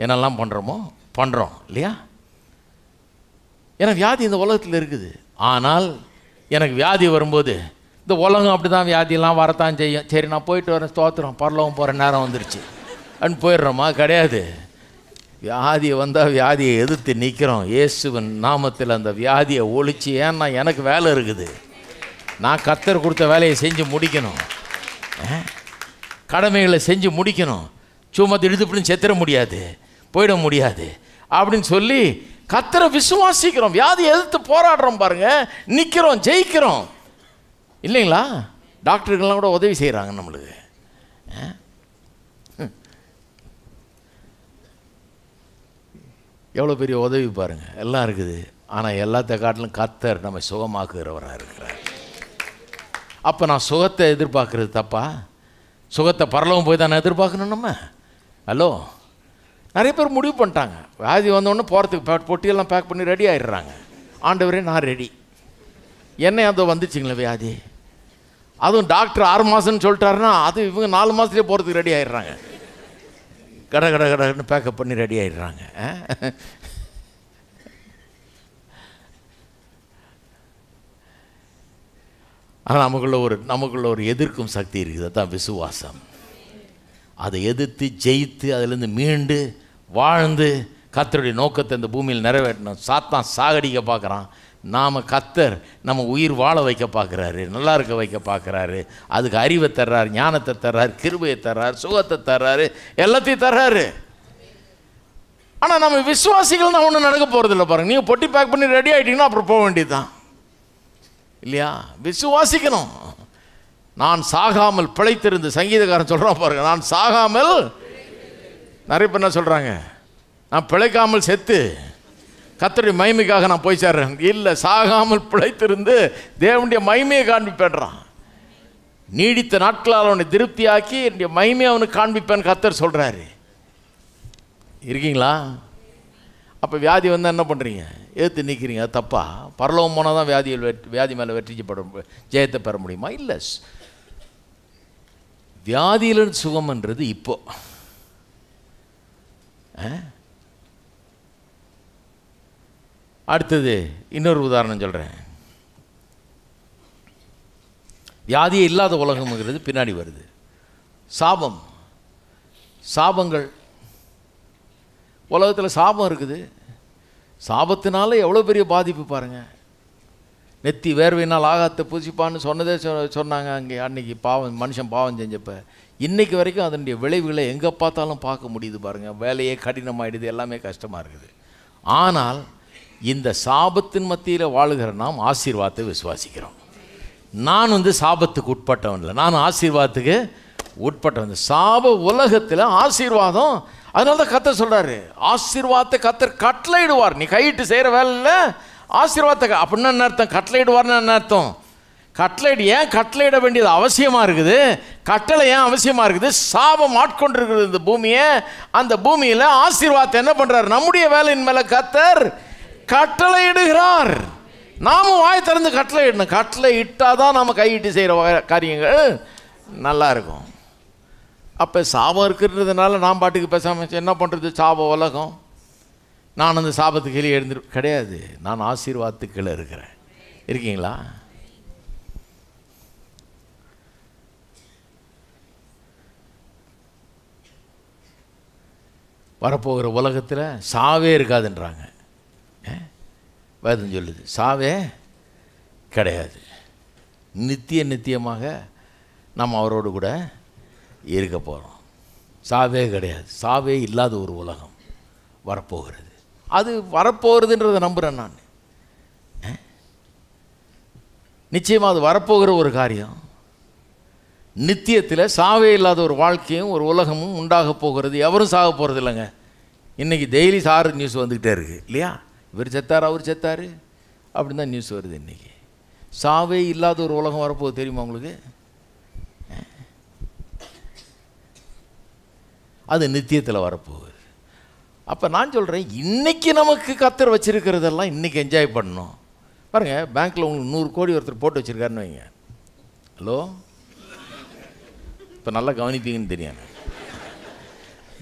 A: என்னெல்லாம் பண்ணுறோமோ பண்ணுறோம் இல்லையா ஏன்னா வியாதி இந்த உலகத்தில் இருக்குது ஆனால் எனக்கு வியாதி வரும்போது இந்த உலகம் அப்படி தான் வியாதியெல்லாம் வரத்தான் செய்யும் சரி நான் போயிட்டு வரேன் ஸ்தோத்திரம் பரலவும் போகிற நேரம் வந்துருச்சு அப்படின்னு போயிடுறோமா கிடையாது வியாதியை வந்தால் வியாதியை எதிர்த்து நிற்கிறோம் இயேசுவன் நாமத்தில் அந்த வியாதியை ஒழிச்சு ஏன்னா எனக்கு வேலை இருக்குது நான் கத்தர் கொடுத்த வேலையை செஞ்சு முடிக்கணும் கடமைகளை செஞ்சு முடிக்கணும் சும்மா திடுத்துப்பிடின்னு செத்துற முடியாது போயிட முடியாது அப்படின்னு சொல்லி கத்தரை விசுவாசிக்கிறோம் வியாதி எதிர்த்து போராடுறோம் பாருங்க நிற்கிறோம் ஜெயிக்கிறோம் இல்லைங்களா டாக்டருக்கெல்லாம் கூட உதவி செய்கிறாங்க நம்மளுக்கு எவ்வளோ பெரிய உதவி பாருங்கள் எல்லாம் இருக்குது ஆனால் எல்லாத்த காட்டிலும் கத்தர் நம்ம சுகமாக்குகிறவராக இருக்கிறார் அப்போ நான் சுகத்தை எதிர்பார்க்குறது தப்பா சுகத்தை பரலவும் போய் தானே எதிர்பார்க்கணும் நம்ம ஹலோ நிறைய பேர் முடிவு பண்ணிட்டாங்க வியாதி வந்தோடனே போகிறதுக்கு பொட்டியெல்லாம் பேக் பண்ணி ரெடி ஆகிடுறாங்க ஆண்டவரே நான் ரெடி என்ன அதோ வந்துச்சுங்களே வியாதி அதுவும் டாக்டர் ஆறு மாதம்னு சொல்லிட்டாருன்னா அது இவங்க நாலு மாதத்துலேயே போகிறதுக்கு ரெடி ஆகிடுறாங்க கட கட கடன்னு பேக்கப் பண்ணி ரெடி ஆகிடுறாங்க ஆனால் நமக்குள்ள ஒரு நமக்குள்ள ஒரு எதிர்க்கும் சக்தி இருக்குது அதுதான் விசுவாசம் அதை எதிர்த்து ஜெயித்து அதிலேருந்து மீண்டு வாழ்ந்து கத்தருடைய நோக்கத்தை இந்த பூமியில் நிறைவேற்றணும் சாத்தான் சாகடிக்க பார்க்குறான் நாம் கத்தர் நம்ம உயிர் வாழ வைக்க பார்க்குறாரு நல்லா இருக்க வைக்க பார்க்குறாரு அதுக்கு அறிவை தர்றாரு ஞானத்தை தர்றாரு கிருபையை தர்றாரு சுகத்தை தர்றாரு எல்லாத்தையும் தர்றாரு ஆனால் நம்ம விசுவாசிகள் நான் ஒன்றும் நடக்க போகிறதில்ல பாருங்கள் நீங்கள் பொட்டி பேக் பண்ணி ரெடி ஆகிட்டிங்கன்னா அப்புறம் போக வேண்டியது தான் இல்லையா விசுவாசிக்கணும் நான் சாகாமல் பிழைத்திருந்து சங்கீதக்காரன் சொல்கிறான் பாருங்க நான் சாகாமல் நிறைய பேர் என்ன சொல்கிறாங்க நான் பிழைக்காமல் செத்து கத்தடி மைமைக்காக நான் போய் சேர்றேன் இல்லை சாகாமல் பிழைத்திருந்து தேவனுடைய மைமையை காண்பிப்பேன்றான் நீடித்த நாட்களால் அவனை திருப்தியாக்கி என்னுடைய மைமையை அவனுக்கு காண்பிப்பேன் கத்தர் சொல்கிறாரு இருக்கீங்களா அப்போ வியாதி வந்தால் என்ன பண்ணுறீங்க ஏற்று நிற்கிறீங்க தப்பா பரலோகம் போனால் தான் வியாதியில் வெற்றி வியாதி மேலே வெற்றிக்கு ஜெயத்தை பெற முடியுமா இல்லை வியாதியில் சுகம்ன்றது இப்போ அடுத்தது இன்னொரு உதாரணம் சொல்கிறேன் வியாதியே இல்லாத உலகம்ங்கிறது பின்னாடி வருது சாபம் சாபங்கள் உலகத்தில் சாபம் இருக்குது சாபத்தினால எவ்வளோ பெரிய பாதிப்பு பாருங்கள் நெத்தி வேர்வையினால் ஆகாத்தை பூசிப்பான்னு சொன்னதே சொன்னாங்க அங்கே அன்றைக்கி பாவம் மனுஷன் பாவம் செஞ்சப்போ இன்றைக்கு வரைக்கும் அதனுடைய விளைவுகளை எங்கே பார்த்தாலும் பார்க்க முடியுது பாருங்கள் வேலையே கடினமாகிடுது எல்லாமே கஷ்டமாக இருக்குது ஆனால் இந்த சாபத்தின் மத்தியில் வாழுகிற நாம் ஆசீர்வாதத்தை விசுவாசிக்கிறோம் நான் வந்து சாபத்துக்கு உட்பட்டவன் இல்லை நான் ஆசீர்வாதத்துக்கு உட்பட்டவன் சாப உலகத்தில் ஆசீர்வாதம் அதனால தான் கத்தர் சொல்கிறாரு ஆசீர்வாதத்தை கத்தர் கட்டளையிடுவார் நீ கையிட்டு செய்கிற வேலையில் ஆசீர்வாதத்தை அப்படின்னா என்ன அர்த்தம் கட்டளையிடுவார்னு என்ன அர்த்தம் கட்டளையிடு ஏன் கட்டளையிட வேண்டியது அவசியமாக இருக்குது கட்டளை ஏன் அவசியமாக இருக்குது சாபம் ஆட்கொண்டிருக்கிறது இந்த பூமியை அந்த பூமியில் ஆசீர்வாதத்தை என்ன பண்ணுறாரு நம்முடைய வேலையின் மேலே கத்தர் கட்டளையிடுகிறார் நாமும் வாய் திறந்து இடணும் கட்டளை இட்டால் தான் நம்ம கையிட்டு செய்கிற காரியங்கள் நல்லா இருக்கும் அப்போ சாபம் இருக்கிறதுனால நான் பாட்டுக்கு பேசாமல் என்ன பண்ணுறது சாப உலகம் நான் அந்த சாபத்துக்கு கீழே எழுந்துரு கிடையாது நான் ஆசீர்வாதத்துக்கு கீழே இருக்கிறேன் இருக்கீங்களா வரப்போகிற உலகத்தில் சாவே இருக்காதுன்றாங்க வேதம் சொல்லுது சாவே கிடையாது நித்திய நித்தியமாக நம்ம அவரோடு கூட இருக்க போகிறோம் சாவே கிடையாது சாவே இல்லாத ஒரு உலகம் வரப்போகிறது அது வரப்போகிறதுன்றதை நம்புகிறேன் நான் நிச்சயமாக அது வரப்போகிற ஒரு காரியம் நித்தியத்தில் சாவே இல்லாத ஒரு வாழ்க்கையும் ஒரு உலகமும் உண்டாக போகிறது எவரும் சாக போகிறது இல்லைங்க இன்றைக்கி டெய்லி சார் நியூஸ் வந்துக்கிட்டே இருக்குது இல்லையா இவர் செத்தார் அவர் செத்தார் அப்படின்னு தான் நியூஸ் வருது இன்றைக்கி சாவே இல்லாத ஒரு உலகம் வரப்போகுது தெரியுமா உங்களுக்கு அது நித்தியத்தில் வரப்போகுது அப்போ நான் சொல்கிறேன் இன்றைக்கி நமக்கு கத்தர் வச்சுருக்கிறதெல்லாம் இன்றைக்கி என்ஜாய் பண்ணணும் பாருங்கள் பேங்க்கில் உங்களுக்கு நூறு கோடி ஒருத்தர் போட்டு வச்சுருக்காருன்னு வைங்க ஹலோ இப்போ நல்லா கவனிப்பீங்கன்னு தெரியாது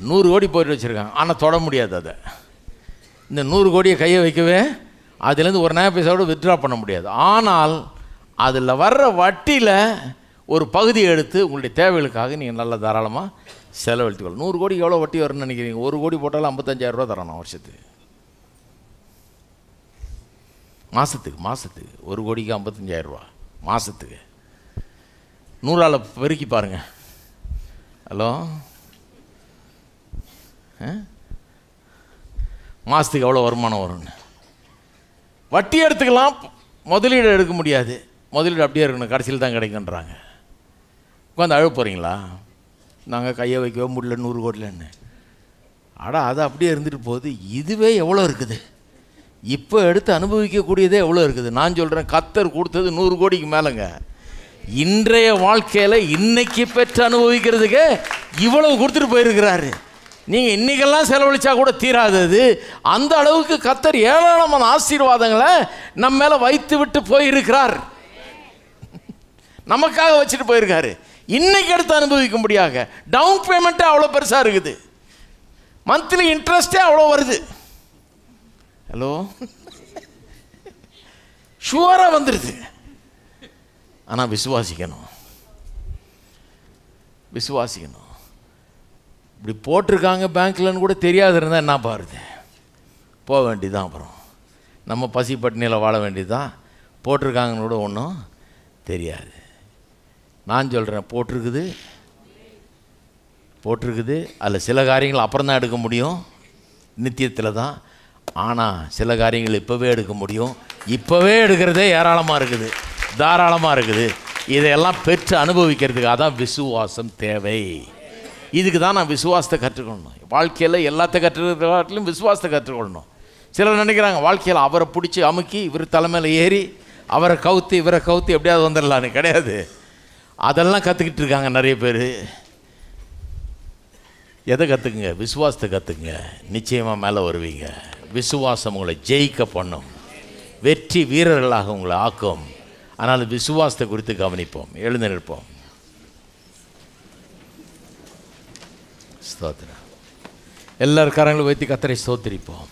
A: நூறு கோடி போயிட்டு வச்சுருக்காங்க ஆனால் தொட முடியாது அதை இந்த நூறு கோடியை கையை வைக்கவே அதுலேருந்து ஒரு நேரம் பைசாவோட வித்ட்ரா பண்ண முடியாது ஆனால் அதில் வர்ற வட்டியில் ஒரு பகுதியை எடுத்து உங்களுடைய தேவைகளுக்காக நீங்கள் நல்லா தாராளமாக செலவழித்து நூறு கோடிக்கு எவ்வளோ வட்டி வரும்னு நினைக்கிறீங்க ஒரு கோடி போட்டாலும் ஐம்பத்தஞ்சாயிரம் ரூபா தரணும் வருஷத்துக்கு மாதத்துக்கு மாதத்துக்கு ஒரு கோடிக்கு ஐம்பத்தஞ்சாயிரம் ரூபா மாதத்துக்கு நூறால் பெருக்கி பாருங்கள் ஹலோ மாதத்துக்கு எவ்வளோ வருமானம் வரும்னு வட்டி எடுத்துக்கலாம் முதலீடு எடுக்க முடியாது முதலீடு அப்படியே இருக்கணும் கடைசியில் தான் கிடைக்குன்றாங்க உட்காந்து அழுப்ப போகிறீங்களா நாங்கள் கையை வைக்கவே முடியல நூறு கோடிலன்னு ஆடா அது அப்படியே இருந்துட்டு போகுது இதுவே எவ்வளோ இருக்குது இப்போ எடுத்து அனுபவிக்கக்கூடியதே எவ்வளோ இருக்குது நான் சொல்கிறேன் கத்தர் கொடுத்தது நூறு கோடிக்கு மேலேங்க இன்றைய வாழ்க்கையில் இன்னைக்கு பெற்று அனுபவிக்கிறதுக்கு இவ்வளவு கொடுத்துட்டு போயிருக்கிறாரு நீங்கள் இன்றைக்கெல்லாம் செலவழித்தா கூட தீராதது அந்த அளவுக்கு கத்தர் ஏராளமான ஆசீர்வாதங்களை நம்ம மேலே வைத்து விட்டு போயிருக்கிறார் நமக்காக வச்சுட்டு போயிருக்காரு இன்னைக்கு எடுத்து அனுபவிக்க முடியாத டவுன் பேமெண்ட்டே அவ்வளோ பெருசாக இருக்குது மந்த்லி இன்ட்ரெஸ்ட்டே அவ்வளோ வருது ஹலோ ஷுவராக வந்துடுது ஆனால் விசுவாசிக்கணும் விசுவாசிக்கணும் இப்படி போட்டிருக்காங்க பேங்க்லன்னு கூட தெரியாது இருந்தால் என்ன பாருது போக வேண்டியதுதான் அப்புறம் நம்ம பசி பட்டினியில் வாழ வேண்டியதுதான் போட்டிருக்காங்கன்னு கூட ஒன்றும் தெரியாது நான் சொல்கிறேன் போட்டிருக்குது போட்டிருக்குது அதில் சில காரியங்கள் அப்புறம் தான் எடுக்க முடியும் நித்தியத்தில் தான் ஆனால் சில காரியங்கள் இப்போவே எடுக்க முடியும் இப்போவே எடுக்கிறதே ஏராளமாக இருக்குது தாராளமாக இருக்குது இதையெல்லாம் பெற்று அனுபவிக்கிறதுக்காக தான் விசுவாசம் தேவை இதுக்கு தான் நான் விசுவாசத்தை கற்றுக்கொள்ளணும் வாழ்க்கையில் எல்லாத்த கற்றுக்கிறவற்றிலும் விசுவாசத்தை கற்றுக்கொள்ளணும் சிலர் நினைக்கிறாங்க வாழ்க்கையில் அவரை பிடிச்சி அமுக்கி இவர் தலைமையில் ஏறி அவரை கவுத்து இவரை கவுத்து எப்படியாவது வந்துடலான்னு கிடையாது அதெல்லாம் கற்றுக்கிட்டு இருக்காங்க நிறைய பேர் எதை கற்றுக்குங்க விசுவாசத்தை கற்றுக்குங்க நிச்சயமாக மேலே வருவீங்க விசுவாசம் உங்களை ஜெயிக்க பண்ணும் வெற்றி வீரர்களாக உங்களை ஆக்கும் ஆனால் விசுவாசத்தை குறித்து கவனிப்போம் எழுந்து நிற்போம் ஸ்தோத்திரம் எல்லார் வைத்து கத்தரை ஸ்தோத்திரிப்போம்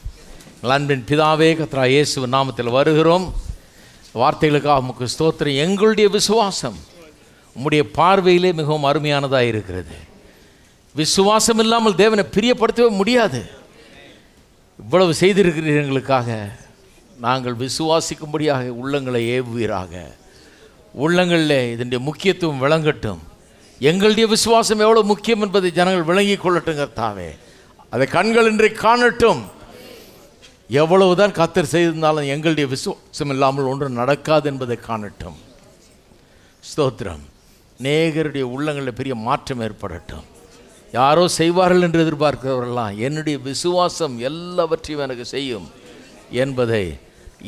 A: அன்பின் பிதாவே கத்ரா இயேசு நாமத்தில் வருகிறோம் வார்த்தைகளுக்காக நமக்கு ஸ்தோத்திரம் எங்களுடைய விசுவாசம் உம்முடைய பார்வையிலே மிகவும் அருமையானதாக இருக்கிறது விசுவாசம் இல்லாமல் தேவனை பிரியப்படுத்தவே முடியாது இவ்வளவு செய்திருக்கிற எங்களுக்காக நாங்கள் விசுவாசிக்கும்படியாக உள்ளங்களை ஏவுவீராக உள்ளங்களில் இதனுடைய முக்கியத்துவம் விளங்கட்டும் எங்களுடைய விசுவாசம் எவ்வளோ முக்கியம் என்பதை ஜனங்கள் விளங்கி கொள்ளட்டும் தாவே அதை கண்கள் இன்றை காணட்டும் எவ்வளவுதான் கத்தர் செய்திருந்தாலும் எங்களுடைய விசுவாசம் இல்லாமல் ஒன்று நடக்காது என்பதை காணட்டும் ஸ்தோத்திரம் நேகருடைய உள்ளங்களில் பெரிய மாற்றம் ஏற்படட்டும் யாரோ செய்வார்கள் என்று எதிர்பார்க்கிறவர்களாம் என்னுடைய விசுவாசம் எல்லாவற்றையும் எனக்கு செய்யும் என்பதை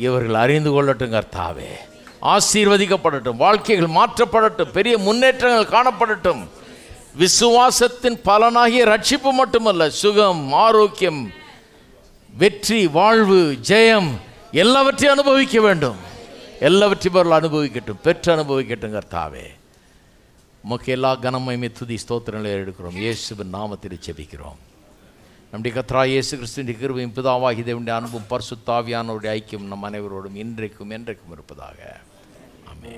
A: இவர்கள் அறிந்து கொள்ளட்டும் கர்த்தாவே ஆசீர்வதிக்கப்படட்டும் வாழ்க்கைகள் மாற்றப்படட்டும் பெரிய முன்னேற்றங்கள் காணப்படட்டும் விசுவாசத்தின் பலனாகிய ரட்சிப்பு மட்டுமல்ல சுகம் ஆரோக்கியம் வெற்றி வாழ்வு ஜெயம் எல்லாவற்றையும் அனுபவிக்க வேண்டும் எல்லாவற்றையும் அவர்கள் அனுபவிக்கட்டும் பெற்று அனுபவிக்கட்டும் கர்த்தாவே உமக்கு எல்லா கனமையுமே துதி ஸ்தோத்திரங்களை எடுக்கிறோம் இயேசுவின் நாமத்தில் செபிக்கிறோம் நம்முடைய கத்ரா இயேசு கிறிஸ்துவின் கிருபையும் பிதாவாகி தேவனுடைய அன்பும் பர்சுத்தாவியானோருடைய ஐக்கியம் நம் அனைவரோடும் இன்றைக்கும் என்றைக்கும் இருப்பதாக ஆமே